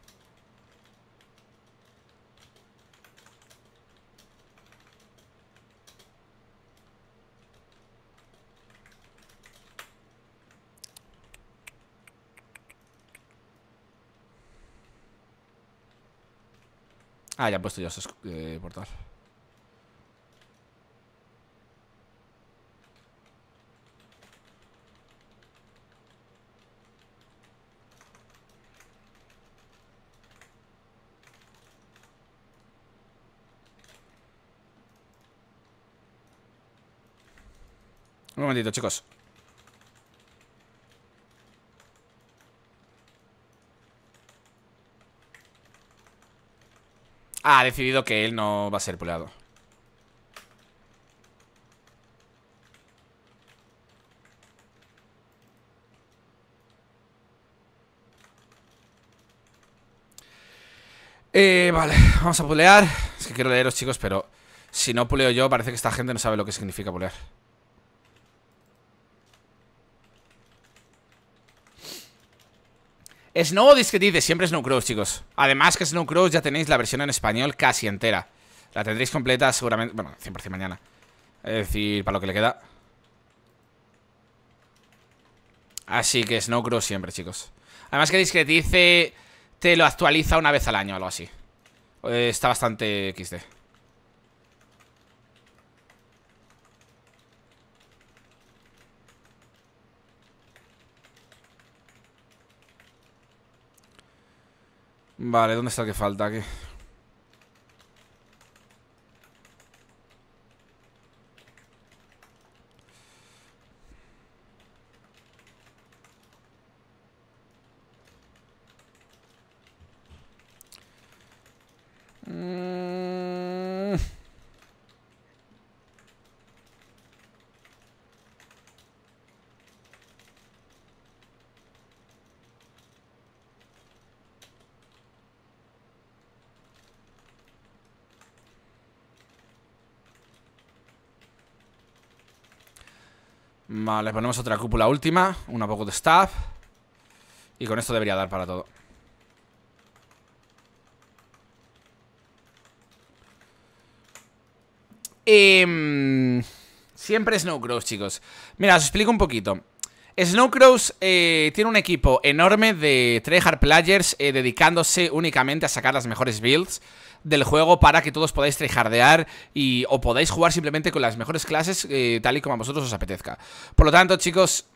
A: Ah, ya he puesto yo eh, portal. Un momentito, chicos. ha decidido que él no va a ser puleado. Eh, vale, vamos a pulear. Es que quiero leeros, chicos, pero si no puleo yo, parece que esta gente no sabe lo que significa pulear. Snow no dice, siempre Snow Cross, chicos. Además que no Cross ya tenéis la versión en español casi entera. La tendréis completa seguramente, bueno, 100% mañana. Es decir, para lo que le queda. Así que no Cross siempre, chicos. Además que discretice te lo actualiza una vez al año, algo así. Eh, está bastante XD. Vale, ¿dónde está que falta? ¿Qué? Mm. Vale, ponemos otra cúpula última Una poco de staff Y con esto debería dar para todo em, Siempre siempre no Cross, chicos Mira, os explico un poquito Snowcrows eh, tiene un equipo enorme de tryhard players eh, dedicándose únicamente a sacar las mejores builds del juego para que todos podáis tryhardear y o podáis jugar simplemente con las mejores clases eh, tal y como a vosotros os apetezca. Por lo tanto, chicos,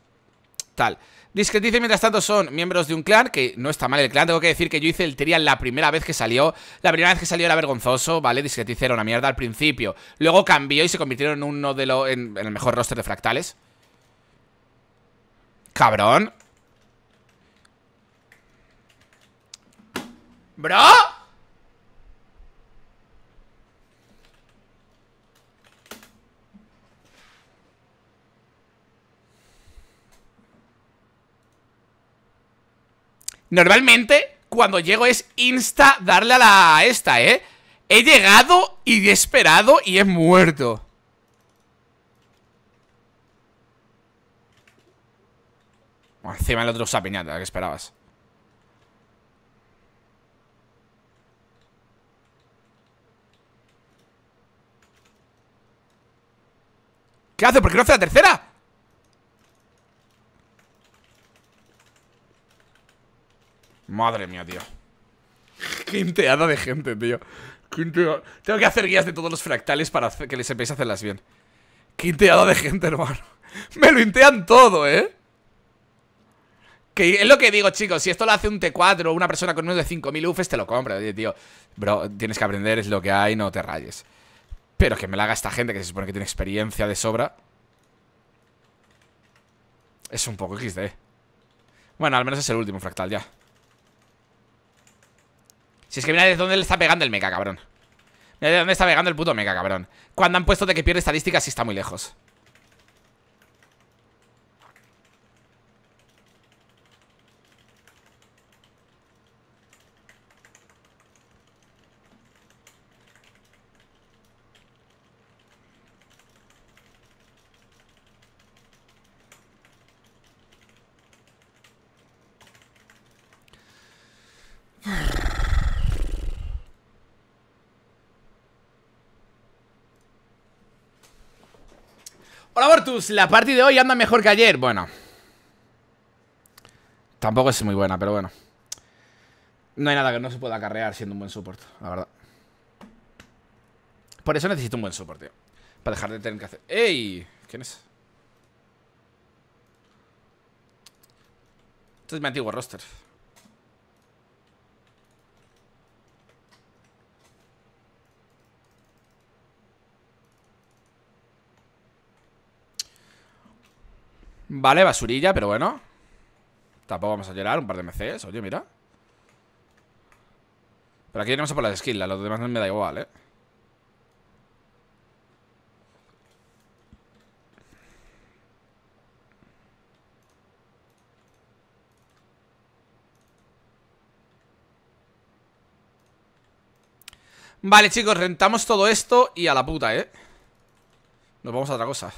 A: tal. Discretice mientras tanto son miembros de un clan, que no está mal el clan, tengo que decir que yo hice el trial la primera vez que salió, la primera vez que salió era vergonzoso, ¿vale? Discretice era una mierda al principio, luego cambió y se convirtieron en uno de los, en el mejor roster de fractales. Cabrón Bro Normalmente, cuando llego es insta darle a la esta, ¿eh? He llegado y he esperado y he muerto encima el otro sapiñata que esperabas. ¿Qué hace? ¿Por qué no hace la tercera? Madre mía, tío. Quinteada de gente, tío. Tengo que hacer guías de todos los fractales para que les a hacerlas bien. Quinteada de gente, hermano. Me lo intean todo, ¿eh? es lo que digo, chicos, si esto lo hace un T4 o una persona con unos de 5000 UFs, te lo compra. Oye, tío, bro, tienes que aprender, es lo que hay, no te rayes. Pero que me la haga esta gente que se supone que tiene experiencia de sobra. Es un poco XD. Bueno, al menos es el último fractal ya. Si es que mira de dónde le está pegando el mecha, cabrón. Mira de dónde está pegando el puto mega cabrón. Cuando han puesto de que pierde estadísticas, y está muy lejos. Hola Bortus, la parte de hoy anda mejor que ayer Bueno Tampoco es muy buena, pero bueno No hay nada que no se pueda acarrear siendo un buen soporte, la verdad Por eso necesito un buen soporte tío Para dejar de tener que hacer... ¡Ey! ¿Quién es? Este es mi antiguo roster Vale, basurilla, pero bueno Tampoco vamos a llorar, un par de MCs, oye, mira Pero aquí iremos a por las skills, los demás no me da igual, eh Vale, chicos, rentamos todo esto y a la puta, ¿eh? Nos vamos a otra cosa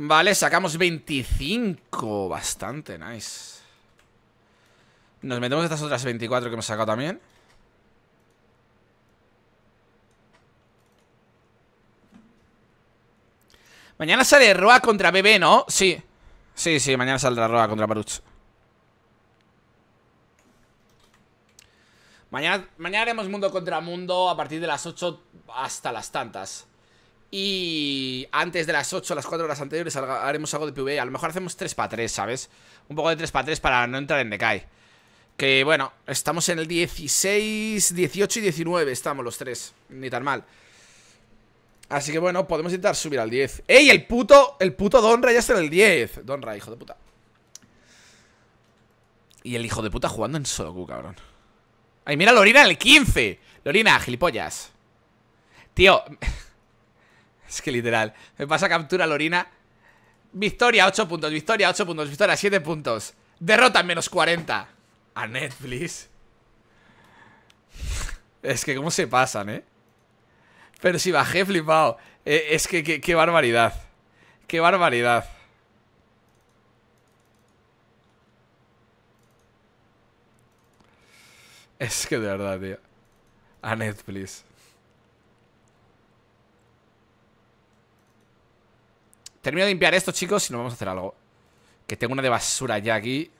A: Vale, sacamos 25 Bastante, nice Nos metemos estas otras 24 que hemos sacado también Mañana sale Roa contra BB, ¿no? Sí Sí, sí, mañana saldrá Roa contra Paruch Mañana, mañana haremos mundo contra mundo a partir de las 8 hasta las tantas y antes de las 8, las 4 horas anteriores haremos algo de PvE. A lo mejor hacemos 3x3, ¿sabes? Un poco de 3x3 para no entrar en Decay. Que bueno, estamos en el 16, 18 y 19. Estamos los tres. Ni tan mal. Así que bueno, podemos intentar subir al 10. ¡Ey! El puto, el puto Donra ya está en el 10. Donra, hijo de puta. Y el hijo de puta jugando en Sodoku, cabrón. ¡Ay, mira, Lorina en el 15! Lorina, gilipollas. Tío. Es que literal. Me pasa captura Lorina. Victoria, 8 puntos. Victoria, 8 puntos. Victoria, 7 puntos. Derrota, menos 40. A Netflix. Es que cómo se pasan, ¿eh? Pero si bajé flipado. Eh, es que qué barbaridad. Qué barbaridad. Es que de verdad, tío. A Netflix. Termino de limpiar esto, chicos, y nos vamos a hacer algo. Que tengo una de basura ya aquí.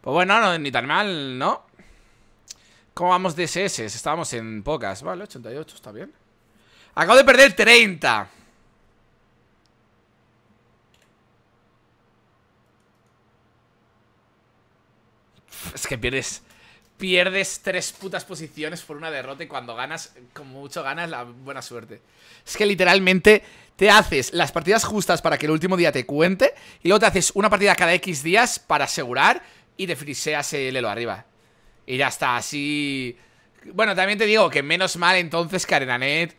A: Pues bueno, no, ni tan mal, ¿no? ¿Cómo vamos de SS? Estábamos en pocas, vale, 88, está bien Acabo de perder 30 Es que pierdes pierdes tres putas posiciones por una derrota y cuando ganas, como mucho ganas, la buena suerte. Es que literalmente te haces las partidas justas para que el último día te cuente y luego te haces una partida cada X días para asegurar y te friseas el elo arriba. Y ya está, así... Bueno, también te digo que menos mal entonces que Arenanet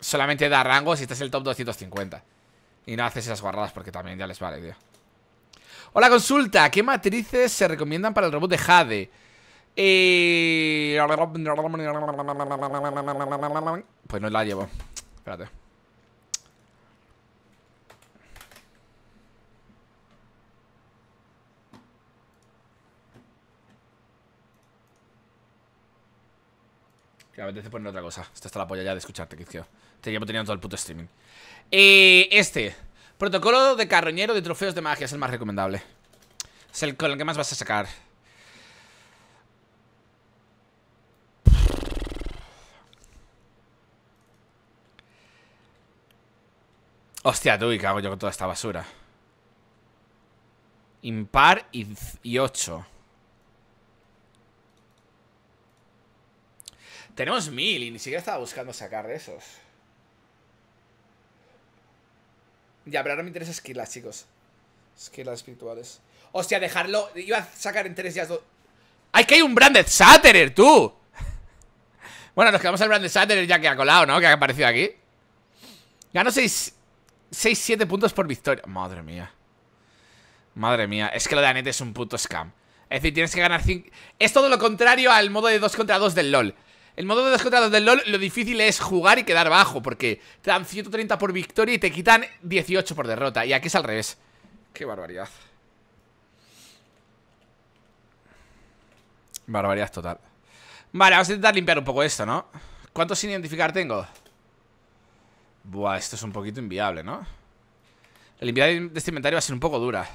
A: solamente da rango si estás en el top 250. Y no haces esas guardadas porque también ya les vale, tío. Hola, consulta. ¿Qué matrices se recomiendan para el robot de Jade? Y... Pues no la llevo. Espérate. Que apetece poner otra cosa. Esta está la polla ya de escucharte, que Te llevo teniendo todo el puto streaming. Eh, este. Protocolo de carroñero de trofeos de magia es el más recomendable. Es el con el que más vas a sacar. Hostia, tú, ¿y qué yo con toda esta basura? Impar y, 8 Tenemos 1.000 y ni siquiera estaba buscando sacar de esos Ya, pero ahora me interesa esquilas, chicos Esquilas espirituales Hostia, dejarlo... Iba a sacar en 3 días... ¡Ay, que hay un Branded Satterer, tú! bueno, nos quedamos al Branded Satterer ya que ha colado, ¿no? Que ha aparecido aquí sé si... 6-7 puntos por victoria. Madre mía. Madre mía. Es que lo de Anete es un puto scam. Es decir, tienes que ganar 5... Es todo lo contrario al modo de 2 contra 2 del LoL. El modo de 2 contra 2 del LoL, lo difícil es jugar y quedar bajo, porque te dan 130 por victoria y te quitan 18 por derrota. Y aquí es al revés. Qué barbaridad. Barbaridad total. Vale, vamos a intentar limpiar un poco esto, ¿no? ¿Cuántos sin identificar tengo? Buah, esto es un poquito inviable, ¿no? La limpieza de este inventario va a ser un poco dura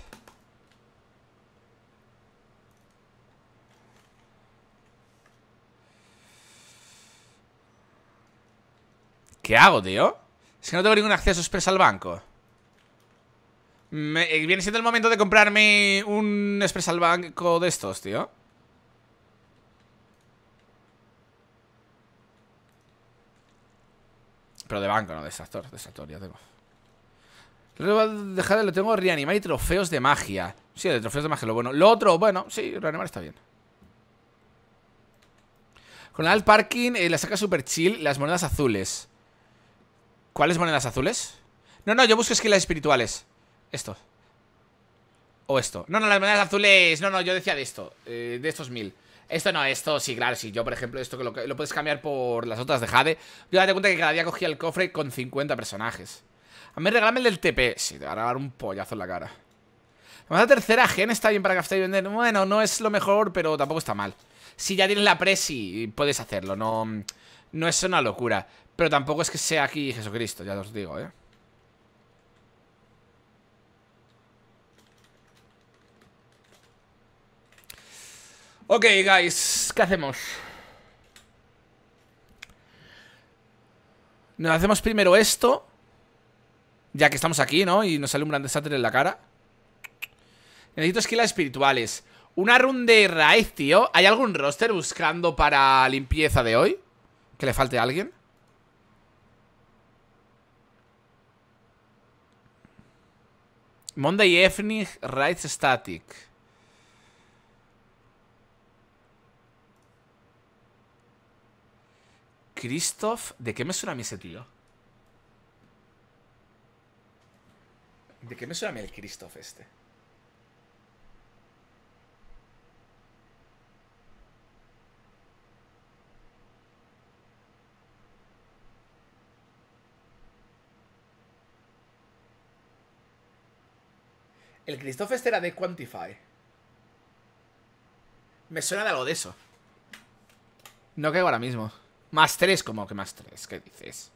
A: ¿Qué hago, tío? Es que no tengo ningún acceso expreso al banco eh, Viene siendo el momento de comprarme un express al banco de estos, tío Pero de banco, no, de sactor, de sactor ya tengo. lo tengo reanimar y trofeos de magia. Sí, de trofeos de magia, lo bueno. Lo otro, bueno, sí, reanimar está bien. Con el parking, eh, la saca super chill, las monedas azules. ¿Cuáles monedas azules? No, no, yo busco esquilas espirituales. Esto. O esto. No, no, las monedas azules. No, no, yo decía de esto. Eh, de estos mil. Esto no, esto sí, claro, sí. Yo, por ejemplo, esto que lo, puedes cambiar por las otras de Jade. Yo date cuenta que cada día cogía el cofre con 50 personajes. A mí regálame el TP. Sí, te va a dar un pollazo en la cara. vamos la tercera gen está bien para hasta y vender. Bueno, no es lo mejor, pero tampoco está mal. Si ya tienes la presi, puedes hacerlo. No, no es una locura. Pero tampoco es que sea aquí Jesucristo, ya os digo, eh. Ok, guys, ¿qué hacemos? Nos hacemos primero esto Ya que estamos aquí, ¿no? Y nos sale un gran desastre en la cara Necesito esquilas espirituales Una run de raíz, tío ¿Hay algún roster buscando para limpieza de hoy? ¿Que le falte a alguien? Monday Evening Raid Static Christoph... ¿De qué me suena a mí ese tío? ¿De qué me suena a mí el Christoph este? El Christoph este era de Quantify. Me suena de algo de eso. No caigo ahora mismo. Más 3, como que más 3? ¿Qué dices?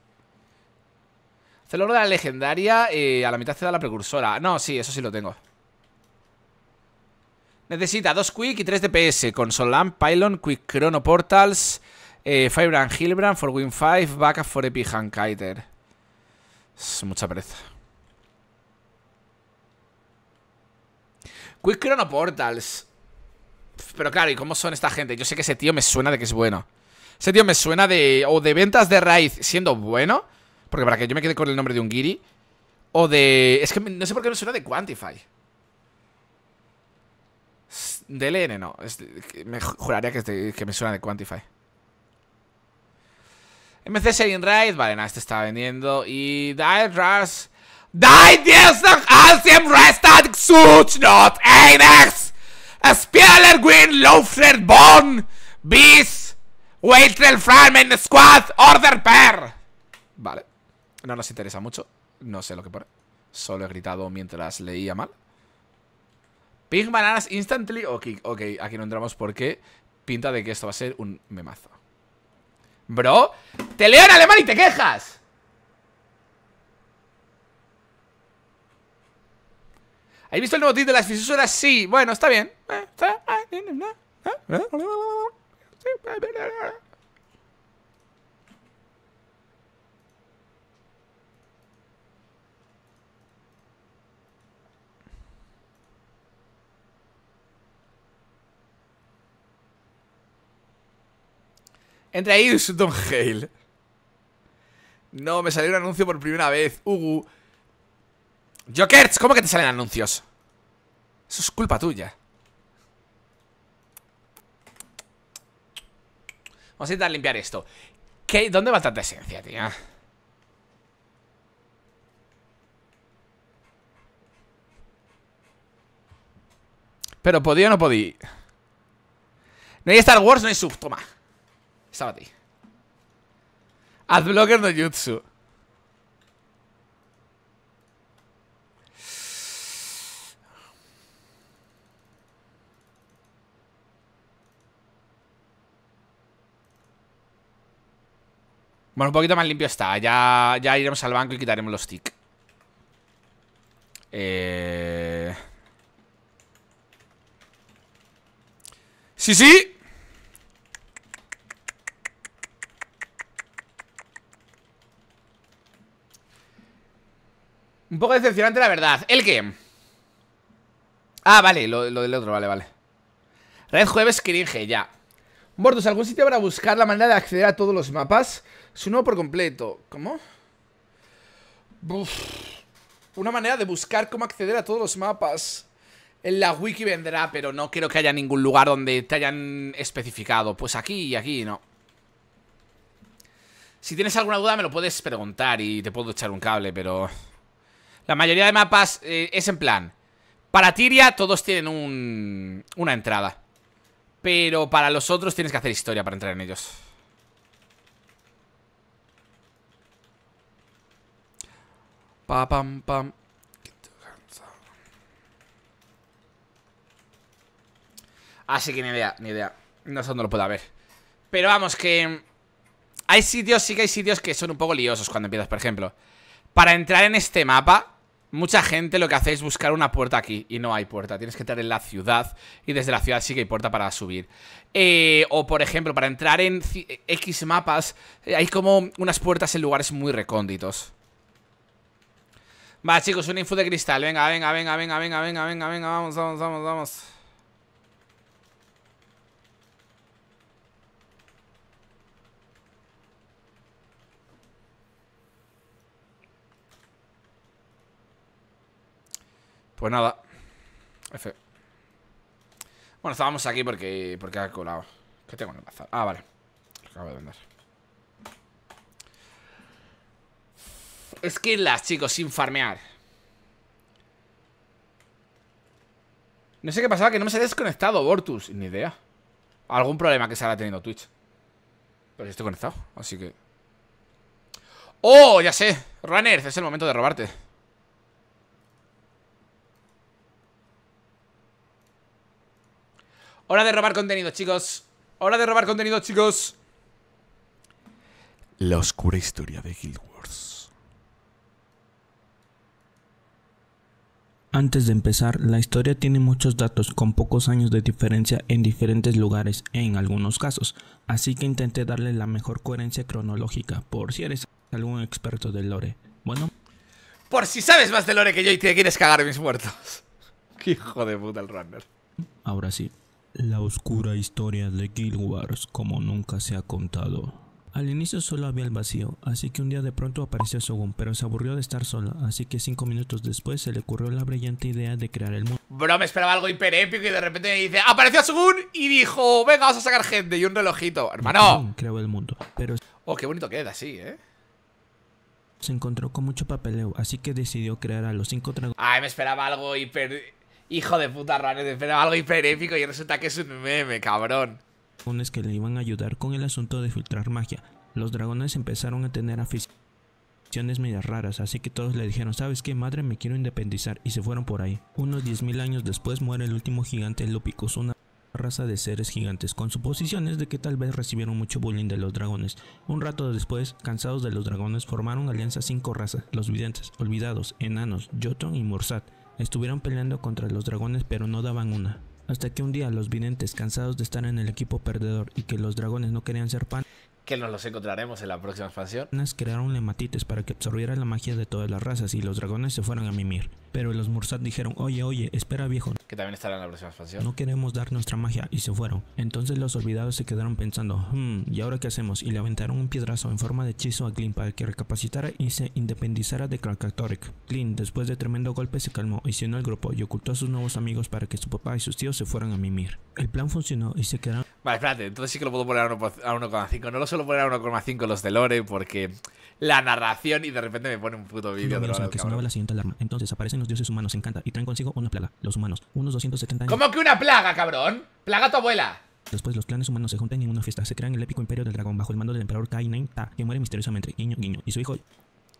A: Hace de la legendaria y eh, a la mitad te da la precursora No, sí, eso sí lo tengo Necesita 2 Quick y 3 DPS Con Solam, Pylon, Quick Chrono Portals eh, Firebrand, Hillbrand, For Win 5 Backup for Epic Hankiter Es mucha pereza Quick Chrono Portals Pero claro, ¿y cómo son esta gente? Yo sé que ese tío me suena de que es bueno ese tío me suena de... O de ventas de raíz siendo bueno. Porque para que yo me quede con el nombre de un guiri. O de... Es que no sé por qué me suena de Quantify. DLN no. me juraría que, que, me suena de Quantify. MC Sharing Raid. Vale, nada, este está vendiendo. Y... Die Rush. Die Dienstag als Alcim Such Such not eines Spieler Win Laufred Bone, bis Wait the Fragment Squad Order Per Vale No nos interesa mucho No sé lo que pone Solo he gritado mientras leía mal Pink Bananas Instantly okay, ok, aquí no entramos porque Pinta de que esto va a ser un memazo Bro Te leo en alemán y te quejas ¿Has visto el nuevo título? de las fisuras? Sí, bueno, está bien eh, ¿Eh? Entre ahí, Don Hale. No, me salió un anuncio por primera vez. Ugu. Jokers, ¿cómo que te salen anuncios? Eso es culpa tuya. Vamos a intentar limpiar esto. ¿Qué? ¿Dónde va tanta esencia, tía? Pero podía o no podía. No hay Star Wars, no hay sub. Toma. Estaba a ti. Adblocker no jutsu. Bueno, un poquito más limpio está. Ya, ya iremos al banco y quitaremos los tics Eh... Sí, sí. Un poco decepcionante, la verdad. ¿El qué? Ah, vale, lo, del otro, vale, vale. Red Jueves cringe, ya. Mordos, pues, ¿algún sitio para buscar la manera de acceder a todos los mapas? su nuevo por completo. ¿Cómo? Una manera de buscar cómo acceder a todos los mapas. En la wiki vendrá, pero no creo que haya ningún lugar donde te hayan especificado. Pues aquí y aquí no. Si tienes alguna duda me lo puedes preguntar y te puedo echar un cable, pero... La mayoría de mapas eh, es en plan... Para Tiria todos tienen un... una entrada. Pero para los otros tienes que hacer historia para entrar en ellos Pa pam pam Así ah, que ni idea, ni idea No sé dónde lo puedo ver Pero vamos, que... Hay sitios, sí que hay sitios que son un poco liosos cuando empiezas, por ejemplo Para entrar en este mapa Mucha gente lo que hace es buscar una puerta aquí y no hay puerta. Tienes que entrar en la ciudad y desde la ciudad sí que hay puerta para subir. Eh, o por ejemplo, para entrar en eh, X mapas eh, hay como unas puertas en lugares muy recónditos. Va, chicos, un info de cristal. Venga, venga, venga, venga, venga, venga, venga, venga, vamos, vamos, vamos, vamos. Pues nada. Bueno, estábamos aquí porque, porque ha colado. ¿Qué tengo en el bazar? Ah, vale. acabo de vender. Skinlas, chicos, sin farmear. No sé qué pasaba, que no me se ha desconectado, Bortus. Ni idea. Algún problema que se habrá tenido Twitch. Pero estoy conectado, así que... ¡Oh! Ya sé. Runners, es el momento de robarte. Hora de robar contenido, chicos. Hora de robar contenido, chicos. La oscura historia de Guild Wars.
B: Antes de empezar, la historia tiene muchos datos con pocos años de diferencia en diferentes lugares e en algunos casos, así que intenté darle la mejor coherencia cronológica, por si eres algún experto del lore. Bueno. Por
A: si sabes más de lore que yo y te quieres cagar mis muertos. Qué hijo de puta el runner.
B: Ahora sí, la oscura historia de Guild Wars como nunca se ha contado. Al inicio solo había el vacío, así que un día de pronto apareció Shogun, pero se aburrió de estar sola, así que cinco minutos después se le ocurrió la brillante idea de crear el mundo.
A: Bro, me esperaba algo hiper y de repente me dice, apareció Shogun y dijo, venga, vamos a sacar gente y un relojito, hermano.
B: Creó el mundo, pero...
A: Oh, qué bonito queda así, ¿eh?
B: Se encontró con mucho papeleo, así que decidió crear a los cinco dragones.
A: Ay, me esperaba algo hiper Hijo de puta, raro! de esperaba algo hiperéfico y resulta que es un meme, cabrón.
B: Dragones que le iban a ayudar con el asunto de filtrar magia. Los dragones empezaron a tener aficiones medias raras, así que todos le dijeron, ¿sabes qué, madre? Me quiero independizar, y se fueron por ahí. Unos 10.000 años después muere el último gigante Lupicus, una raza de seres gigantes, con suposiciones de que tal vez recibieron mucho bullying de los dragones. Un rato después, cansados de los dragones, formaron alianza cinco razas, los videntes, olvidados, enanos, Jotun y Morsat. Estuvieron peleando contra los dragones pero no daban una. Hasta que un día los videntes, cansados de estar en el equipo perdedor y que los dragones no querían ser pan, que
A: nos los encontraremos en la próxima expansión,
B: crearon lematites para que absorbiera la magia de todas las razas y los dragones se fueron a mimir. Pero los Mursat dijeron, oye, oye, espera viejo. Que
A: también estará en la próxima expansión. No
B: queremos dar nuestra magia y se fueron. Entonces los olvidados se quedaron pensando, hmm, ¿y ahora qué hacemos? Y le aventaron un piedrazo en forma de hechizo a Glyn para que recapacitara y se independizara de Krakatorik. Glyn, después de tremendo golpe, se calmó y se unió al grupo y ocultó a sus nuevos amigos para que su papá y sus tíos se fueran a mimir. El plan funcionó y se quedaron...
A: Vale, espérate, entonces sí que lo puedo poner a 1,5. No lo suelo poner a 1,5 los de Lore porque la narración y de repente me pone un puto vídeo. que sonaba
B: la siguiente alarma. Entonces aparecen los dioses humanos en y traen consigo una plaga, los humanos, unos 270 años. ¿Cómo que una plaga,
A: cabrón? Plaga tu abuela.
B: Después los planes humanos se juntan en una fiesta, se crean el épico imperio del dragón bajo el mando del emperador Kainain Ta, que muere misteriosamente, guiño, guiño, y su hijo...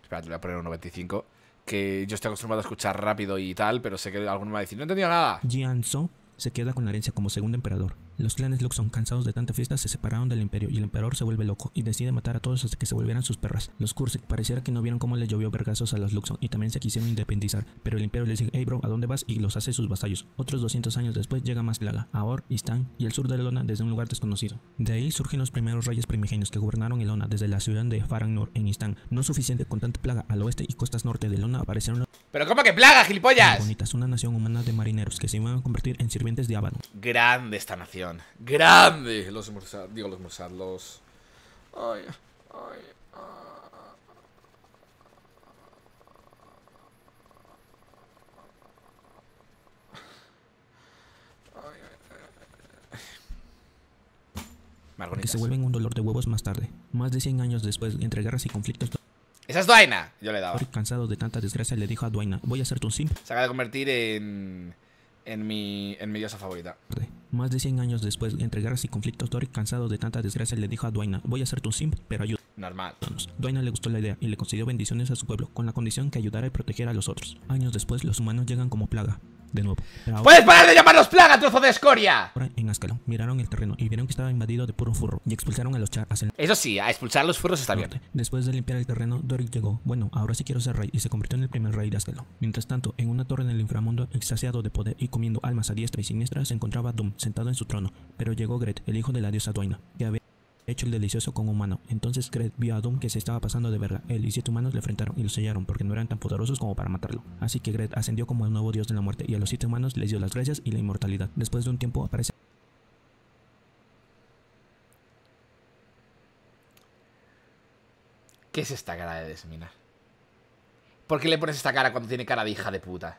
B: Espera, te
A: voy a poner un 95, que yo estoy acostumbrado a escuchar rápido y tal, pero sé que alguno me va a decir, no he entendido nada.
B: Jianzo se queda con la herencia como segundo emperador. Los clanes Luxon, cansados de tanta fiesta, se separaron del imperio y el emperador se vuelve loco y decide matar a todos hasta que se volvieran sus perras. Los Kurzik pareciera que no vieron cómo les llovió vergazos a los Luxon y también se quisieron independizar, pero el imperio les dice, hey bro, ¿a dónde vas? y los hace sus vasallos. Otros 200 años después llega más plaga, Istan Istan y el sur de Elona desde un lugar desconocido. De ahí surgen los primeros reyes primigenios que gobernaron Elona desde la ciudad de Farangnor en Istan No suficiente con tanta plaga al oeste y costas norte de Elona aparecieron... ¿Pero cómo que plaga, gilipollas? Bonitas, una nación humana de marineros que se iban a convertir en sirvientes de
A: Grande esta nación. Grande. Los Mursad digo los Mursad los... Ay, ay, ay. Ah.
B: Que se vuelven un dolor de huevos más tarde, más de 100 años después, entre guerras y conflictos. ¡Esa es Duaina! Yo le daba. Cansado de tanta desgracia, le dijo a Duaina, voy a ser tu sim.
A: Se acaba de convertir en, en, mi, en mi diosa favorita.
B: Más de 100 años después, entre guerras y conflictos, Doric, cansado de tanta desgracia, le dijo a Duaina, voy a ser tu simp, pero ayuda. Normal. le gustó la idea y le concedió bendiciones a su pueblo, con la condición que ayudara y proteger a los otros. Años después, los humanos llegan como plaga, de nuevo. ¡Puedes parar de
A: llamarnos plaga, trozo de escoria!
B: en miraron el terreno y vieron que estaba invadido de puro furro y expulsaron a los charas.
A: Eso sí, a expulsar los furros está bien.
B: Después de limpiar el terreno, Doric llegó. Bueno, ahora sí quiero ser rey y se convirtió en el primer rey de Ascalón. Mientras tanto, en una torre en el inframundo, Exasiado de poder y comiendo almas a diestra y siniestra, se encontraba Doom sentado en su trono. Pero llegó Gret, el hijo de la diosa Duaina, que había hecho el delicioso con humano Entonces Cred vio a Doom que se estaba pasando de verga. Él y siete humanos le enfrentaron y lo sellaron porque no eran tan poderosos como para matarlo. Así que Gret ascendió como el nuevo dios de la muerte y a los siete humanos les dio las gracias y la inmortalidad. Después de un tiempo aparece
A: ¿Qué es esta cara de desminar? ¿Por qué le pones esta cara cuando tiene cara de hija de puta?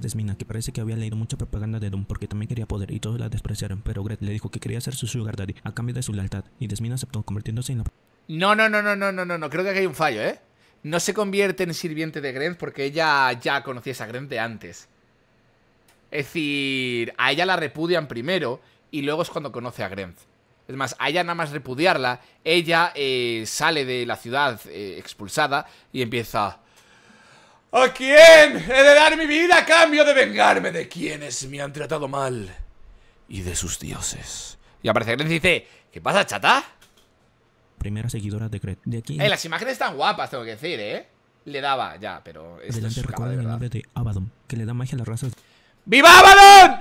B: Desmina, que parece que había leído mucha propaganda de Doom porque también quería poder y todos la despreciaron, pero Gret le dijo que quería ser su sugar daddy a cambio de su lealtad y Desmina aceptó convirtiéndose en la...
A: No, no, no, no, no, no, no, no, creo que aquí hay un fallo, ¿eh? No se convierte en sirviente de Gret porque ella ya conocía a Gret de antes. Es decir, a ella la repudian primero y luego es cuando conoce a Grenz. Es más, a ella nada más repudiarla, ella eh, sale de la ciudad eh, expulsada y empieza... a ¿A quién he de dar mi vida a cambio de vengarme de quienes me han tratado mal y de sus dioses? Y
B: aparece Gretz y dice, ¿qué pasa, chata? Primera seguidora de aquí. Eh, las
A: imágenes están guapas, tengo que decir, ¿eh? Le daba, ya, pero... es recuerden
B: nombre de Abaddon, que le da magia a las razas. ¡Viva Abaddon!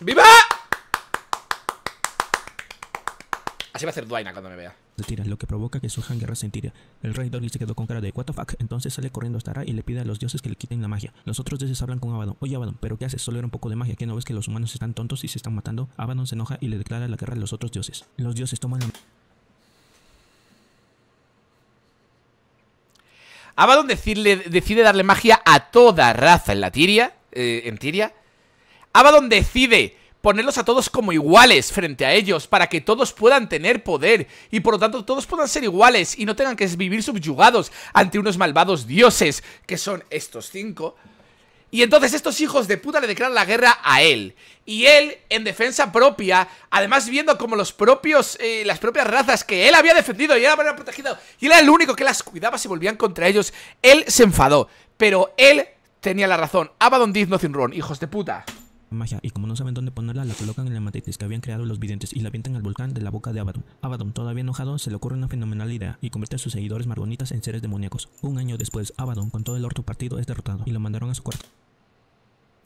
B: ¡Viva!
A: Así va a hacer Dwaina cuando me vea.
B: lo que provoca que surjan guerras en Tiria. El rey Dorgy se quedó con cara de what Entonces sale corriendo hasta Ra y le pide a los dioses que le quiten la magia. Los otros dioses hablan con Abaddon. Oye Abaddon, ¿pero qué haces? Solo era un poco de magia. que no ves que los humanos están tontos y se están matando? Abaddon se enoja y le declara la guerra a los otros dioses. Los dioses toman la...
A: Abaddon decide, decide darle magia a toda raza en la Tiria. Eh, en Tiria. Abaddon decide ponerlos a todos como iguales frente a ellos, para que todos puedan tener poder y por lo tanto todos puedan ser iguales y no tengan que vivir subyugados ante unos malvados dioses, que son estos cinco. Y entonces estos hijos de puta le declaran la guerra a él. Y él, en defensa propia, además viendo como los propios, eh, las propias razas que él había defendido y él había protegido, y él era el único que las cuidaba, si volvían contra ellos, él se enfadó. Pero él tenía la razón. Abaddon no nothing hijos de puta
B: magia y como no saben dónde ponerla, la colocan en la matriz que habían creado los videntes y la avientan al volcán de la boca de Abaddon. Abaddon, todavía enojado, se le ocurre una fenomenal idea y convierte a sus seguidores margonitas en seres demoníacos. Un año después, Abaddon, con todo el orto partido, es derrotado y lo mandaron a su cuarto.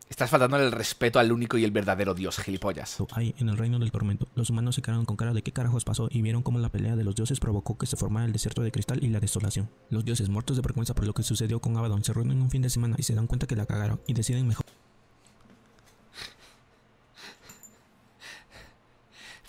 A: Estás faltando el respeto al único y el verdadero dios, gilipollas.
B: Ahí, en el reino del tormento, los humanos se quedaron con cara de qué carajos pasó y vieron cómo la pelea de los dioses provocó que se formara el desierto de cristal y la desolación. Los dioses, muertos de vergüenza por lo que sucedió con Abaddon, se reúnen un fin de semana y se dan cuenta que la cagaron y deciden mejor.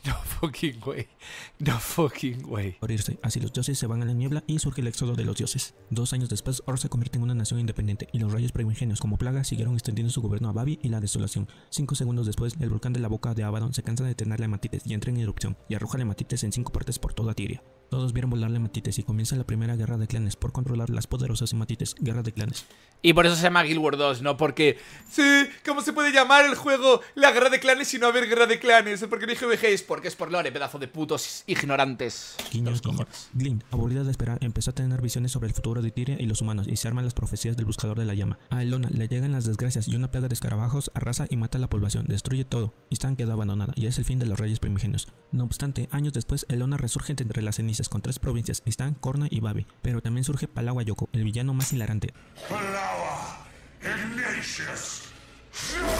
B: No fucking way. No fucking way. Por así los dioses se van a la niebla y surge el éxodo de los dioses. Dos años después, Or se convierte en una nación independiente y los rayos primigenios como plaga siguieron extendiendo su gobierno a Babi y la desolación. Cinco segundos después, el volcán de la boca de Abaddon se cansa de tener la hematitis y entra en erupción y arroja la en cinco partes por toda Tiria. Todos vieron volar la y comienza la primera guerra de clanes por controlar las poderosas hematites, guerra de clanes.
A: Y por eso se llama Guild Wars 2, no porque... Sí, ¿cómo se puede llamar el juego la guerra de clanes y no haber guerra de clanes? Porque no dije es porque es por lore, pedazo de ignorantes.
B: Guiños, aburrida de esperar, empezó a tener visiones sobre el futuro de Tiria y los humanos y se arman las profecías del buscador de la llama. A Elona le llegan las desgracias y una plaga de escarabajos arrasa y mata a la población, destruye todo. Istan queda abandonada y es el fin de los reyes primigenios. No obstante, años después, Elona resurge entre las cenizas con tres provincias, Istan, Corna y Babi. Pero también surge Palawa Yoko, el villano más hilarante.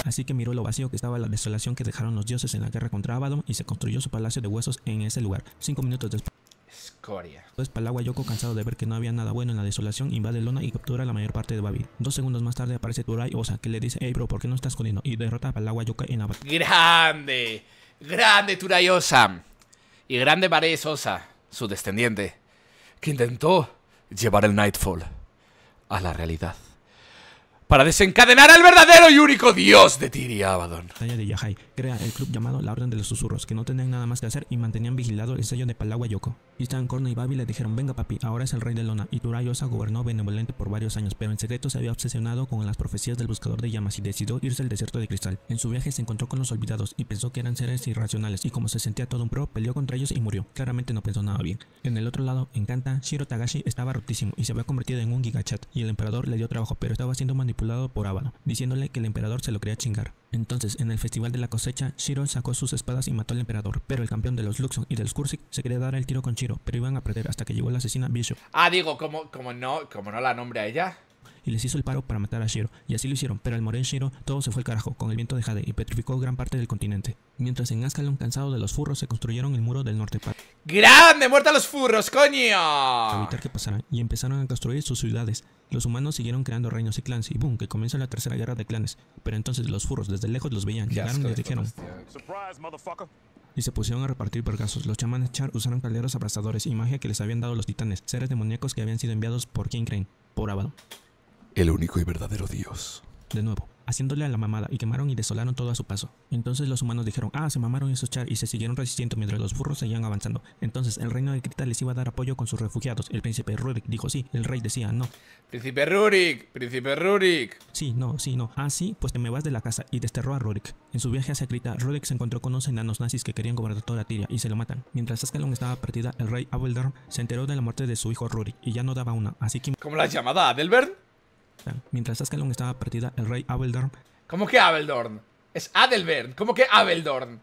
B: Así que miró lo vacío que estaba la desolación que dejaron los dioses en la guerra contra Abaddon y se construyó su palacio de huesos en ese lugar. Cinco minutos después. Escoria. Después pues, Palagua Yoko, cansado de ver que no había nada bueno en la desolación, invade Lona y captura la mayor parte de Babi. Dos segundos más tarde aparece Turai Osa, que le dice, hey bro, ¿por qué no estás escondiendo? Y derrota a Palagua Yoko en Abaddon
A: ¡Grande! ¡Grande Turayosa! Y grande Bares Osa, su descendiente, que intentó llevar el Nightfall a la realidad para desencadenar al verdadero y único dios de Tiri
B: Abaddon crea el club llamado la Orden de los Susurros, que no tenían nada más que hacer y mantenían vigilado el sello de Palagua Yoko. Istan, Corna y Babi le dijeron, venga papi, ahora es el rey de Lona, y Turayosa gobernó benevolente por varios años, pero en secreto se había obsesionado con las profecías del buscador de llamas y decidió irse al desierto de cristal. En su viaje se encontró con los olvidados y pensó que eran seres irracionales, y como se sentía todo un pro, peleó contra ellos y murió. Claramente no pensó nada bien. En el otro lado, Encanta, Shiro Tagashi estaba rotísimo y se había convertido en un gigachat, y el emperador le dio trabajo, pero estaba siendo manipulado por Ábalo, diciéndole que el emperador se lo quería chingar. Entonces, en el Festival de la Cosecha, Shiro sacó sus espadas y mató al emperador, pero el campeón de los Luxon y de los Cursic se quería dar el tiro con Shiro, pero iban a perder hasta que llegó la asesina Bishop.
A: Ah, digo, como, como, no, como no la nombre a ella
B: y les hizo el paro para matar a Shiro, y así lo hicieron, pero al morir Shiro todo se fue al carajo con el viento de Jade y petrificó gran parte del continente. Mientras en Ascalon, cansado de los furros, se construyeron el muro del norte para...
A: ¡Grande! a los furros, coño!
B: Evitar que pasaran, y empezaron a construir sus ciudades. Los humanos siguieron creando reinos y clans, y boom, que comienza la tercera guerra de clanes. Pero entonces los furros desde lejos los veían, llegaron y les dijeron... Y se pusieron a repartir vergazos. Los chamanes Char usaron calderos abrasadores y magia que les habían dado los titanes, seres demoníacos que habían sido enviados por King creen, por Abaddon el único y verdadero Dios. De nuevo, haciéndole a la mamada y quemaron y desolaron todo a su paso. Entonces los humanos dijeron, ah, se mamaron esos char y se siguieron resistiendo mientras los burros seguían avanzando. Entonces el reino de Krita les iba a dar apoyo con sus refugiados. El príncipe Rurik dijo sí, el rey decía no.
A: Príncipe Rurik, príncipe Rurik.
B: Sí, no, sí, no. Ah, sí, pues te me vas de la casa y desterró a Rurik. En su viaje hacia Krita, Rurik se encontró con unos enanos nazis que querían gobernar toda la Tiria y se lo matan. Mientras Ascalon estaba perdida, el rey Abeldar se enteró de la muerte de su hijo Rurik y ya no daba una, así que... ¿Cómo la llamada Adelbert? Mientras Ascalon estaba perdida, el rey Abeldorn...
A: ¿Cómo que Abeldorn? Es Adelbert. ¿Cómo que Abeldorn?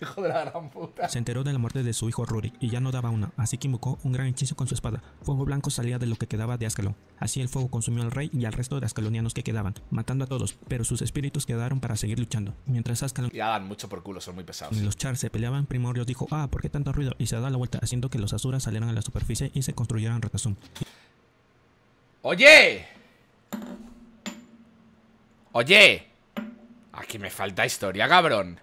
A: Hijo de la gran puta. Se
B: enteró de la muerte de su hijo Rurik y ya no daba una, así que invocó un gran hechizo con su espada. Fuego blanco salía de lo que quedaba de Ascalon. Así el fuego consumió al rey y al resto de ascalonianos que quedaban, matando a todos, pero sus espíritus quedaron para seguir luchando. Mientras Ascalon.
A: Ya mucho por culo, son muy pesados. Y los
B: Char se peleaban, Primordios dijo, ah, ¿por qué tanto ruido? Y se da la vuelta, haciendo que los azuras salieran a la superficie y se construyeran Ratazum.
A: ¡Oye! ¡Oye! Aquí me falta historia, cabrón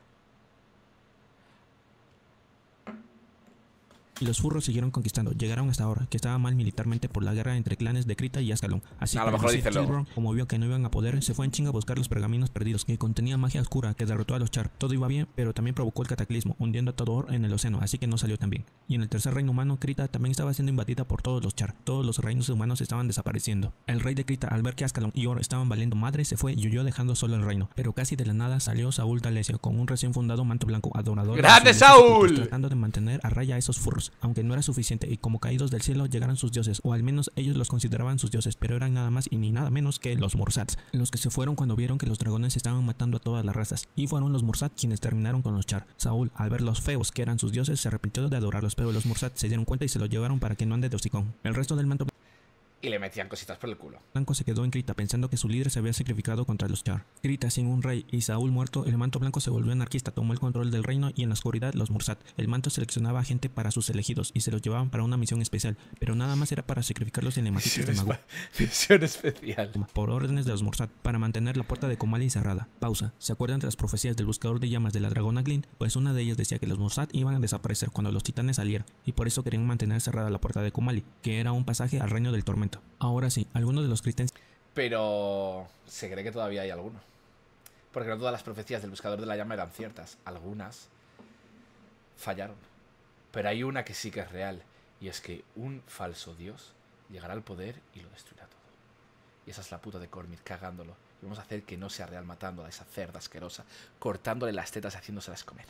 B: y los furros siguieron conquistando. Llegaron hasta ahora, que estaba mal militarmente por la guerra entre clanes de Krita y Ascalon. Así que como vio que no iban a poder, se fue en chinga a buscar los pergaminos perdidos, que contenían magia oscura que derrotó a los Char. Todo iba bien, pero también provocó el cataclismo, hundiendo a todo Or en el océano, así que no salió tan bien. Y en el tercer reino humano, Krita también estaba siendo invadida por todos los Char. Todos los reinos humanos estaban desapareciendo. El rey de Krita, al ver que Ascalon y Or estaban valiendo madre, se fue y huyó dejando solo el reino. Pero casi de la nada salió Saúl Talesio con un recién fundado manto blanco, adorador. ¡Grande Saúl! Tratando de mantener a raya a esos furros aunque no era suficiente, y como caídos del cielo llegaron sus dioses, o al menos ellos los consideraban sus dioses, pero eran nada más y ni nada menos que los Morsats, los que se fueron cuando vieron que los dragones estaban matando a todas las razas, y fueron los Morsat quienes terminaron con los Char. Saúl, al ver los feos que eran sus dioses, se arrepintió de adorarlos, pero los Morsat se dieron cuenta y se los llevaron para que no ande de hocicón. El resto del manto
A: y le metían cositas por el culo.
B: Blanco se quedó en Krita pensando que su líder se había sacrificado contra los Char. Krita sin un rey y Saúl muerto, el manto blanco se volvió anarquista, tomó el control del reino y en la oscuridad los Mursat. El manto seleccionaba gente para sus elegidos y se los llevaban para una misión especial, pero nada más era para sacrificarlos en hematitis de Magu. Misión especial. Por órdenes de los Mursat, para mantener la puerta de Comali cerrada. Pausa. ¿Se acuerdan de las profecías del buscador de llamas de la dragona Glint? Pues una de ellas decía que los Mursat iban a desaparecer cuando los titanes salieran y por eso querían mantener cerrada la puerta de Comali, que era un pasaje al reino del tormento Ahora sí, algunos de los cristianos...
A: Pero se cree que todavía hay alguno. Porque no todas las profecías del buscador de la llama eran ciertas. Algunas fallaron. Pero hay una que sí que es real. Y es que un falso dios llegará al poder y lo destruirá todo. Y esa es la puta de Cormir cagándolo. Y vamos a hacer que no sea real matando a esa cerda asquerosa, cortándole las tetas y haciéndoselas comer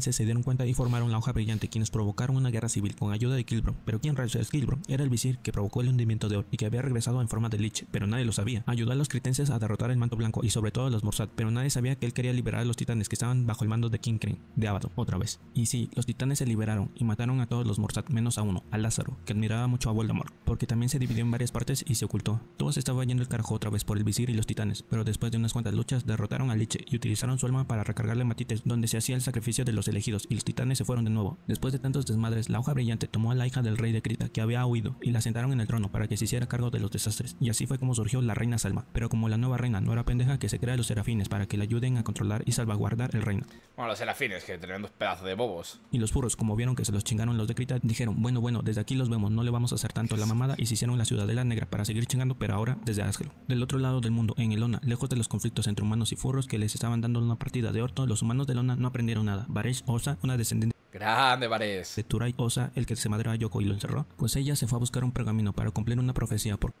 B: se dieron cuenta y formaron la hoja brillante quienes provocaron una guerra civil con ayuda de Kilbron. Pero quien rayos es Kilbron? Era el visir que provocó el hundimiento de Or y que había regresado en forma de Lich, pero nadie lo sabía. Ayudó a los critenses a derrotar el manto blanco y sobre todo a los Morsat, pero nadie sabía que él quería liberar a los titanes que estaban bajo el mando de King de Abaddon, otra vez. Y sí, los titanes se liberaron y mataron a todos los Morsat menos a uno, a Lázaro, que admiraba mucho a Voldemort, porque también se dividió en varias partes y se ocultó. todos estaban estaba yendo el carajo otra vez por el visir y los titanes, pero después de unas cuantas luchas derrotaron a Lich y utilizaron su alma para recargarle matites donde se hacía el sacrificio de los elegidos y los titanes se fueron de nuevo. Después de tantos desmadres, la hoja brillante tomó a la hija del rey de Krita, que había huido, y la sentaron en el trono para que se hiciera cargo de los desastres. Y así fue como surgió la reina Salma. Pero como la nueva reina no era pendeja, que se crea los serafines para que la ayuden a controlar y salvaguardar el reino.
A: Bueno, los serafines, que tremendos pedazos de bobos.
B: Y los furros, como vieron que se los chingaron los de Krita, dijeron, bueno, bueno, desde aquí los vemos, no le vamos a hacer tanto la mamada y se hicieron la ciudadela negra para seguir chingando, pero ahora desde Ásgelo. Del otro lado del mundo, en Elona, lejos de los conflictos entre humanos y furros que les estaban dando una partida de orto, los humanos de Elona no aprendieron nada. Osa, una descendiente Grande, Vares. De Turai Osa, el que se madre a Yoko y lo encerró. Pues ella se fue a buscar un pergamino para cumplir una profecía por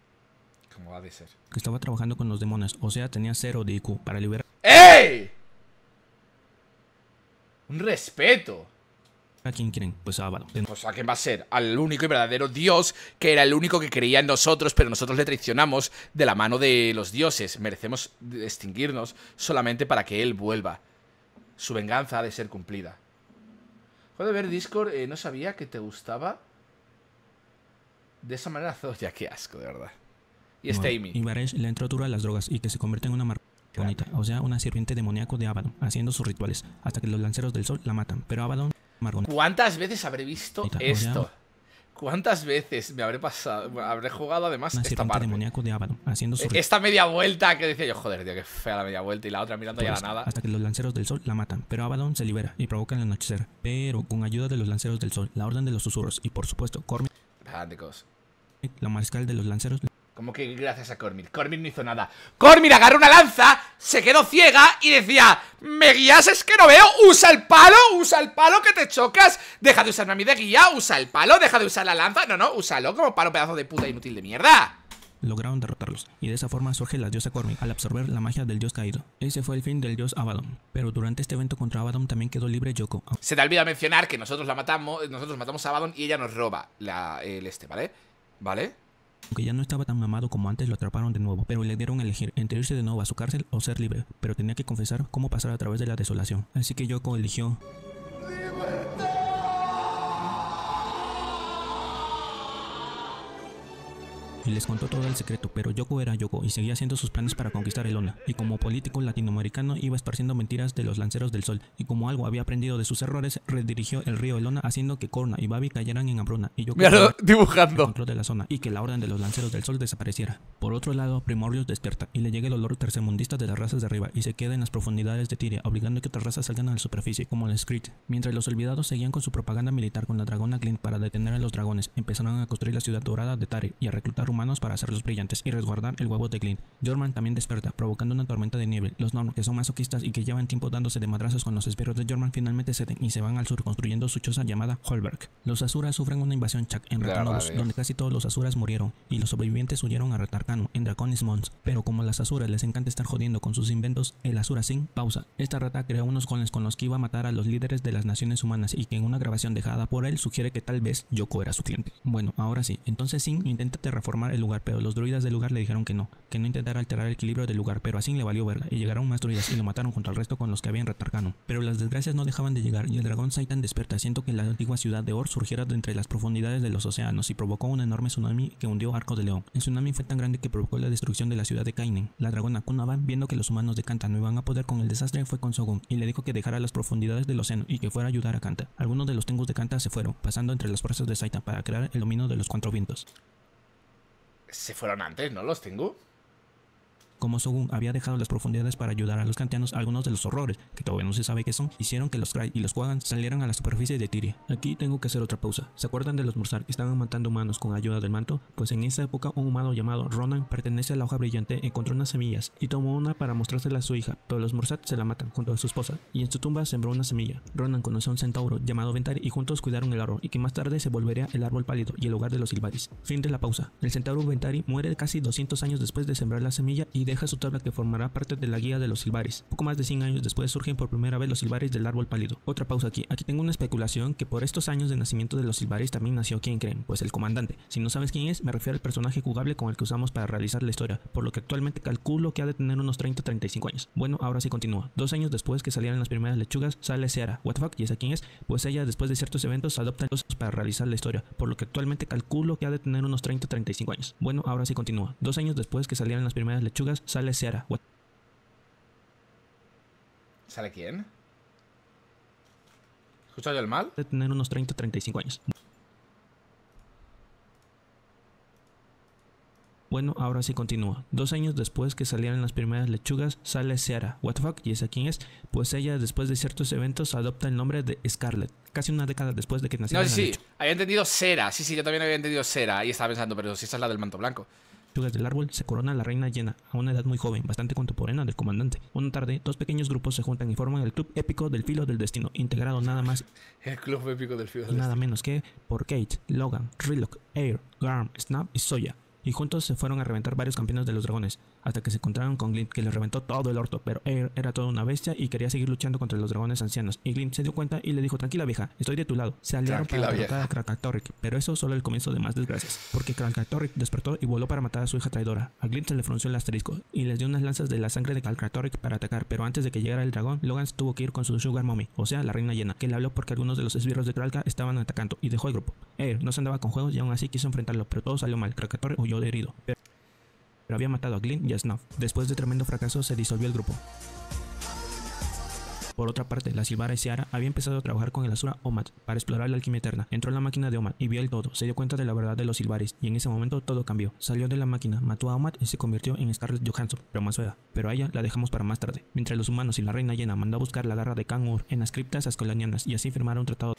B: de ser. Que estaba trabajando con los demonios, o sea, tenía cero de IQ para liberar...
A: ¡Ey! Un respeto.
B: ¿A quién quieren? Pues a Avalon. Pues
A: a quién va a ser, al único y verdadero dios que era el único que creía en nosotros, pero nosotros le traicionamos de la mano de los dioses. Merecemos extinguirnos solamente para que él vuelva. Su venganza ha de ser cumplida. Joder, ver Discord, eh, no sabía que te gustaba de esa manera ya Qué asco, de verdad. Y este Amy. Y
B: Varesh le entró duro a las drogas y que se convierte en una mar bonita, o sea, una sirviente demoníaco de Abaddon, haciendo sus rituales, hasta que los lanceros del sol la matan. Pero Abaddon...
A: ¿Cuántas veces habré visto esto? ¿Cuántas veces me habré pasado? habré jugado además esta
B: demoníaco de Avalon, haciendo su e-, Esta
A: media vuelta que decía yo, joder, tío, qué fea la media vuelta y la otra mirando ya la pues, nada. Hasta
B: que los lanceros del sol la matan, pero Avalon se libera y provoca el anochecer. Pero con ayuda de los lanceros del sol, la orden de los susurros y por supuesto Cormir. La mariscal de los lanceros.
A: Como que gracias a Cormir. Cormir no hizo nada. ¡Cormir agarró una lanza se quedó ciega y decía ¿Me guías? Es que no veo Usa el palo, usa el palo que te chocas Deja de usar a mí de guía, usa el palo Deja de usar la lanza, no, no, úsalo como palo Pedazo de puta inútil de mierda
B: Lograron derrotarlos, y de esa forma surge la diosa Cormi al absorber la magia del dios caído. Ese fue el fin del dios Abaddon, pero durante este evento contra Abaddon también quedó libre Yoko.
A: Se te olvida mencionar que nosotros la matamos, nosotros matamos a Abaddon y ella nos roba el este, ¿vale? ¿Vale?
B: Aunque ya no estaba tan amado como antes, lo atraparon de nuevo, pero le dieron a elegir entre irse de nuevo a su cárcel o ser libre, pero tenía que confesar cómo pasar a través de la desolación. Así que Yoko eligió... y les contó todo el secreto, pero Yoko era Yoko y seguía haciendo sus planes para conquistar Elona, y como político latinoamericano iba esparciendo mentiras de los lanceros del sol, y como algo había aprendido de sus errores, redirigió el río Elona haciendo que Corna y Babi cayeran en hambruna, y Yoko dibujando. de la zona, y que la orden de los lanceros del sol desapareciera. Por otro lado, Primorius despierta, y le llega el olor tercermundista de las razas de arriba, y se queda en las profundidades de Tiria, obligando a que otras razas salgan a la superficie, como la Screech. Mientras los olvidados seguían con su propaganda militar con la dragona Glint para detener a los dragones, empezaron a construir la ciudad dorada de Tare y a reclutar humanos para hacerlos brillantes y resguardar el huevo de Glynn. Jorman también desperta, provocando una tormenta de nieve. Los Norm, que son masoquistas y que llevan tiempo dándose de madrazos con los esbirros de Jorman, finalmente ceden y se van al sur construyendo su choza llamada Holberg. Los Asuras sufren una invasión Chak en Retarnos donde casi todos los Asuras murieron y los sobrevivientes huyeron a Retarkanu en Draconis Mons. Pero como a las Asuras les encanta estar jodiendo con sus inventos, el Asura Sin pausa. Esta rata crea unos goles con los que iba a matar a los líderes de las naciones humanas y que en una grabación dejada por él sugiere que tal vez Yoko era su cliente. Bueno, ahora sí, entonces Sin intenta reformar el lugar, pero los druidas del lugar le dijeron que no, que no intentara alterar el equilibrio del lugar, pero así le valió verla, y llegaron más druidas y lo mataron junto al resto con los que habían retargano. Pero las desgracias no dejaban de llegar, y el dragón Saitan desperta, haciendo que la antigua ciudad de Or surgiera de entre las profundidades de los océanos y provocó un enorme tsunami que hundió arcos de León. El tsunami fue tan grande que provocó la destrucción de la ciudad de Kainen. La dragona Kunaban, viendo que los humanos de Kanta no iban a poder con el desastre, fue con Sogun y le dijo que dejara las profundidades del océano y que fuera a ayudar a Kanta. Algunos de los tengus de Kanta se fueron, pasando entre las fuerzas de Saitan para crear el dominio de los cuatro vientos
A: se fueron antes, ¿no? Los Tengu
B: como Sogun había dejado las profundidades para ayudar a los kantianos, algunos de los horrores, que todavía no se sabe qué son, hicieron que los Krai y los Quagans salieran a la superficie de Tiri. Aquí tengo que hacer otra pausa. ¿Se acuerdan de los Mursar que estaban matando humanos con ayuda del manto? Pues en esa época un humano llamado Ronan pertenece a la hoja brillante, encontró unas semillas y tomó una para mostrársela a su hija, Todos los Mursar se la matan junto a su esposa y en su tumba sembró una semilla. Ronan conoció a un centauro llamado Ventari y juntos cuidaron el árbol y que más tarde se volvería el árbol pálido y el hogar de los Silvadis. Fin de la pausa. El centauro Ventari muere casi 200 años después de sembrar la semilla y deja su tabla que formará parte de la guía de los silbares. Poco más de 100 años después surgen por primera vez los silvares del árbol pálido. Otra pausa aquí. Aquí tengo una especulación que por estos años de nacimiento de los silvares también nació quien creen, pues el comandante. Si no sabes quién es, me refiero al personaje jugable con el que usamos para realizar la historia, por lo que actualmente calculo que ha de tener unos 30-35 años. Bueno, ahora sí continúa. Dos años después que salieron las primeras lechugas, sale Seara. What the fuck? ¿Y esa quién es? Pues ella después de ciertos eventos adopta los para realizar la historia, por lo que actualmente calculo que ha de tener unos 30-35 años. Bueno, ahora sí continúa. Dos años después que salieron las primeras lechugas, sale Seara
A: ¿Sale quién?
B: ¿Escuchado yo el mal? De tener unos 30, 35 años. Bueno, ahora sí continúa. Dos años después que salieron las primeras lechugas, sale Seara What fuck? ¿Y esa quién es? Pues ella, después de ciertos eventos, adopta el nombre de Scarlett. Casi una década después de que naciera No, sí,
A: Había entendido Cera. Sí, sí, yo también había entendido Cera. Y estaba pensando, pero si esa es la del manto blanco
B: del árbol se corona la reina llena, a una edad muy joven, bastante contemporánea del comandante. Una tarde, dos pequeños grupos se juntan y forman el Club Épico del Filo del Destino, integrado nada más.
A: El Nada
B: menos que por Kate, Logan, Rilock, Air, Garm, Snap y Soya. Y juntos se fueron a reventar varios campeones de los dragones hasta que se encontraron con Glint, que le reventó todo el orto, pero Air er, era toda una bestia y quería seguir luchando contra los dragones ancianos. Y Glint se dio cuenta y le dijo, tranquila vieja, estoy de tu lado. Se aliaron para matar a Krakatorik, pero eso solo el comienzo de más desgracias, porque Krakatorik despertó y voló para matar a su hija traidora. A Glint se le frunció el asterisco y les dio unas lanzas de la sangre de Krakatorik para atacar, pero antes de que llegara el dragón, Logans tuvo que ir con su Sugar Mommy, o sea, la reina llena, que le habló porque algunos de los esbirros de Kralka estaban atacando y dejó el grupo. Air er, no se andaba con juegos y aún así quiso enfrentarlo, pero todo salió mal. Krakatorik huyó herido pero había matado a Glynn y a Snuff. Después de tremendo fracaso se disolvió el grupo. Por otra parte, la Silvara y había empezado a trabajar con el Azura Omat para explorar la alquimia eterna. Entró en la máquina de Omat y vio el todo, se dio cuenta de la verdad de los silvares, y en ese momento todo cambió. Salió de la máquina, mató a Omat y se convirtió en Scarlett Johansson, pero más Pero a ella la dejamos para más tarde. Mientras los humanos y la reina llena mandó a buscar la garra de Kan-Ur en las criptas ascolanianas y así firmaron un tratado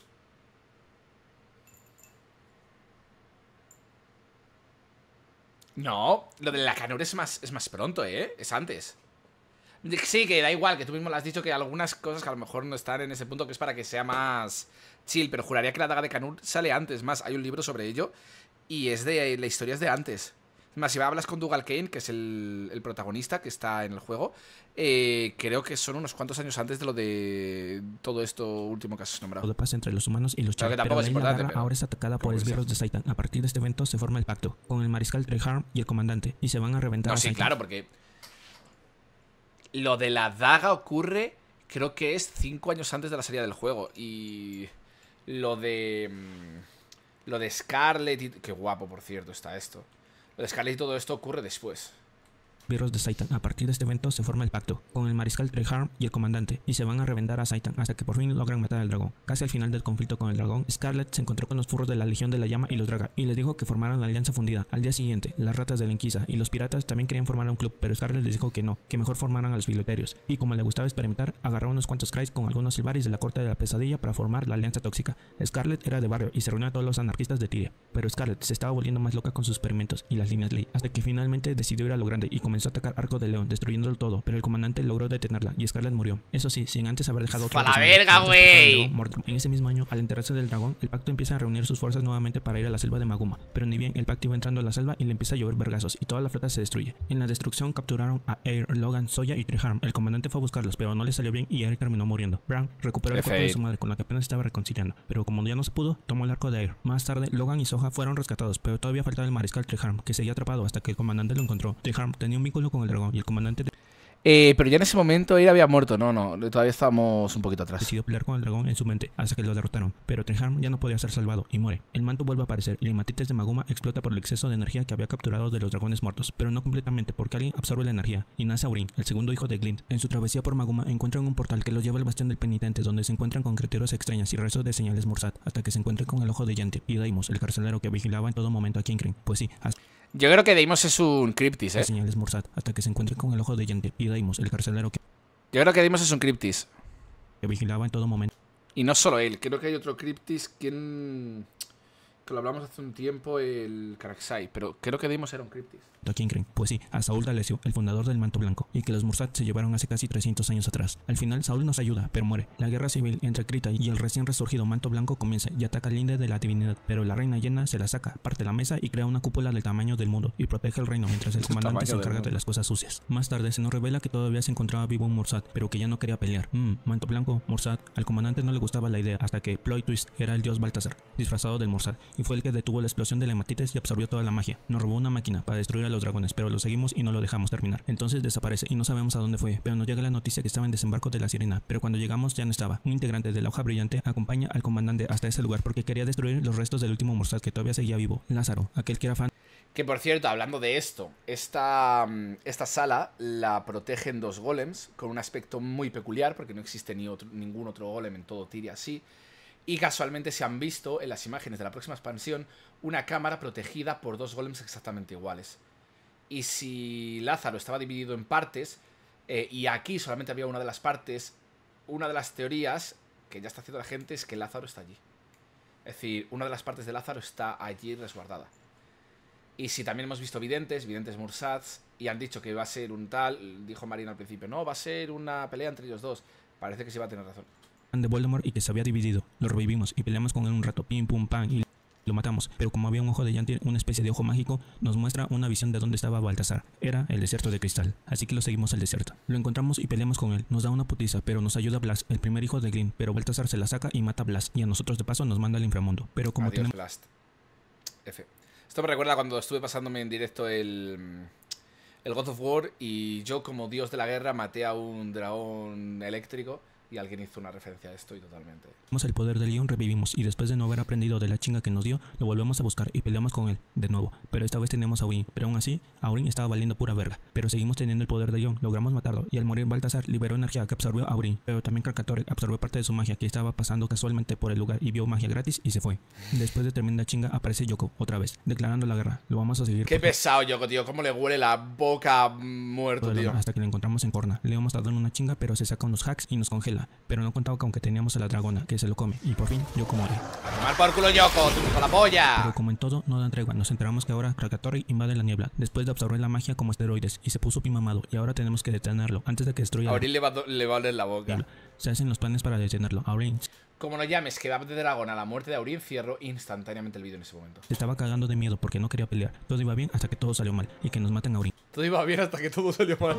A: No, lo de la Canur es más, es más pronto, ¿eh? Es antes. Sí, que da igual, que tú mismo le has dicho que algunas cosas que a lo mejor no están en ese punto, que es para que sea más chill, pero juraría que la daga de Canur sale antes. Más, hay un libro sobre ello y es de la historia es de antes. Más, si hablas con Dougal Kane, que es el, protagonista que está en el juego, eh, creo que son unos cuantos años antes de lo de todo esto último que has nombrado. Todo
B: pasa entre los humanos y los ahora es atacada por esbirros de Saitan. A partir de este evento se forma el pacto con el mariscal Treharm y el comandante y se van a reventar. sí, claro,
A: porque lo de la daga ocurre, creo que es cinco años antes de la salida del juego y lo de mm, lo de Scarlet, qué guapo por cierto está esto. La y todo esto ocurre después.
B: Virus de Saitan. A partir de este evento se forma el pacto con el mariscal Treharm y el comandante y se van a revendar a Saitan hasta que por fin logran matar al dragón. Casi al final del conflicto con el dragón, Scarlet se encontró con los furros de la Legión de la Llama y los Draga y les dijo que formaran la Alianza Fundida. Al día siguiente, las ratas de la Inquisa y los piratas también querían formar un club, pero Scarlet les dijo que no, que mejor formaran a los filoterios, Y como le gustaba experimentar, agarró unos cuantos Krys con algunos silbaris de la corte de la pesadilla para formar la Alianza Tóxica. Scarlet era de barrio y se reunió a todos los anarquistas de Tyria, pero Scarlet se estaba volviendo más loca con sus experimentos y las líneas ley, hasta que finalmente decidió ir a lo grande y comenzó a atacar Arco de León, destruyéndolo todo, pero el comandante logró detenerla y Scarlet murió. Eso sí, sin antes haber dejado otro. ¡Para la verga, güey! En ese mismo año, al enterarse del dragón, el pacto empieza a reunir sus fuerzas nuevamente para ir a la selva de Maguma, pero ni bien el pacto iba entrando a la selva y le empieza a llover vergazos y toda la flota se destruye. En la destrucción capturaron a Air, Logan, Soya y Triharm. El comandante fue a buscarlos, pero no le salió bien y Air terminó muriendo. Brown recuperó el cuerpo de su madre con la que apenas estaba reconciliando, pero como ya no se pudo, tomó el arco de Air. Más tarde, Logan y Soja fueron rescatados, pero todavía faltaba el mariscal Triharm, que seguía atrapado hasta que el comandante lo encontró. Triharm tenía un con el dragón y el comandante.
A: Eh, pero ya en ese momento él había muerto. No, no, todavía estamos un poquito atrás.
B: Decidió pelear con el dragón en su mente hasta que lo derrotaron. Pero Trenharm ya no podía ser salvado y muere. El manto vuelve a aparecer y la hematitis de Maguma explota por el exceso de energía que había capturado de los dragones muertos. Pero no completamente, porque alguien absorbe la energía. Y nace el segundo hijo de Glint. En su travesía por Maguma encuentran un portal que los lleva al bastión del penitente, donde se encuentran con criaturas extrañas y restos de señales Morsat, hasta que se encuentran con el ojo de Yantir y Daimos, el carcelero que vigilaba en todo momento a Kinkrin. Pues sí, hasta
A: yo creo que Deimos es un Cryptis, ¿eh?
B: hasta que se con el ojo de y Daimos, el carcelero Yo creo que Deimos es un Cryptis. Que vigilaba en todo momento.
A: Y no solo él, creo que hay otro Cryptis quien... que lo hablamos hace un tiempo, el Karaxai. pero creo que Deimos era un Cryptis.
B: ¿A creen? Pues sí, a Saúl D'Alessio, el fundador del Manto Blanco, y que los Mursat se llevaron hace casi 300 años atrás. Al final, Saúl nos ayuda, pero muere. La guerra civil entre Krita y el recién resurgido Manto Blanco comienza y ataca al linde de la divinidad, pero la reina llena se la saca, parte la mesa y crea una cúpula del tamaño del mundo y protege el reino mientras el comandante se encarga de las cosas sucias. Más tarde se nos revela que todavía se encontraba vivo un morsad pero que ya no quería pelear. Mmm, Manto Blanco, Morsad, al comandante no le gustaba la idea hasta que Ploy Twist era el dios Baltasar, disfrazado del Morsad, y fue el que detuvo la explosión de la hematitis y absorbió toda la magia. Nos robó una máquina para destruir los dragones, pero lo seguimos y no lo dejamos terminar. Entonces desaparece y no sabemos a dónde fue, pero nos llega la noticia que estaba en desembarco de la sirena, pero cuando llegamos ya no estaba. Un integrante de la hoja brillante acompaña al comandante hasta ese lugar porque quería destruir los restos del último morsal que todavía seguía vivo, Lázaro, aquel que era fan.
A: Que por cierto, hablando de esto, esta, mm, esta sala la protegen dos golems con un aspecto muy peculiar porque no existe ni otro, ningún otro golem en todo Tiria así. Y casualmente se han visto en las imágenes de la próxima expansión una cámara protegida por dos golems exactamente iguales. Y si Lázaro estaba dividido en partes, eh, y aquí solamente había una de las partes, una de las teorías que ya está haciendo la gente es que Lázaro está allí. Es decir, una de las partes de Lázaro está allí resguardada. Y si también hemos visto videntes, videntes Mursats, y han dicho que va a ser un tal, dijo Marina al principio, no, va a ser una pelea entre ellos dos. Parece que sí va a
B: tener razón. De Voldemort y que se había dividido. Lo revivimos y peleamos con él un rato, pim, pum, pam lo matamos, pero como había un ojo de Yantir, una especie de ojo mágico, nos muestra una visión de dónde estaba Baltasar. Era el desierto de cristal, así que lo seguimos al desierto. Lo encontramos y peleamos con él, nos da una putiza, pero nos ayuda Blast, el primer hijo de Green, pero Baltasar se la saca y mata a Blast, y a nosotros de paso nos manda al inframundo. Pero como tenemos...
A: Esto me recuerda cuando estuve pasándome en directo el el God of War y yo como dios de la guerra maté a un dragón eléctrico y alguien hizo una referencia a esto y totalmente.
B: Tenemos el poder de Leon revivimos y después de no haber aprendido de la chinga que nos dio, lo volvemos a buscar y peleamos con él de nuevo. Pero esta vez tenemos a Win pero aún así, Aurin estaba valiendo pura verga. Pero seguimos teniendo el poder de Leon logramos matarlo y al morir Baltasar liberó energía que absorbió a Aurin, pero también Krakatoret absorbió parte de su magia que estaba pasando casualmente por el lugar y vio magia gratis y se fue. Después de tremenda chinga aparece Yoko otra vez, declarando la guerra. Lo vamos a seguir. Qué
A: pesado Yoko, tío, cómo le huele la boca muerto, tío. Hasta
B: que lo encontramos en Corna. Le hemos dado una chinga, pero se saca unos hacks y nos congela pero no contaba con que teníamos a la dragona, que se lo come, y por fin yo como ¡A
A: tomar por culo Yoko! ¡Tú la polla! Pero
B: como en todo, no dan tregua, nos enteramos que ahora Krakatori invade la niebla, después de absorber la magia como esteroides, y se puso pimamado, y ahora tenemos que detenerlo, antes de que destruya... Aurín le
A: va, le va a oler la boca.
B: Se hacen los planes para detenerlo, Aurin.
A: Como lo llames, que va de dragona, la muerte de Aurin cierro instantáneamente el vídeo en ese momento.
B: Se estaba cagando de miedo porque no quería pelear. Todo iba bien hasta que todo salió mal y que nos maten a Aurin.
A: Todo iba bien hasta que todo salió mal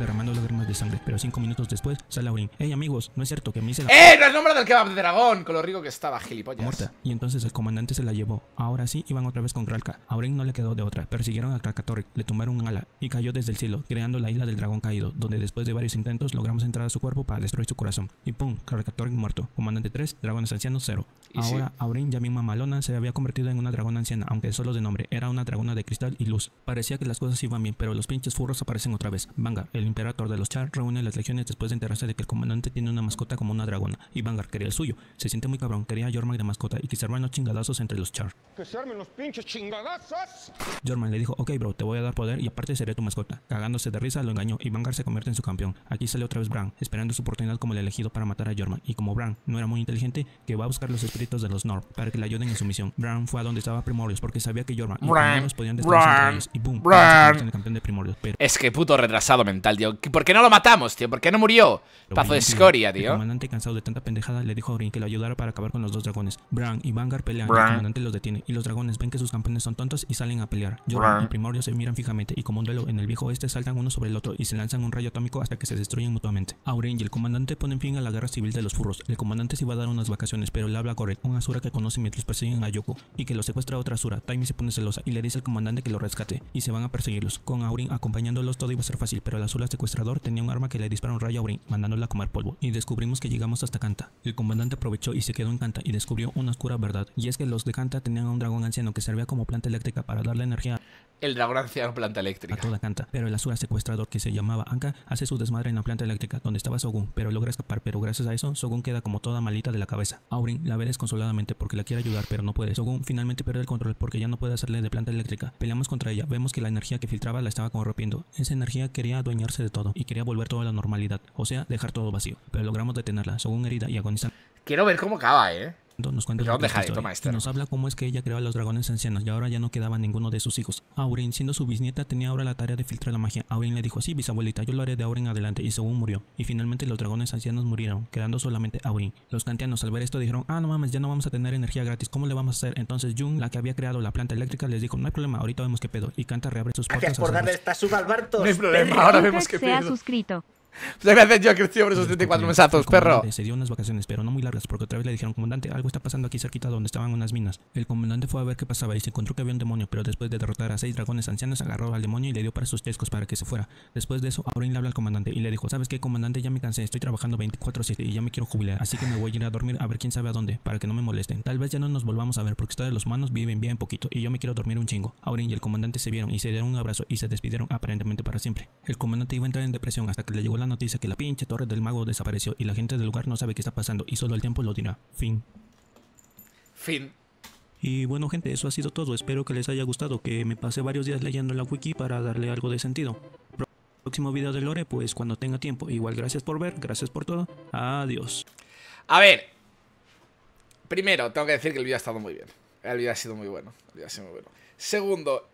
B: derramando lágrimas de sangre. Pero cinco minutos después sale Aurin. Hey amigos, no es cierto que me hice la... ¡Eh!
A: ¡No nombre del kebab de dragón! Color rico que estaba, gilipollas. Muerta.
B: Y entonces el comandante se la llevó. Ahora sí iban otra vez con Kralka. Aurin no le quedó de otra. Persiguieron a Krakatorik, le tomaron un ala y cayó desde el cielo, creando la isla del dragón caído, donde después de varios intentos logramos entrar a su cuerpo para destruir su corazón. Y pum, Krakatorik muerto. Comandante 3, dragones ancianos 0. Ahora Aurin, ya misma malona, se había convertido en una dragona anciana, aunque solo de nombre. Era una dragona de cristal y luz. Parecía que las cosas iban bien, pero los pinches furros aparecen otra vez. Vanga, el imperator de los Char reúne las legiones después de enterarse de que el comandante tiene una mascota como una dragona y Vanguard quería el suyo. Se siente muy cabrón, quería a y de mascota y que se los chingadazos entre los Char. ¡Que se armen los pinches chingadazos! Jorman le dijo, ok bro, te voy a dar poder y aparte seré tu mascota. Cagándose de risa lo engañó y Vanguard se convierte en su campeón. Aquí sale otra vez Bran, esperando su oportunidad como el elegido para matar a Jorman. Y como Bran no era muy inteligente, que va a buscar los espíritus de los Nord para que le ayuden en su misión. Bran fue a donde estaba Primordios porque sabía que Jorman y los podían destruir y boom, campeón de Primordios.
A: Es que puto retrasado mental ¿Por qué no lo matamos, tío? ¿Por qué no murió? Pazo de escoria, tío. El
B: comandante, cansado de tanta pendejada, le dijo a Aurin que lo ayudara para acabar con los dos dragones. Bran y Vanguard pelean. el comandante los detiene. Y los dragones ven que sus campeones son tontos y salen a pelear. Joran y Primorio se miran fijamente. Y como un duelo en el viejo oeste, saltan uno sobre el otro y se lanzan un rayo atómico hasta que se destruyen mutuamente. Aurin y el comandante ponen fin a la guerra civil de los furros. El comandante se iba a dar unas vacaciones, pero le habla a una un Asura que conoce mientras persiguen a Yoko. Y que lo secuestra a otra Asura. Taimi se pone celosa y le dice al comandante que lo rescate. Y se van a perseguirlos. Con Aurin acompañándolos todo iba a ser fácil, pero la secuestrador, tenía un arma que le disparó un rayo a mandándola a comer polvo, y descubrimos que llegamos hasta Canta. El comandante aprovechó y se quedó en Canta y descubrió una oscura verdad, y es que los de Canta tenían a un dragón anciano que servía como planta eléctrica para darle energía el dragón
A: anciano planta eléctrica.
B: A toda canta, pero el azul secuestrador que se llamaba Anka hace su desmadre en la planta eléctrica donde estaba Sogun, pero logra escapar, pero gracias a eso Sogun queda como toda malita de la cabeza. Aurin la ve desconsoladamente porque la quiere ayudar, pero no puede. Sogun finalmente pierde el control porque ya no puede hacerle de planta eléctrica. Peleamos contra ella, vemos que la energía que filtraba la estaba corrompiendo. Esa energía quería adueñarse de todo y quería volver todo a la normalidad, o sea, dejar todo vacío, pero logramos detenerla. Sogun herida y agonizante.
A: Quiero ver cómo acaba, eh
B: nos cuenta este nos habla cómo es que ella creaba los dragones ancianos y ahora ya no quedaba ninguno de sus hijos. Aurin, siendo su bisnieta, tenía ahora la tarea de filtrar la magia. Aurin le dijo así, bisabuelita, yo lo haré de ahora en adelante y según murió. Y finalmente los dragones ancianos murieron, quedando solamente Aurin. Los kantianos al ver esto dijeron, ah no mames, ya no vamos a tener energía gratis, ¿cómo le vamos a hacer? Entonces Jung, la que había creado la planta eléctrica, les dijo, no hay problema, ahorita vemos qué pedo. Y Canta reabre sus puertas. No hay problema, ahora vemos qué pedo. Se ha suscrito. Muchas gracias, yo por esos 34 mensajes perro. Se dio unas vacaciones, pero no muy largas, porque otra vez le dijeron, comandante, algo está pasando aquí cerquita donde estaban unas minas. El comandante fue a ver qué pasaba y se encontró que había un demonio, pero después de derrotar a seis dragones ancianos, agarró al demonio y le dio para sus chescos para que se fuera. Después de eso, Aurin le habla al comandante y le dijo, ¿sabes qué, comandante? Ya me cansé, estoy trabajando 24-7 y ya me quiero jubilar, así que me voy a ir a dormir a ver quién sabe a dónde, para que no me molesten. Tal vez ya no nos volvamos a ver, porque ustedes los manos viven bien poquito y yo me quiero dormir un chingo. Aurin y el comandante se vieron y se dieron un abrazo y se despidieron aparentemente para siempre. El comandante iba a entrar en depresión hasta que le llegó la noticia que la pinche torre del mago desapareció y la gente del lugar no sabe qué está pasando y solo el tiempo lo dirá. Fin. Fin. Y bueno gente, eso ha sido todo, espero que les haya gustado, que me pasé varios días leyendo la wiki para darle algo de sentido. Próximo video de Lore, pues cuando tenga tiempo. Igual gracias por ver, gracias por todo, adiós.
A: A ver, primero tengo que decir que el video ha estado muy bien, el sido muy bueno, el video ha sido muy bueno. Segundo,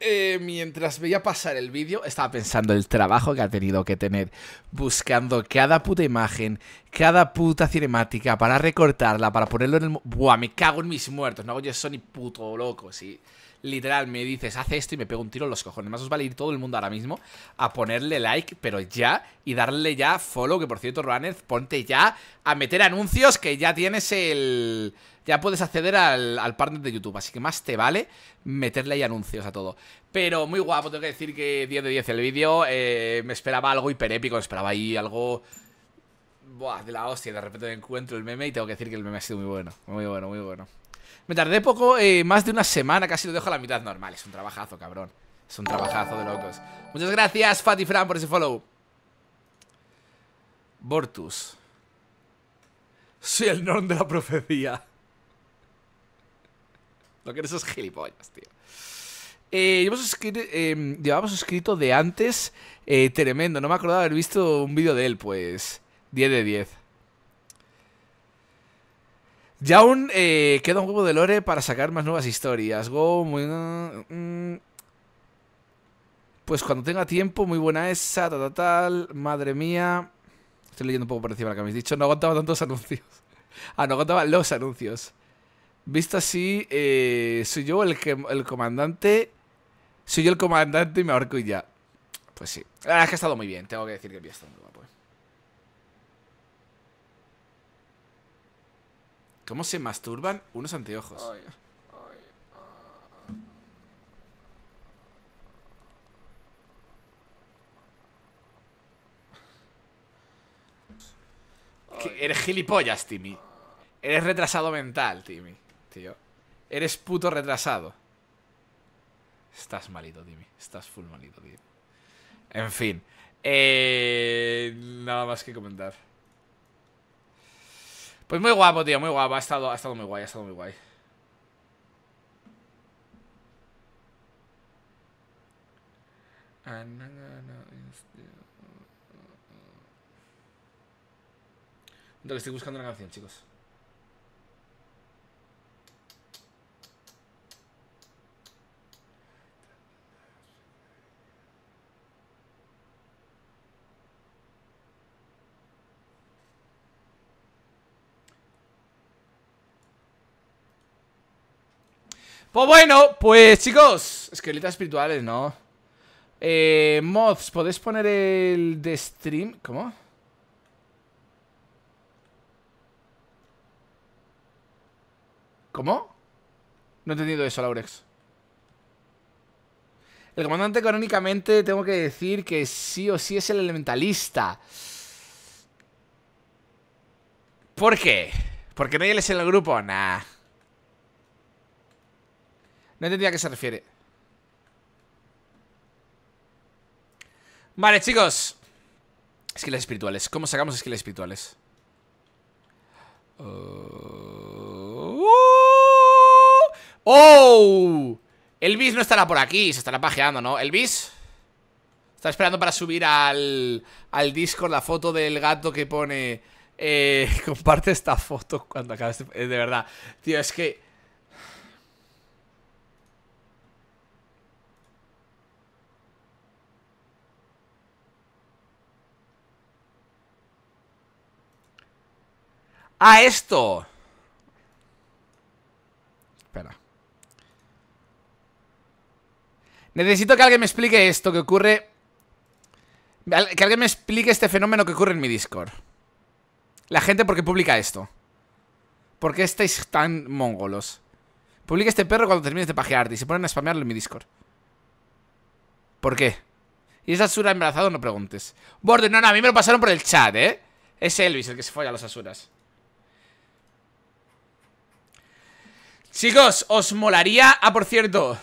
A: eh, mientras veía pasar el vídeo, estaba pensando el trabajo que ha tenido que tener buscando cada puta imagen, cada puta cinemática para recortarla, para ponerlo en el. Buah, me cago en mis muertos. No hago yo eso puto loco, sí literal me dices, hace esto y me pego un tiro en los cojones. Más os vale ir todo el mundo ahora mismo a ponerle like, pero ya, y darle ya follow, que por cierto, Runners ponte ya a meter anuncios que ya tienes el... Ya puedes acceder al, partner de YouTube, así que más te vale meterle ahí anuncios a todo. Pero muy guapo, tengo que decir que 10 de 10 el vídeo. Eh, me esperaba algo épico, me esperaba ahí algo... Buah, de la hostia, de repente encuentro el meme y tengo que decir que el meme ha sido muy bueno. Muy bueno, muy bueno. Me tardé poco, eh, más de una semana, casi lo dejo a la mitad normal. Es un trabajazo, cabrón. Es un trabajazo de locos. Muchas gracias, Fatty Fran, por ese follow. Bortus. Soy el nombre de la profecía. Lo que eres es gilipollas, tío. Eh, llevamos, suscrito, em, de antes. Eh, tremendo, no me acordaba haber visto un vídeo de él, pues. 10 de 10. Ya aún eh, queda un huevo de lore para sacar más nuevas historias. Go, muy... Mm, mm. pues cuando tenga tiempo, muy buena esa, tal, tal, madre mía. Estoy leyendo un poco por encima lo que habéis dicho. No aguantaba tantos anuncios. Ah, no aguantaba los anuncios. Visto así, eh, soy yo el, que, el comandante. Soy yo el comandante y me ahorco y ya. Pues sí. es que ha estado muy bien, tengo que decir que ha estado ¿Cómo se masturban unos anteojos? Eres gilipollas, Timmy. Eres retrasado mental, Timmy. Tío. Eres puto retrasado. Estás malito, Timmy. Estás full malito, Timmy. En fin. Eh, nada más que comentar. Pues muy guapo, tío, muy guapo. Ha estado, ha estado muy guay, ha estado muy guay. estoy buscando una canción, chicos. Pues bueno, pues chicos, esqueletas espirituales, ¿no? Eh, mods, ¿podéis poner el de stream? ¿Cómo? ¿Cómo? No he entendido eso, Laurex. El comandante crónicamente tengo que decir que sí o sí es el elementalista. ¿Por qué? ¿Porque no hay él en el grupo? Nah. No entendía a qué se refiere. Vale, chicos. Esquilas espirituales. ¿Cómo sacamos esquilas espirituales? ¡Oh! ¡Oh! Elvis no estará por aquí. Se estará pajeando, ¿no? Elvis. Está esperando para subir al, al Discord la foto del gato que pone... Eh, comparte esta foto cuando acabes de... Eh, de verdad. Tío, es que... a esto. Espera. Necesito que alguien me explique esto que ocurre... Que alguien me explique este fenómeno que ocurre en mi Discord. La gente, ¿por qué publica esto? ¿Por qué estáis tan mongolos? Publica este perro cuando termines de pajearte y se ponen a spamearlo en mi Discord. ¿Por qué? ¿Y es Asura embarazado? No preguntes. ¡Borde! no, no, a mí me lo pasaron por el chat, ¿eh? Es Elvis el que se folla a las Asuras. Chicos, os molaría... Ah, por cierto,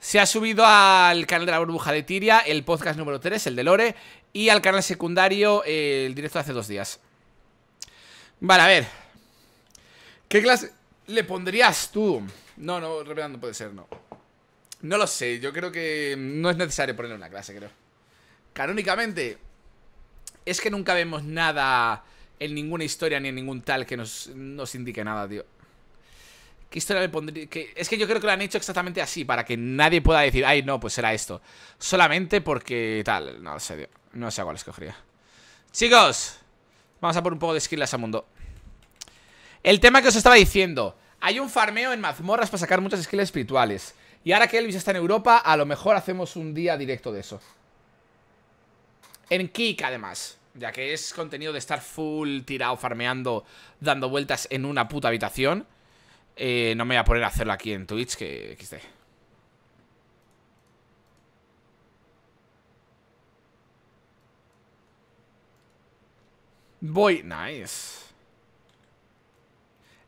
A: se ha subido al canal de la burbuja de Tiria el podcast número 3, el de Lore, y al canal secundario el directo de hace dos días. Vale, a ver. ¿Qué clase le pondrías tú? No, no, no puede ser, no. No lo sé, yo creo que no es necesario ponerle una clase, creo. Canónicamente, es que nunca vemos nada en ninguna historia ni en ningún tal que nos, nos indique nada, tío. ¿Qué historia le pondría? es que yo creo que lo han hecho exactamente así, para que nadie pueda decir, ay, no, pues será esto. Solamente porque tal, no sé, no sé cuál escogería. Chicos, vamos a por un poco de skill a mundo. El tema que os estaba diciendo, hay un farmeo en mazmorras para sacar muchas skills espirituales. Y ahora que Elvis está en Europa, a lo mejor hacemos un día directo de eso. En Kik, además. Ya que es contenido de estar full tirado, farmeando, dando vueltas en una puta habitación. Eh, no me voy a poner a hacerlo aquí en Twitch, que XD. Voy, nice.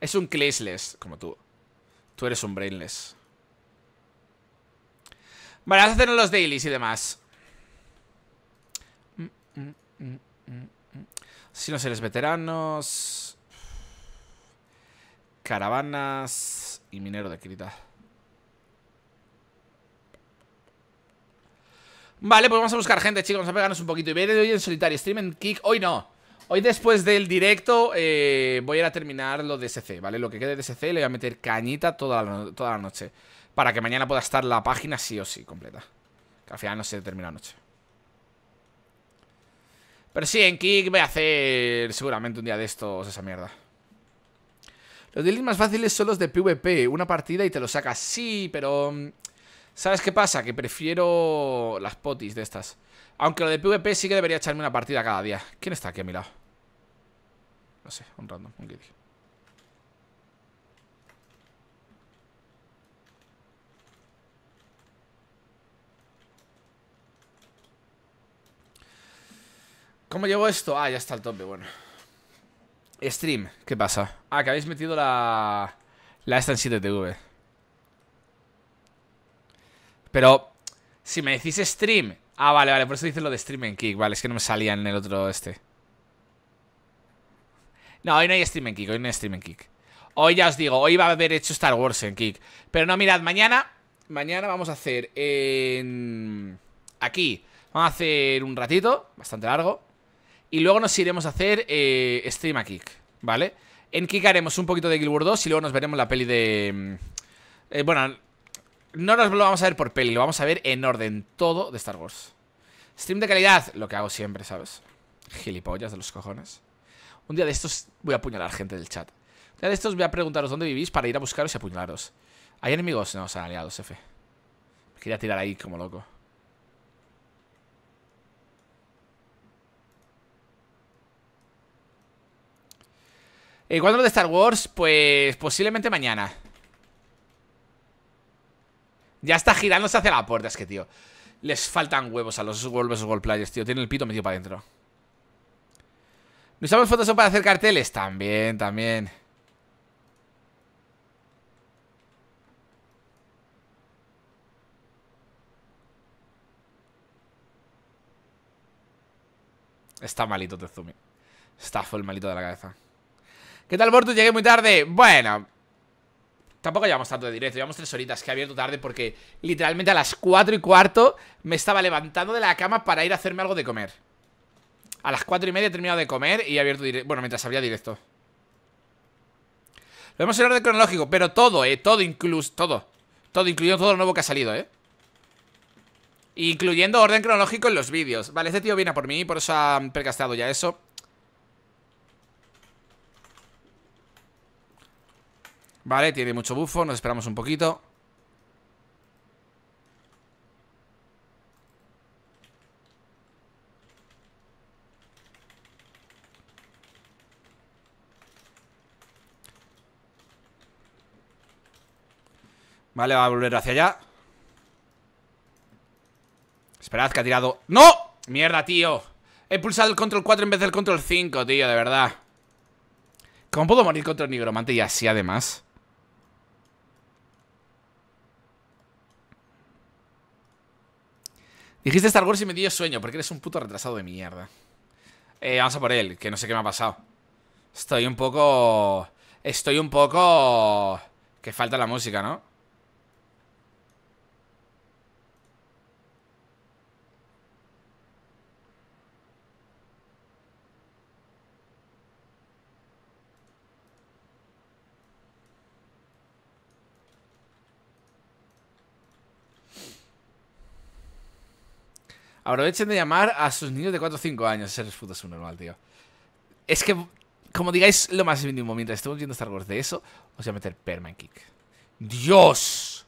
A: Es un claseless como tú. Tú eres un Brainless. Vale, vamos a hacernos los dailies y demás. Mm, mm, mm, si no eres veteranos. Caravanas y minero de crita. Vale, pues vamos a buscar gente, chicos. Vamos a pegarnos un poquito. Y de hoy en solitario. Stream en kick. Hoy no. Hoy después del directo eh, voy a ir a terminar lo de SC, ¿vale? Lo que quede de SC le voy a meter cañita toda la, noche. Para que mañana pueda estar la página sí o sí completa. Que al final no se termina la noche. Pero sí, en Kick voy a hacer seguramente un día de estos esa mierda. Los dilemas más fáciles son los de PvP, una partida y te lo sacas. Sí, pero... Mm, ¿Sabes qué pasa? Que prefiero las potis de estas. Aunque lo de PvP sí que debería echarme una partida cada día. ¿Quién está aquí a mi lado? No sé, un random, un ¿Cómo llevo esto? Ah, ya está el tope, bueno Stream, ¿qué pasa? Ah, que habéis metido la... La esta en 7TV Pero... Si me decís stream Ah, vale, vale, por eso dice lo de stream en kick Vale, es que no me salía en el otro este No, hoy no hay streaming kick, hoy no hay streaming kick Hoy ya os digo, hoy va a haber hecho Star Wars en kick Pero no, mirad, mañana Mañana vamos a hacer Aquí Vamos a hacer un ratito Bastante largo y luego nos iremos a hacer eh, stream a Kick, ¿vale? En Kick haremos un poquito de Guild Wars 2 y luego nos veremos la peli de... Mm, eh, bueno, no nos lo vamos a ver por peli, lo vamos a ver en orden todo de Star Wars. Stream de calidad, lo que hago siempre, ¿sabes? Gilipollas de los cojones. Un día de estos voy a apuñalar gente del chat. Un día de estos voy a preguntaros dónde vivís para ir a buscaros y apuñalaros. ¿Hay enemigos? No, son aliados, F. quería tirar ahí como loco. Y eh, ¿Cuándo lo de Star Wars? Pues posiblemente mañana. Ya está girándose hacia la puerta, es que, tío. Les faltan huevos a los World Players, tío. Tienen el pito metido para adentro. ¿No usamos Photoshop para hacer carteles? También, también. Está malito Tezumi. Está full malito de la cabeza. ¿Qué tal, Bortu? Llegué muy tarde. Bueno, Tampoco llevamos tanto de directo, llevamos tres horitas que he abierto tarde porque literalmente a las cuatro y cuarto me estaba levantando de la cama para ir a hacerme algo de comer. A las cuatro y media he terminado de comer y he abierto directo. Bueno, mientras abría directo. Lo vemos en orden cronológico, pero todo, eh, todo incluso, todo. Todo, incluyendo todo lo nuevo que ha salido, eh. Incluyendo orden cronológico en los vídeos. Vale, este tío viene a por mí, por eso ha percasteado ya eso. Vale, tiene mucho bufo, nos esperamos un poquito Vale, va a volver hacia allá Esperad que ha tirado... ¡No! Mierda, tío He pulsado el control 4 en vez del control 5, tío, de verdad ¿Cómo puedo morir contra el nigromante y así además? Dijiste Star Wars y me dio sueño, porque eres un puto retrasado de mierda. Eh, vamos a por él, que no sé qué me ha pasado. Estoy un poco... Estoy un poco... Que falta la música, ¿no? Aprovechen de llamar a sus niños de 4 o 5 años. Ese puto es normal, tío. Es que, como digáis lo más mínimo, mientras estemos viendo Star Wars de eso, os voy a meter Perman Kick. ¡Dios!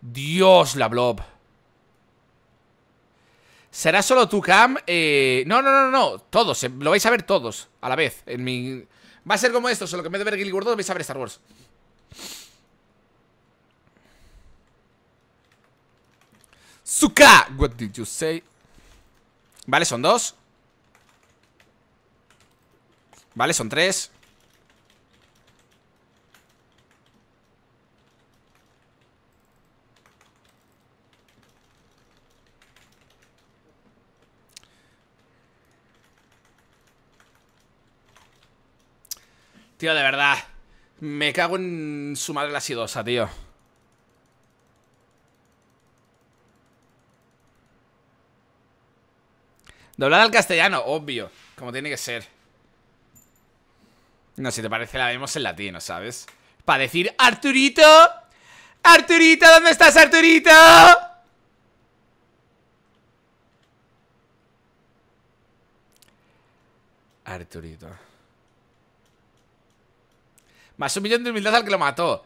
A: ¡Dios, la blob! Será solo tu cam. Eh, no, no, no, no, Todos. Eh, lo vais a ver todos a la vez. En mi... Va a ser como esto, solo que en vez de ver Gilly Gordo vais a ver Star Wars. Suka, what did you say? Vale, son dos Vale, son tres Tío, de verdad Me cago en su madre la sidosa, tío Doblada al castellano, obvio. Como tiene que ser. No, si te parece la vemos en latino, ¿sabes? Para decir, Arturito. Arturito, ¿dónde estás, Arturito? Arturito. Más un millón de humildad al que lo mató.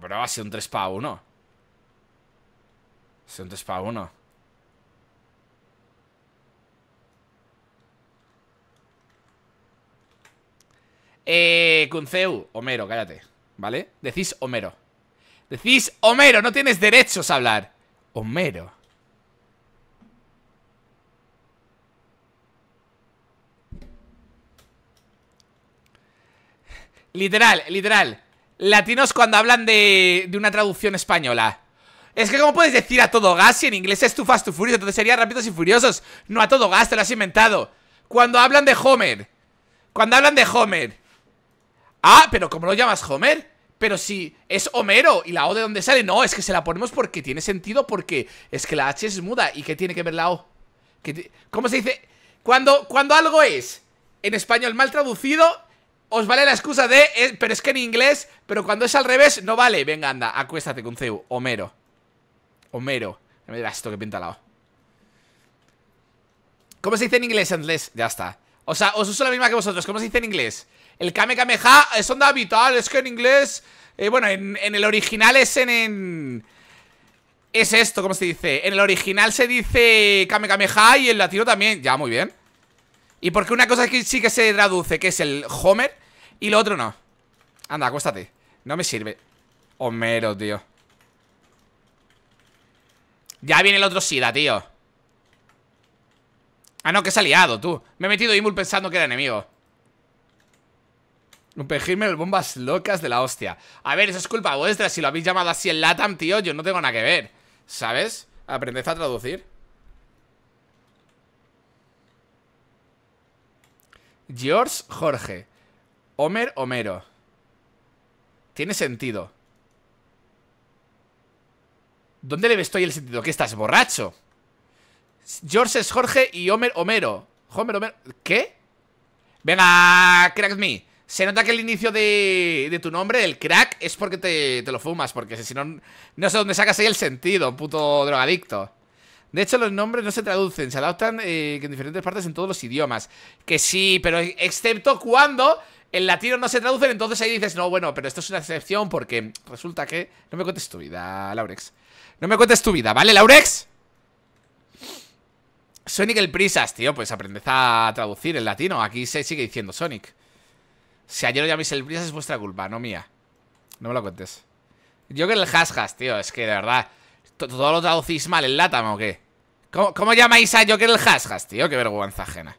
A: Bro, ha sido un 3 para 1. Ha sido un 3 para 1. Eh, Kunzeu, Homero, cállate ¿Vale? Decís Homero Decís Homero, no tienes derechos a hablar Homero Literal, literal Latinos cuando hablan de, de una traducción española es que cómo puedes decir a todo gas si en inglés es too fast to furious? Entonces sería rápidos y furiosos No a todo gas, te lo has inventado Cuando hablan de Homer Cuando hablan de Homer Ah, pero ¿cómo lo llamas Homer? Pero si es Homero y la O de dónde sale No, es que se la ponemos porque tiene sentido Porque es que la H es muda ¿Y qué tiene que ver la O? ¿Cómo se dice? Cuando, cuando algo es en español mal traducido Os vale la excusa de eh, Pero es que en inglés Pero cuando es al revés no vale Venga, anda, acuéstate con Zeus, Homero Homero me esto que pinta la O ¿Cómo se dice en inglés, Andrés? Ya está O sea, os uso la misma que vosotros ¿Cómo se dice en inglés? El Kamehameha es onda vital, es que en inglés... Eh, bueno, en, el original es en, Es esto, ¿cómo se dice? En el original se dice Kamehameha y en latino también. Ya, muy bien. Y porque una cosa que sí que se traduce, que es el Homer, y lo otro no. Anda, acuéstate. No me sirve. Homero, tío. Ya viene el otro Sida, tío. Ah, no, que es aliado, tú. Me he metido Imul pensando que era enemigo. Un de bombas locas de la hostia. A ver, eso es culpa vuestra. Si lo habéis llamado así en Latam, tío, yo no tengo nada que ver. ¿Sabes? Aprended a traducir. George Jorge. Homer Homero. Tiene sentido. ¿Dónde le estoy el sentido? ¿Qué estás borracho? George es Jorge y Homer Homero. Homer Homero. ¿Qué? Venga, crack me. Se nota que el inicio de, tu nombre, el crack, es porque te, lo fumas, porque si no, no sé dónde sacas ahí el sentido, puto drogadicto. De hecho, los nombres no se traducen, se adaptan eh, en diferentes partes en todos los idiomas. Que sí, pero excepto cuando el latino no se traducen, entonces ahí dices, no, bueno, pero esto es una excepción porque resulta que... No me cuentes tu vida, Laurex. No me cuentes tu vida, ¿vale, Laurex? Sonic el Prisas, tío, pues aprendes a traducir en latino. Aquí se sigue diciendo Sonic. Si ayer lo llamáis el Brisas es vuestra culpa, no mía. No me lo cuentes. Yo que el has tío, es que de verdad. ¿Todo lo traducís mal el Latam o qué? ¿Cómo, llamáis a Joker el has-has, tío? Qué vergüenza ajena.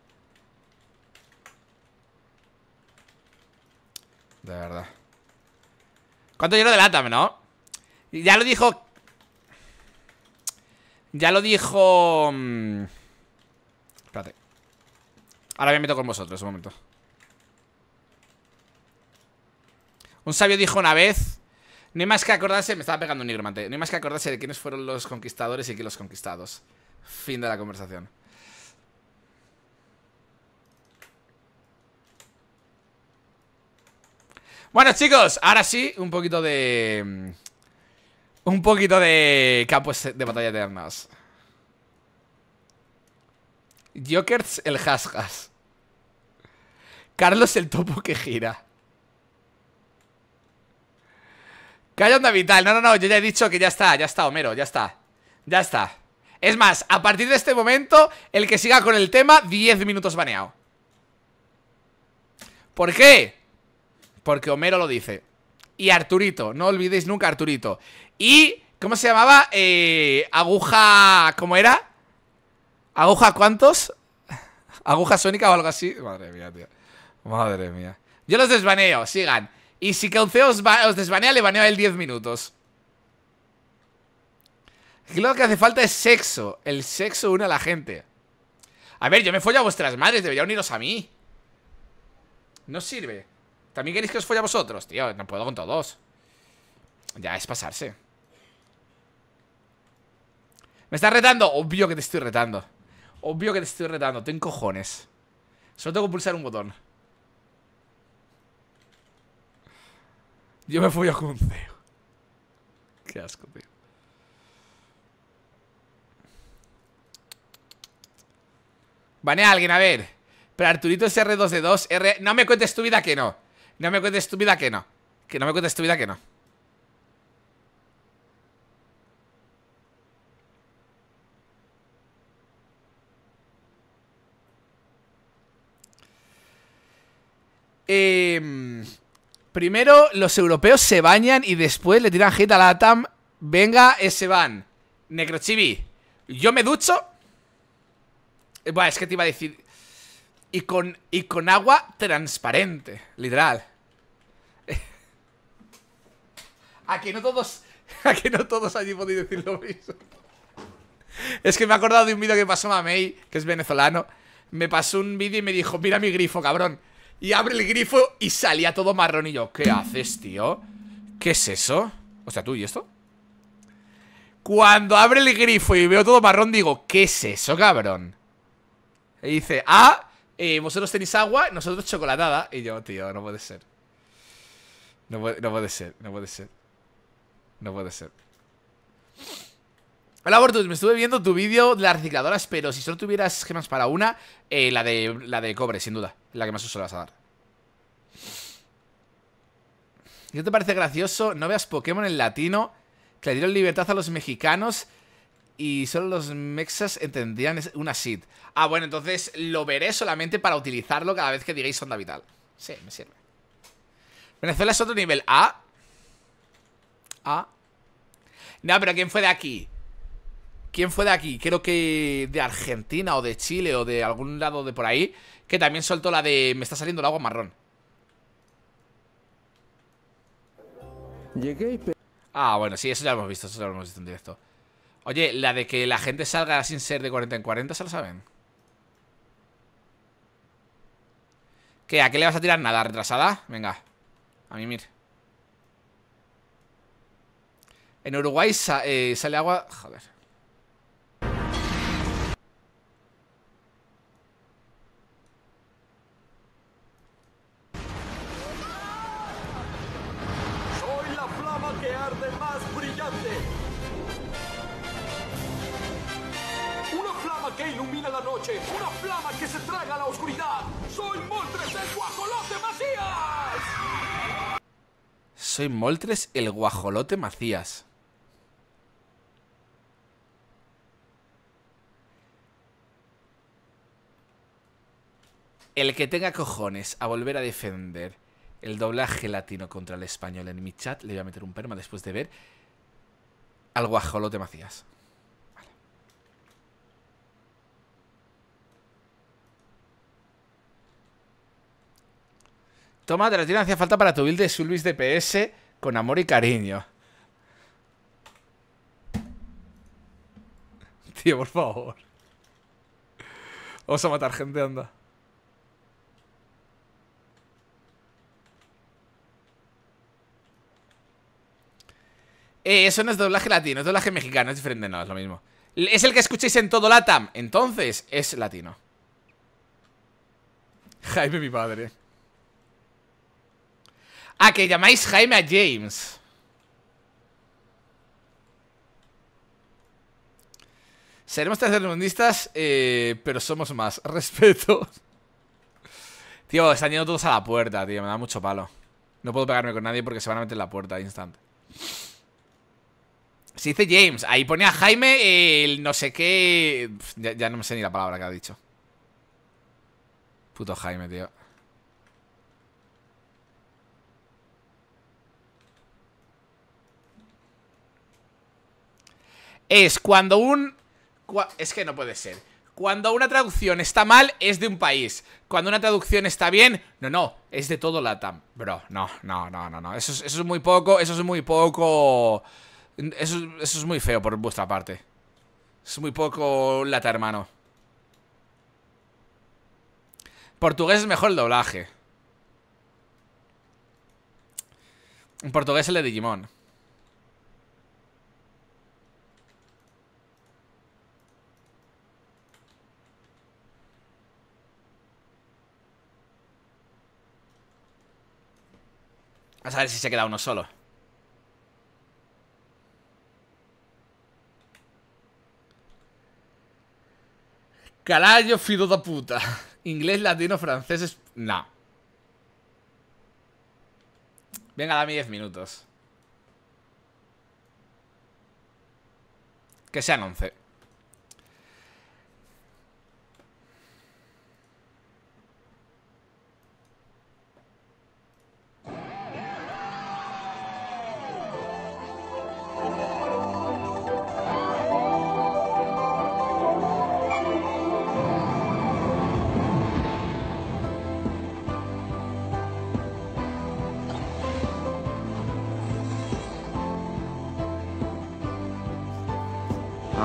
A: De verdad. ¿Cuánto lleno de Latam, no? Ya lo dijo. Ya lo dijo. Mm, espérate. Ahora me meto con vosotros un momento. Un sabio dijo una vez, no hay más que acordarse, me estaba pegando un nigromante, no hay más que acordarse de quiénes fueron los conquistadores y quién los conquistados. Fin de la conversación. Bueno, chicos, ahora sí, un poquito de... Mm, un poquito de campos de batalla eternas. Jokers el Hasgas. Carlos el topo que gira. ¿Qué onda vital. No, no, no. Yo ya he dicho que ya está, ya está, Homero, ya está. Ya está. Es más, a partir de este momento, el que siga con el tema, 10 minutos baneado. ¿Por qué? Porque Homero lo dice. Y Arturito, no olvidéis nunca Arturito. Y, ¿cómo se llamaba? Eh, aguja... ¿Cómo era? ¿Aguja cuántos? ¿Aguja sónica o algo así? Madre mía, tío. Madre mía. Yo los desbaneo, sigan. Y si Cauceo os, desbanea, le banea a él 10 minutos. Aquí lo que hace falta es sexo. El sexo une a la gente. A ver, yo me follo a vuestras madres, debería uniros a mí. No sirve. ¿También queréis que os folle a vosotros? Tío, no puedo con todos. Ya, es pasarse. ¿Me estás retando? Obvio que te estoy retando. Obvio que te estoy retando. Ten cojones. Solo tengo que pulsar un botón. Yo me fui a con un Qué asco, tío. Vale, a alguien, a ver. Pero Arturito es R2D2, R... No me cuentes tu vida que no. No me cuentes tu vida que no. Que no me cuentes tu vida que no. Eh... Primero los europeos se bañan y después le tiran hit a la ATAM. Venga, ese van. Necrochibi, yo me ducho. Eh, bueno, es que te iba a decir. Y con, y con agua transparente, literal. a que no todos. aquí no todos allí podéis decir lo mismo. es que me he acordado de un vídeo que pasó Mamey, que es venezolano. Me pasó un vídeo y me dijo: Mira mi grifo, cabrón. Y abre el grifo y salía todo marrón Y yo, ¿qué haces, tío? ¿Qué es eso? O sea, tú, ¿y esto? Cuando abre el grifo y veo todo marrón Digo, ¿qué es eso, cabrón? Y dice, ah, eh, vosotros tenéis agua, nosotros chocolatada Y yo, tío, no puede ser no puede, no puede ser, no puede ser No puede ser Hola Bortus, me estuve viendo tu vídeo de las recicladoras, pero si solo tuvieras gemas para una, eh, la, de, la de cobre, sin duda, la que más uso vas a dar. ¿Qué te parece gracioso? No veas Pokémon en latino, que le dieron libertad a los mexicanos y solo los mexas entendían una seed. Ah, bueno, entonces lo veré solamente para utilizarlo cada vez que digáis onda vital. Sí, me sirve. Venezuela es otro nivel. A. A. No, pero ¿quién fue de aquí? ¿Quién fue de aquí? Creo que de Argentina o de Chile o de algún lado de por ahí. Que también soltó la de me está saliendo el agua marrón. Llegué Ah, bueno, sí, eso ya lo hemos visto, eso ya lo hemos visto en directo. Oye, la de que la gente salga sin ser de 40 en 40, ¿se lo saben? ¿Qué? ¿A qué le vas a tirar nada? ¿Retrasada? Venga, a mí mir. En Uruguay eh, sale agua... Joder. Soy Moltres el guajolote Macías. El que tenga cojones a volver a defender el doblaje latino contra el español en mi chat, le voy a meter un perma después de ver al guajolote Macías. Toma, te la tiran hacía falta para tu build de Sulvis DPS con amor y cariño. Tío, por favor. Vamos a matar gente, anda. Eh, eso no es doblaje latino, es doblaje mexicano, es diferente, no, es lo mismo. Es el que escuchéis en todo Latam, entonces es latino. Jaime, mi padre. Ah, que llamáis Jaime a James. Seremos tercermundistas, eh, pero somos más. Respeto. Tío, están yendo todos a la puerta, tío. Me da mucho palo. No puedo pegarme con nadie porque se van a meter en la puerta al instante. Se dice James. Ahí a Jaime el no sé qué... Ya, ya no me sé ni la palabra que ha dicho. Puto Jaime, tío. es cuando un... Es que no puede ser. Cuando una traducción está mal, es de un país. Cuando una traducción está bien, no, no, es de todo Latam. Bro, no, no, no, no, no. Eso es, muy poco, eso es muy poco... Eso, es muy feo por vuestra parte. Es muy poco lata, hermano. Portugués es mejor el doblaje. En portugués el de Digimon. a ver si se queda uno solo. Calayo, fido de puta. Inglés, latino, francés, es... Nah. Venga, dame 10 minutos. Que sean 11.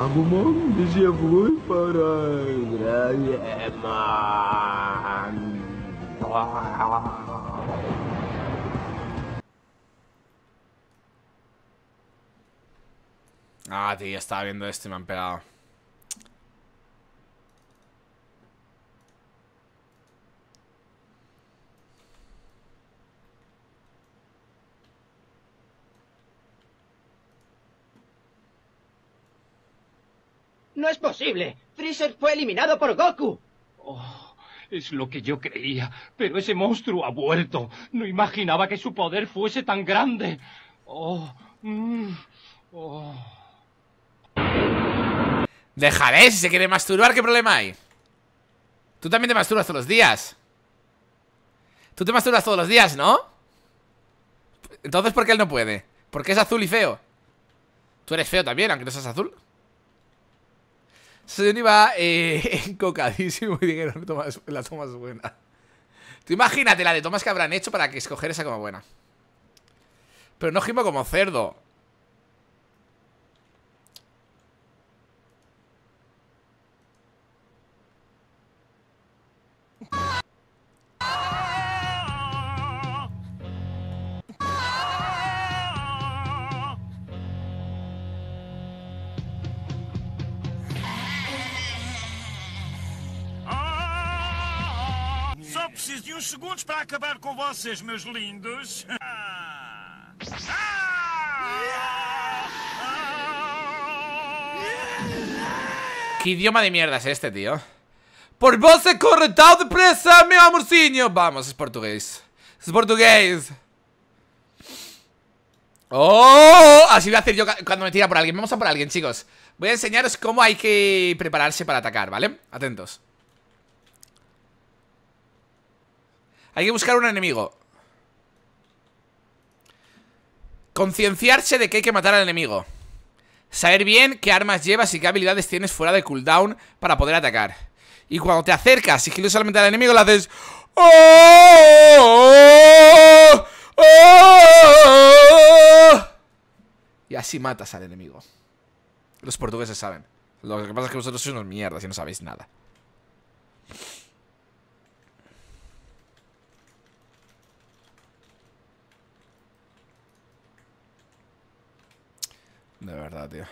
B: Agumon se foi
A: para Graham. Ah, tío, estaba viendo este y me han pegado.
B: ¡No es posible! ¡Freezer fue eliminado por Goku! Oh, es lo que yo creía, pero ese monstruo ha vuelto. No imaginaba que su poder fuese tan grande. Oh,
A: mm, oh. si se quiere masturbar, ¿qué problema hay? Tú también te masturbas todos los días. Tú te masturbas todos los días, ¿no? Entonces, ¿por qué él no puede? Porque es azul y feo. Tú eres feo también, aunque no seas azul. Se iba eh, encocadísimo y dijeron, la la es buena. Tú imagínate la de tomas que habrán hecho para que escoger esa como buena. Pero no gimo como cerdo.
B: Un segundos para acabar con vosotros, meus lindos. Ah!
A: Ah! ¿Qué idioma de mierda es este, tío? Por vos se corre de presa, mi Vamos, es portugués. Es portugués. ¡Oh! Así voy a hacer yo cuando me tira por alguien. Vamos a por alguien, chicos. Voy a enseñaros cómo hay que prepararse para atacar, ¿vale? Atentos. Hay que buscar un enemigo Concienciarse de que hay que matar al enemigo Saber bien qué armas llevas y qué habilidades tienes fuera de cooldown para poder atacar Y cuando te acercas sigilosamente al enemigo le haces oh,
B: oh, oh".
A: Y así matas al enemigo Los portugueses saben Lo que pasa es que vosotros sois unos mierdas y no sabéis nada Na verdade é.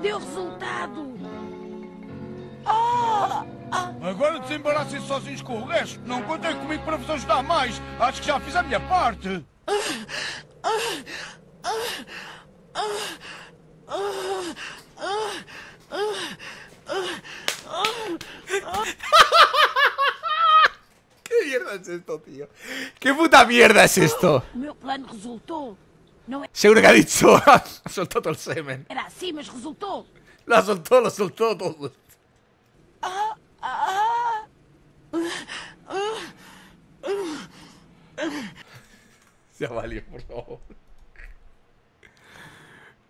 A: Deu resultado! Ah, ah. Agora desembaraçem sozinhos com o resto. Não contem comigo para vos ajudar mais. Acho que já fiz a minha parte. Ah, ¿Qué mierda es esto, tío? ¿Qué puta mierda es esto?
B: Seguro que ha dicho,
A: ha soltado todo el semen. Era así, me resultó. Lo soltó, lo soltó todo. Ah, ah, ah, ya valió, por favor.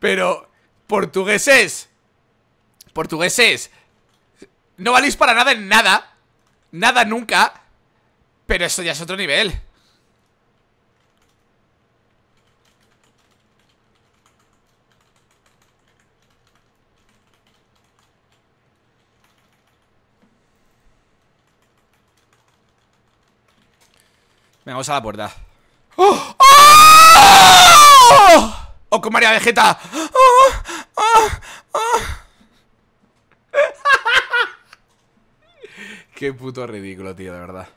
A: Pero, portugueses, portugueses, no valéis para nada en nada, nada nunca, pero esto ya es otro nivel. Venga, vamos a la puerta.
B: ¡Oh! ¡Oh!
A: ¡Oh, con María Vegeta! Qué puto ridículo, tío, de verdad.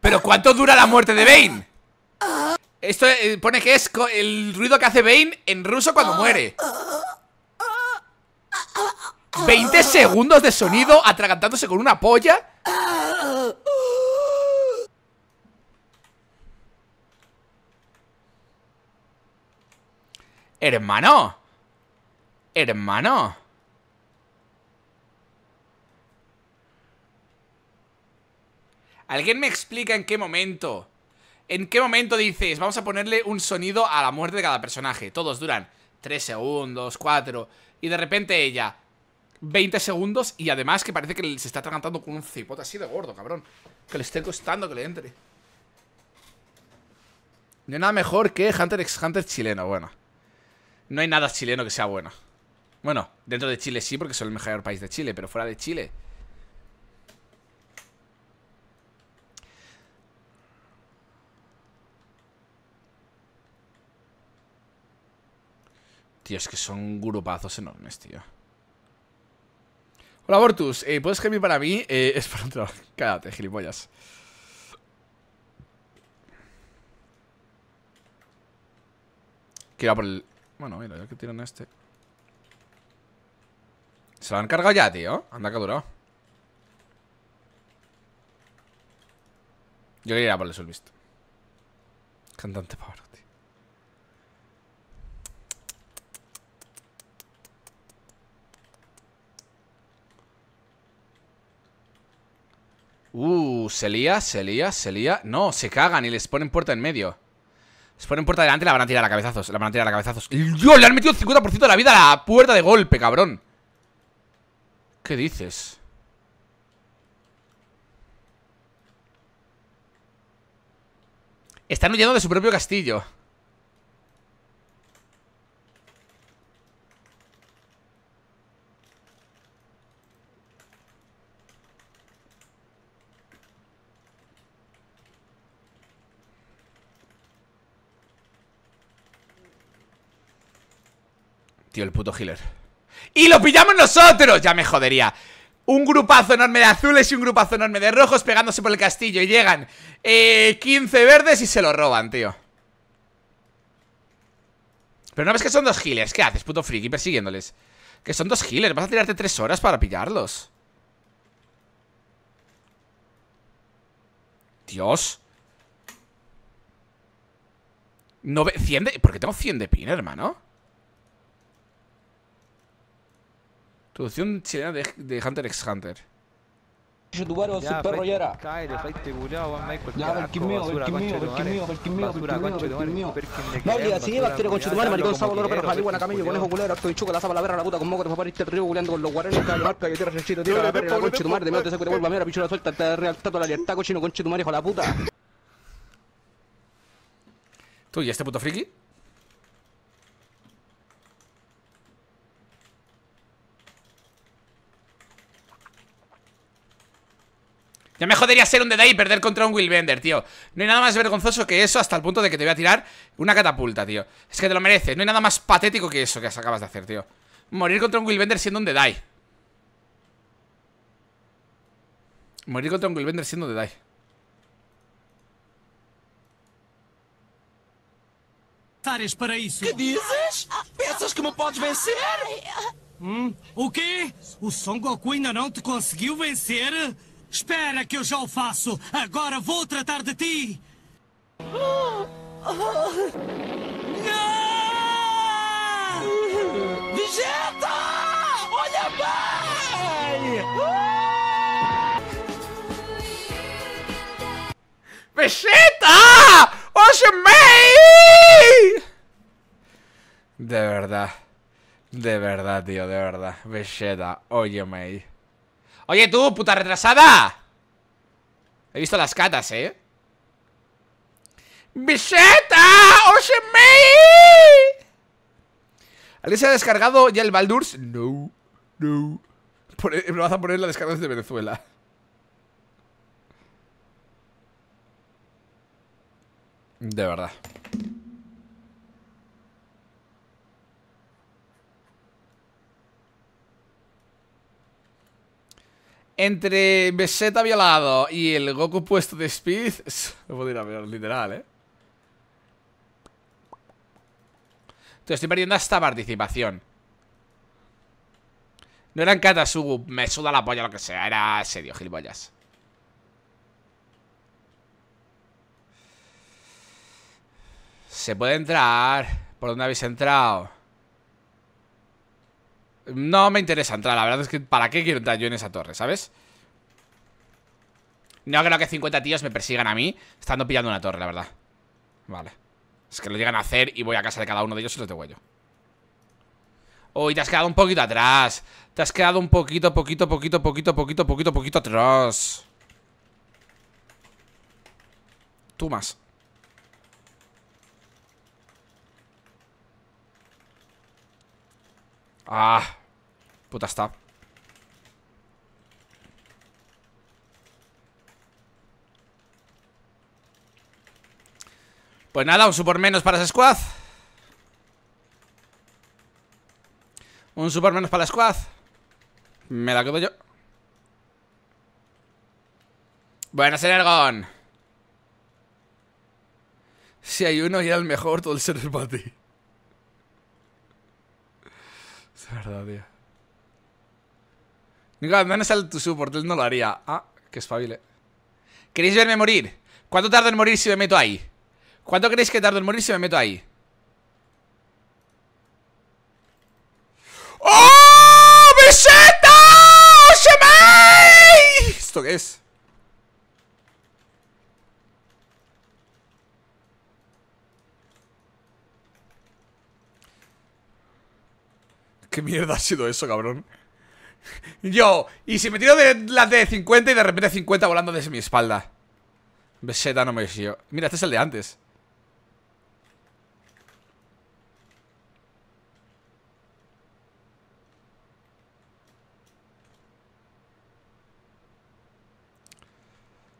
A: ¿Pero cuánto dura la muerte de Bane? Esto eh, pone que es el ruido que hace Bane en ruso cuando muere 20 segundos de sonido atragantándose con una polla Hermano Hermano ¿Alguien me explica en qué momento ¿En qué momento dices, vamos a ponerle un sonido a la muerte de cada personaje? Todos duran 3 segundos, 4, y de repente ella, 20 segundos, y además que parece que se está atragantando con un cipote así de gordo, cabrón. Que le esté costando que le entre. No hay nada mejor que Hunter x Hunter chileno, bueno. No hay nada chileno que sea bueno. Bueno, dentro de Chile sí, porque soy el mejor país de Chile, pero fuera de Chile... Tío, es que son grupazos enormes, tío. Hola, Bortus. Eh, ¿Puedes gemir para mí? Eh, es para otro. Cállate, gilipollas. Quiero por el... Bueno, mira, ya que tiran a este. Se lo han cargado ya, tío. Anda que ha durado. Yo quería ir a por el Solvist. Cantante pobre. Uh, se lía, se lía, se lía No, se cagan y les ponen puerta en medio Les ponen puerta delante y la van a tirar a cabezazos La van a tirar a cabezazos ¡Dios! Le han metido 50% de la vida a la puerta de golpe, cabrón ¿Qué dices? Están huyendo de su propio castillo Tío, el puto healer ¡Y lo pillamos nosotros! Ya me jodería un grupazo enorme de azules y un grupazo enorme de rojos pegándose por el castillo. Y llegan 15 eh, verdes y se lo roban, tío. Pero no ves que son dos healers. ¿Qué haces, puto friki, persiguiéndoles? Que son dos healers. Vas a tirarte tres horas para pillarlos. Dios. No, 100 de... ¿Por qué tengo 100 de pin, hermano? Traducción chilena de, de Hunter x Hunter.
B: Tubaros, ya, perro llora. Cállate, feite culiao, weón, Michael. Ya, el que mío, el que mío, el que mío, el que mío, el que mío. No, olvida, sí, bacteria con chitumare, maricón, sabo, loro, perro, jalibuana, camello, conejo, culero, acto y chuco, la zapa, la verra, la puta, con moco, te papá, el este río, culeando con los guarenes, caballo, marca, que tierra, rechito, tío, la perra, con chitumare, de miedo, te saco, te vuelva a mierda, pichura suelta, te realtato la libertad, cochino, con chitumare, hijo la puta.
A: ¿Tú y este puto friki? Ya me jodería ser un Dead y perder contra un Will Willbender, tío No hay nada más vergonzoso que eso hasta el punto de que te voy a tirar una catapulta, tío Es que te lo mereces, no hay nada más patético que eso que acabas de hacer, tío Morir contra un Willbender siendo un Dead Morir contra un Willbender siendo un Dead
B: para isso. Pensas que me podes vencer? ¿Mm? o Goku ainda te consiguió vencer? Espera que eu já o faço! Agora vou tratar de ti! Vegeta! Olha bem!
A: Vegeta! Hoje é mei! De verdade De verdade tio, de verdade Vegeta, óyeme. Oye, tú, puta retrasada. He visto las catas, ¿eh? ¡Biseta! ¿me? ¿Alguien se ha descargado ya el Baldur's? No, no. Por, e, me vas a poner la descarga desde Venezuela. De verdad. Entre Beseta violado y el Goku puesto de Speed. No puedo ir a ver, literal, ¿eh? Te estoy perdiendo hasta participación. No eran Katasugu, me suda la polla, lo que sea. Era serio, gilipollas. Se puede entrar. ¿Por dónde habéis entrado? No me interesa entrar, la verdad es que ¿para qué quiero entrar yo en esa torre, sabes? No creo que 50 tíos me persigan a mí estando pillando una torre, la verdad Vale Es que lo llegan a hacer y voy a casa de cada uno de ellos y los devuelvo Uy, te has quedado un poquito atrás Te has quedado un poquito, poquito, poquito, poquito, poquito, poquito, poquito atrás Tú más Ah Puta pues está. Pues nada, un super menos para ese squad. Un super menos para la squad. Me la quedo yo. Buenas, Energon. Si hay uno y el mejor, todo el ser es para ti. Es verdad, tío. Ni a sale tu support, no lo haría. Ah, que es espabile. ¿Queréis verme morir? ¿Cuánto tardo en morir si me meto ahí? ¿Cuánto creéis que tardo en morir si me meto ahí?
B: ¡Oh! ¡Beseta!
A: ¿Esto qué es? ¿Qué mierda ha sido eso, cabrón? Yo, y si me tiro de las de 50 y de repente 50 volando desde mi espalda. Beseta no me Mira, este es el de antes.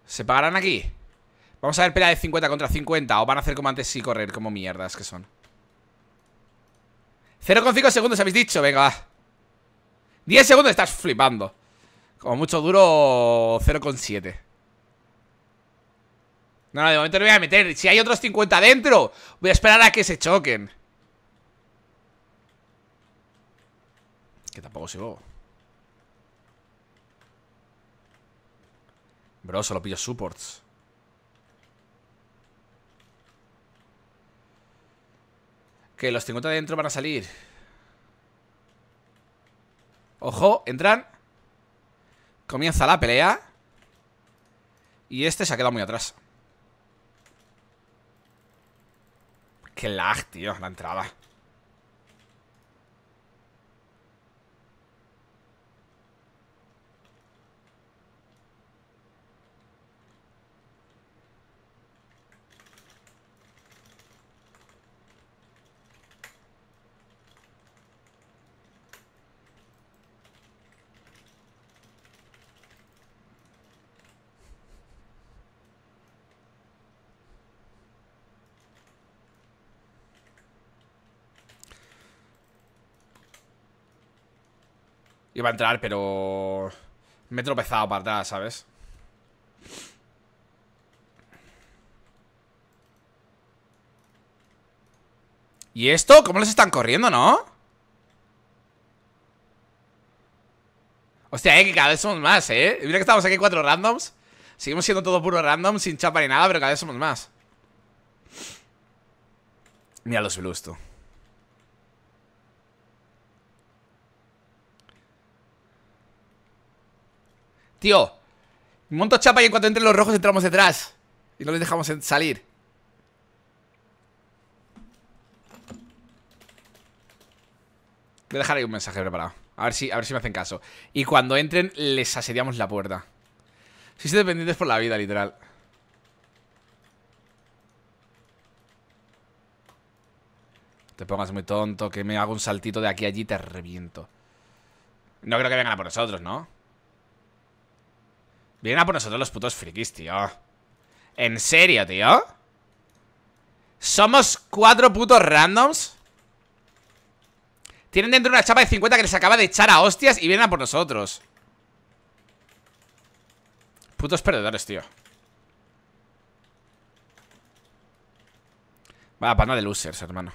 A: ¿Se pagarán aquí? Vamos a ver pelea de 50 contra 50 O van a hacer como antes y correr, como mierdas que son 0,5 segundos habéis dicho, venga va 10 segundos estás flipando Como mucho duro 0,7 No, no, de momento no voy a meter Si hay otros 50 dentro Voy a esperar a que se choquen Que tampoco sigo Bro, solo pillo supports Que los 50 dentro van a salir Ojo, entran Comienza la pelea Y este se ha quedado muy atrás Qué lag, tío, la entrada Iba a entrar, pero... Me he tropezado para atrás, ¿sabes? ¿Y esto? ¿Cómo les están corriendo, no? Hostia, eh, que cada vez somos más, eh Mira que estamos aquí cuatro randoms Seguimos siendo todos puro randoms, sin chapa ni nada Pero cada vez somos más Mira los blues, Tío, monto chapa y en cuanto entren los rojos entramos detrás. Y no les dejamos salir. Voy a dejar ahí un mensaje preparado. A ver si, a ver si me hacen caso. Y cuando entren, les asediamos la puerta. Sois dependientes por la vida, literal. Te pongas muy tonto, que me hago un saltito de aquí a allí y te reviento. No creo que vengan a por nosotros, ¿no? Vienen a por nosotros los putos frikis, tío ¿En serio, tío? ¿Somos cuatro putos randoms? Tienen dentro una chapa de 50 que les acaba de echar a hostias Y vienen a por nosotros Putos perdedores, tío Va, pana de losers, hermano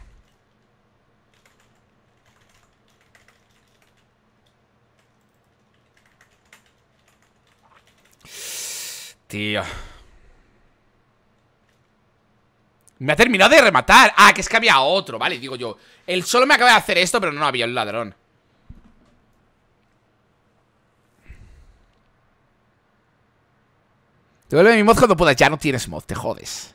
A: Me ha terminado de rematar Ah, que es que había otro, vale, digo yo Él solo me acaba de hacer esto, pero no había el ladrón Te vuelve mi mod cuando puedas Ya no tienes mod, te jodes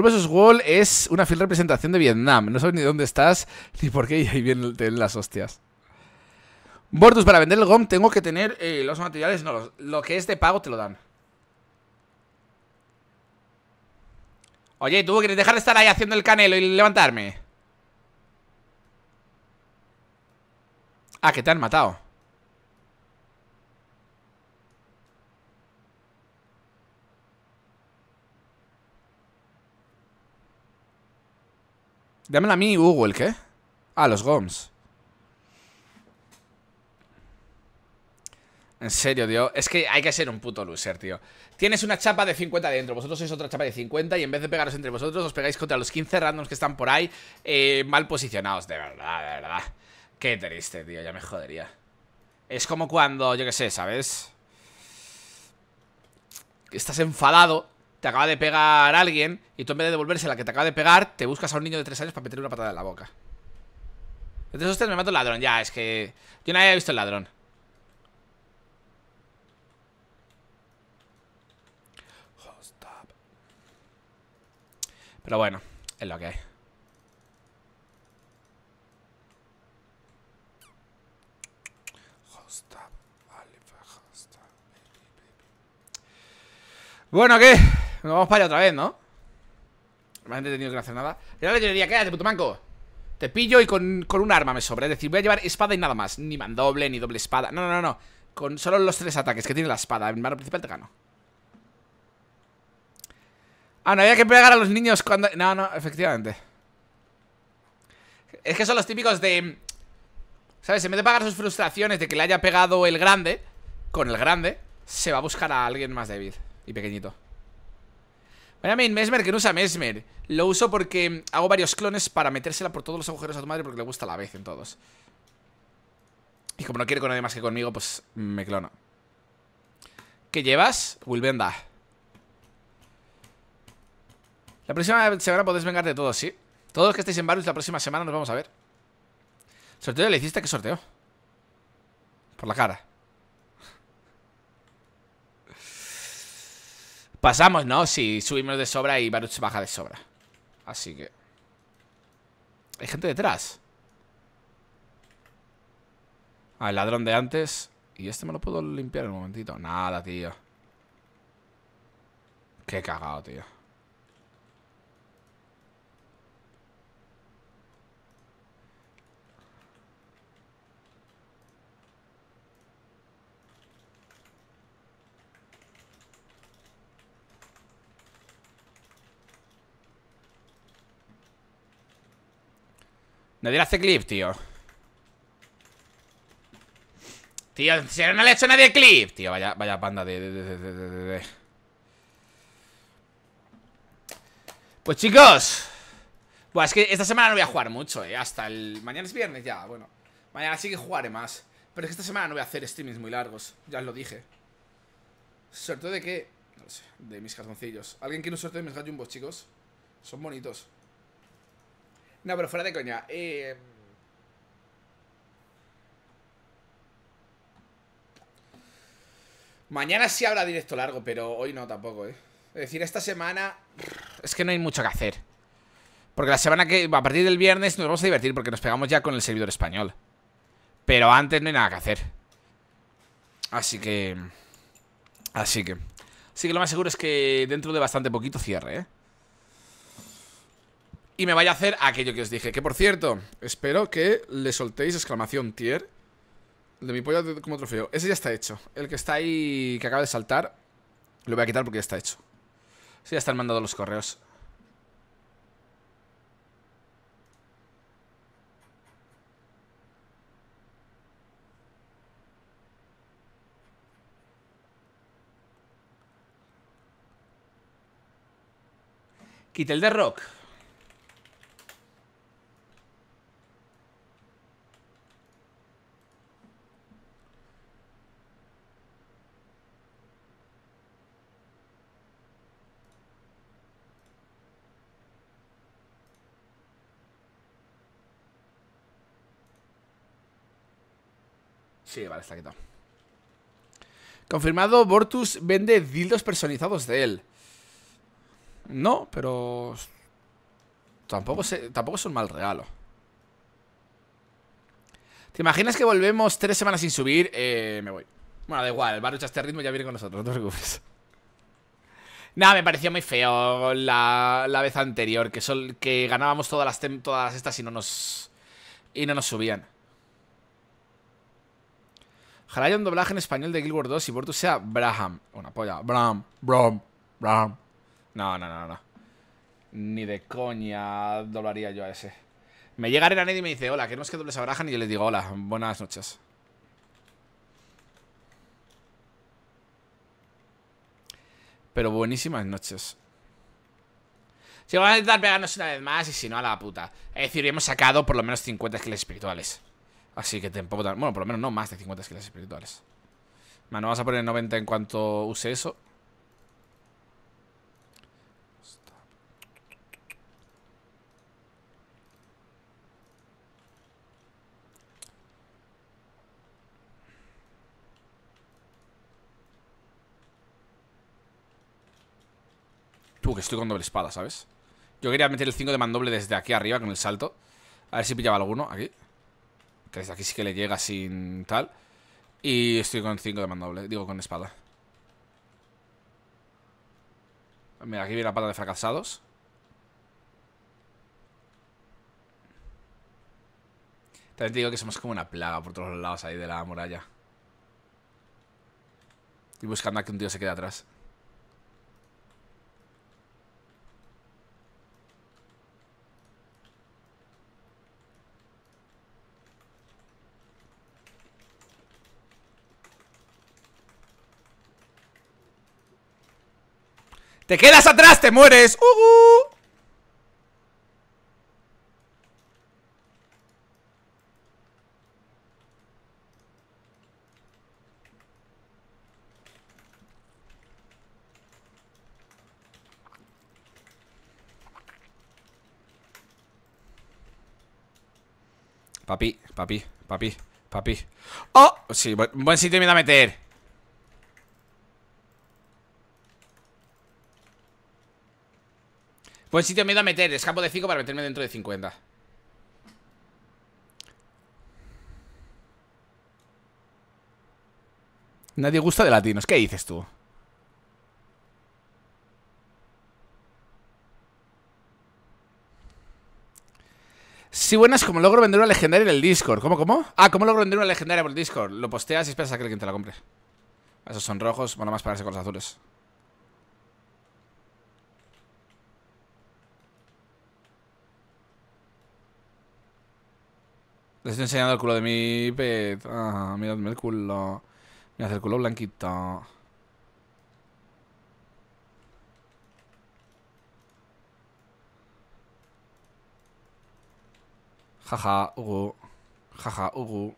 A: World vs. Wall es una fiel representación de Vietnam. No sabes ni dónde estás ni por qué y ahí vienen las hostias. Bordus, para vender el GOM tengo que tener eh, los materiales. No, los, lo que es de pago te lo dan. Oye, ¿tú quieres dejar de estar ahí haciendo el canelo y levantarme? Ah, que te han matado. Dámela a mí Google, ¿qué? a ah, los GOMS. En serio, tío. Es que hay que ser un puto loser, tío. Tienes una chapa de 50 dentro, vosotros sois otra chapa de 50 y en vez de pegaros entre vosotros, os pegáis contra los 15 randoms que están por ahí eh, mal posicionados. De verdad, de verdad. Qué triste, tío. Ya me jodería. Es como cuando, yo qué sé, ¿sabes? Estás enfadado te acaba de pegar alguien y tú en vez de devolverse a la que te acaba de pegar, te buscas a un niño de 3 años para meterle una patada en la boca. Entonces usted me mata un ladrón, ya, es que yo no había visto el ladrón. Pero bueno, es lo que hay. Bueno, ¿qué? Nos vamos para allá otra vez, ¿no? Realmente he tenido que hacer nada. Ya le diría, quédate, puto manco. Te pillo y con, un arma me sobra. Es decir, voy a llevar espada y nada más. Ni mandoble, ni doble espada. No, no, no, no. Con solo los tres ataques que tiene la espada. En mano principal te gano. Ah, no había que pegar a los niños cuando... No, no, efectivamente. Es que son los típicos de... ¿Sabes? En vez de pagar sus frustraciones de que le haya pegado el grande, con el grande, se va a buscar a alguien más débil y pequeñito main Mesmer que no usa Mesmer Lo uso porque hago varios clones para metérsela por todos los agujeros a tu madre Porque le gusta la vez en todos Y como no quiere con nadie más que conmigo, pues me clono ¿Qué llevas? Wilbenda La próxima semana podéis vengarte de todos, ¿sí? Todos los que estéis en Barus la próxima semana nos vamos a ver Sorteo le hiciste, ¿qué sorteo? Por la cara Pasamos, ¿no? Si subimos de sobra y Baruch baja de sobra. Así que... Hay gente detrás. Ah, el ladrón de antes. Y este me lo puedo limpiar en un momentito. Nada, tío. Qué cagado, tío. Nadie le hace clip, tío Tío, si no le ha hecho nadie clip Tío, vaya, vaya panda de, de, Pues chicos Buah, es que esta semana no voy a jugar mucho, eh Hasta el... Mañana es viernes ya, bueno Mañana sí que jugaré más Pero es que esta semana no voy a hacer streamings muy largos Ya os lo dije Sorteo de que... No sé, de mis calzoncillos ¿Alguien quiere un sorteo de mis gallumbos, chicos? Son bonitos no, pero fuera de coña. Eh, mañana sí habrá directo largo, pero hoy no tampoco, ¿eh? Es decir, esta semana... Es que no hay mucho que hacer. Porque la semana que... A partir del viernes nos vamos a divertir porque nos pegamos ya con el servidor español. Pero antes no hay nada que hacer. Así que... Así que... Así que lo más seguro es que dentro de bastante poquito cierre, ¿eh? y me vaya a hacer aquello que os dije. Que por cierto, espero que le soltéis exclamación tier de mi pollo como trofeo. Ese ya está hecho. El que está ahí, que acaba de saltar, lo voy a quitar porque ya está hecho. Sí, ya están mandando los correos. Quita el de rock. Sí, vale, está quitado Confirmado, Bortus vende dildos personalizados de él No, pero... Tampoco, Tampoco es un mal regalo ¿Te imaginas que volvemos tres semanas sin subir? Eh, me voy Bueno, da igual, el a este ritmo ya viene con nosotros, no te preocupes Nada, me pareció muy feo la, vez anterior, que, sol, que ganábamos todas las, todas estas y no nos y no nos subían. Ojalá un doblaje en español de Guild Wars 2 y Bortus sea Braham. Una polla. Braham, Braham, Braham. No, no, no, no. Ni de coña doblaría yo a ese. Me llega Ned y me dice, hola, queremos que dobles a Braham. Y yo le digo, hola, buenas noches. Pero buenísimas noches. Si sí, vamos a intentar pegarnos una vez más y si no, a la puta. Es decir, hemos sacado por lo menos 50 skills espirituales. Así que tampoco tan... Bueno, por lo menos no más de 50 skills espirituales. Bueno, vamos a poner 90 en cuanto use eso. Tú, que estoy con doble espada, ¿sabes? Yo quería meter el 5 de mandoble desde aquí arriba con el salto. A ver si pillaba alguno aquí. Que desde aquí sí que le llega sin tal. Y estoy con 5 de mandoble, digo con espada. Mira, aquí viene la pata de fracasados. También te digo que somos como una plaga por todos los lados ahí de la muralla. Y buscando a que un tío se quede atrás. Te quedas atrás, te mueres.
B: Uh-uh.
A: Papi, papi, papi, papi. ¡Oh! Sí, buen, buen sitio me da a meter. Pues sitio me he a meter, escapo de 5 para meterme dentro de 50 Nadie gusta de latinos, ¿qué dices tú? Sí, buenas, como logro vender una legendaria en el Discord ¿Cómo, cómo? Ah, ¿cómo logro vender una legendaria por el Discord? Lo posteas y esperas a que alguien te la compre Esos son rojos, bueno, más pararse con los azules Les estoy enseñando el culo de mi pet. Ah, miradme el culo. Mirad el culo blanquito. Jaja, Ugu. Jaja, Ugu.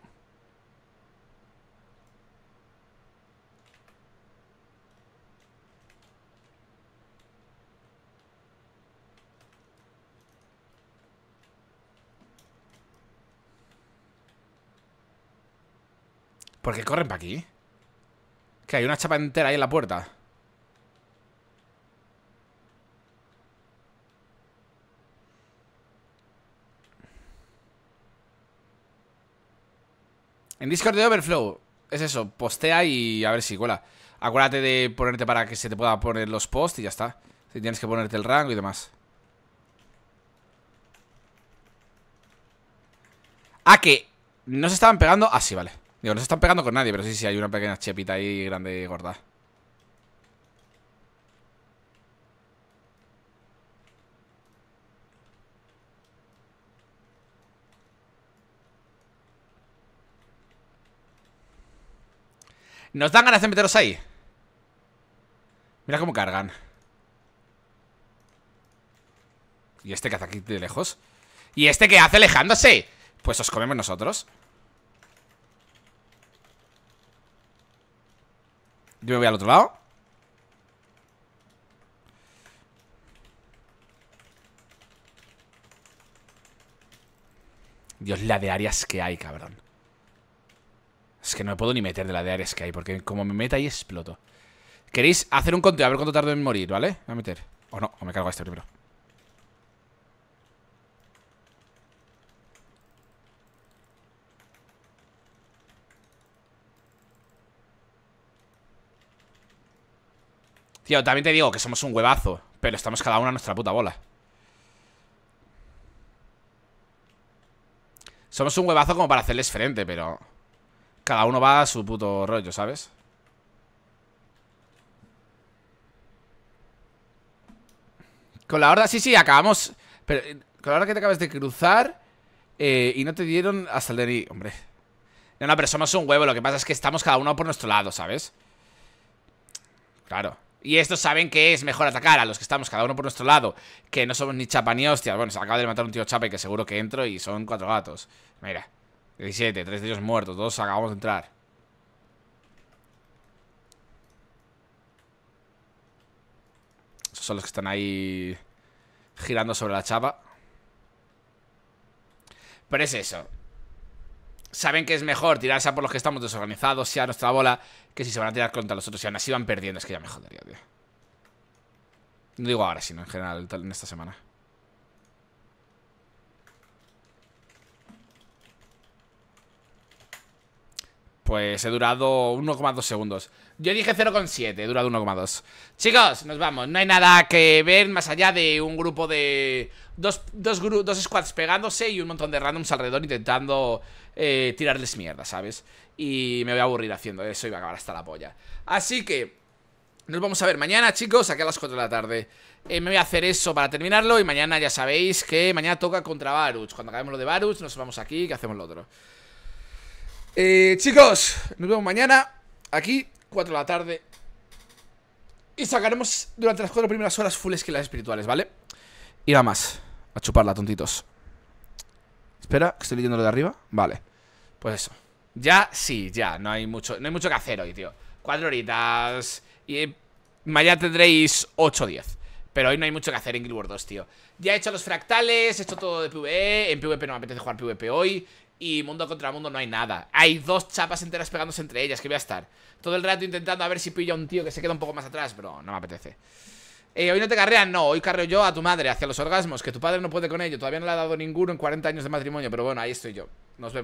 A: ¿Por qué corren para aquí? Que hay una chapa entera ahí en la puerta. En Discord de Overflow. Es eso, postea y a ver si cuela. Acuérdate de ponerte para que se te pueda poner los posts y ya está. Si tienes que ponerte el rango y demás. Ah, que no se estaban pegando. Ah, sí, vale. Digo, no se están pegando con nadie, pero sí, sí, hay una pequeña chepita ahí grande y gorda. Nos dan ganas de meteros ahí. Mira cómo cargan. ¿Y este que hace aquí de lejos? ¿Y este que hace alejándose? Pues os comemos nosotros. Yo me voy al otro lado Dios, la de áreas que hay, cabrón Es que no me puedo ni meter de la de áreas que hay Porque como me meta ahí exploto ¿Queréis hacer un conteo? A ver cuánto tardo en morir, ¿vale? voy a meter O no, o me cargo a este primero Tío, también te digo que somos un huevazo Pero estamos cada uno a nuestra puta bola Somos un huevazo como para hacerles frente, pero... Cada uno va a su puto rollo, ¿sabes? Con la horda, sí, sí, acabamos... Pero eh, con la hora que te acabas de cruzar... Eh, y no te dieron hasta el DNI, hombre. No, no, pero somos un huevo, lo que pasa es que estamos cada uno por nuestro lado, ¿sabes? Claro. Y estos saben que es mejor atacar a los que estamos cada uno por nuestro lado, que no somos ni chapa ni hostias. Bueno, se acaba de matar un tío chape que seguro que entro y son cuatro gatos. Mira, 17, tres de ellos muertos, todos acabamos de entrar. Esos son los que están ahí girando sobre la chapa. Pero es eso saben que es mejor tirarse a por los que estamos desorganizados, sea nuestra bola, que si se van a tirar contra los otros y aún así van perdiendo. Es que ya me jodería, tío. No digo ahora, sino en general en esta semana. Pues he durado 1,2 segundos Yo dije 0,7, he durado 1,2 Chicos, nos vamos, no hay nada que ver Más allá de un grupo de Dos, dos, dos squads pegándose Y un montón de randoms alrededor intentando eh, Tirarles mierda, ¿sabes? Y me voy a aburrir haciendo eso y va a acabar hasta la polla Así que Nos vamos a ver mañana, chicos, aquí a las 4 de la tarde eh, Me voy a hacer eso para terminarlo Y mañana ya sabéis que mañana toca contra Baruch Cuando acabemos lo de Baruch nos vamos aquí Que hacemos lo otro eh, chicos, nos vemos mañana aquí, 4 de la tarde. Y sacaremos durante las cuatro primeras horas full que las espirituales, ¿vale? Y nada más. A chuparla, tontitos. Espera, que estoy leyendo lo de arriba. Vale. Pues eso. Ya, sí, ya. No hay mucho, no hay mucho que hacer hoy, tío. Cuatro horitas. Y eh, mañana tendréis 8 o 10. Pero hoy no hay mucho que hacer en Guild Wars 2, tío. Ya he hecho los fractales, he hecho todo de PvE. En PvP e no me apetece jugar PvP e hoy y mundo contra mundo no hay nada. Hay dos chapas enteras pegándose entre ellas, que voy a estar todo el rato intentando a ver si pillo a un tío que se queda un poco más atrás, pero no me apetece. Eh, hoy no te carrean, no, hoy carreo yo a tu madre hacia los orgasmos, que tu padre no puede con ello, todavía no le ha dado ninguno en 40 años de matrimonio, pero bueno, ahí estoy yo. Nos vemos.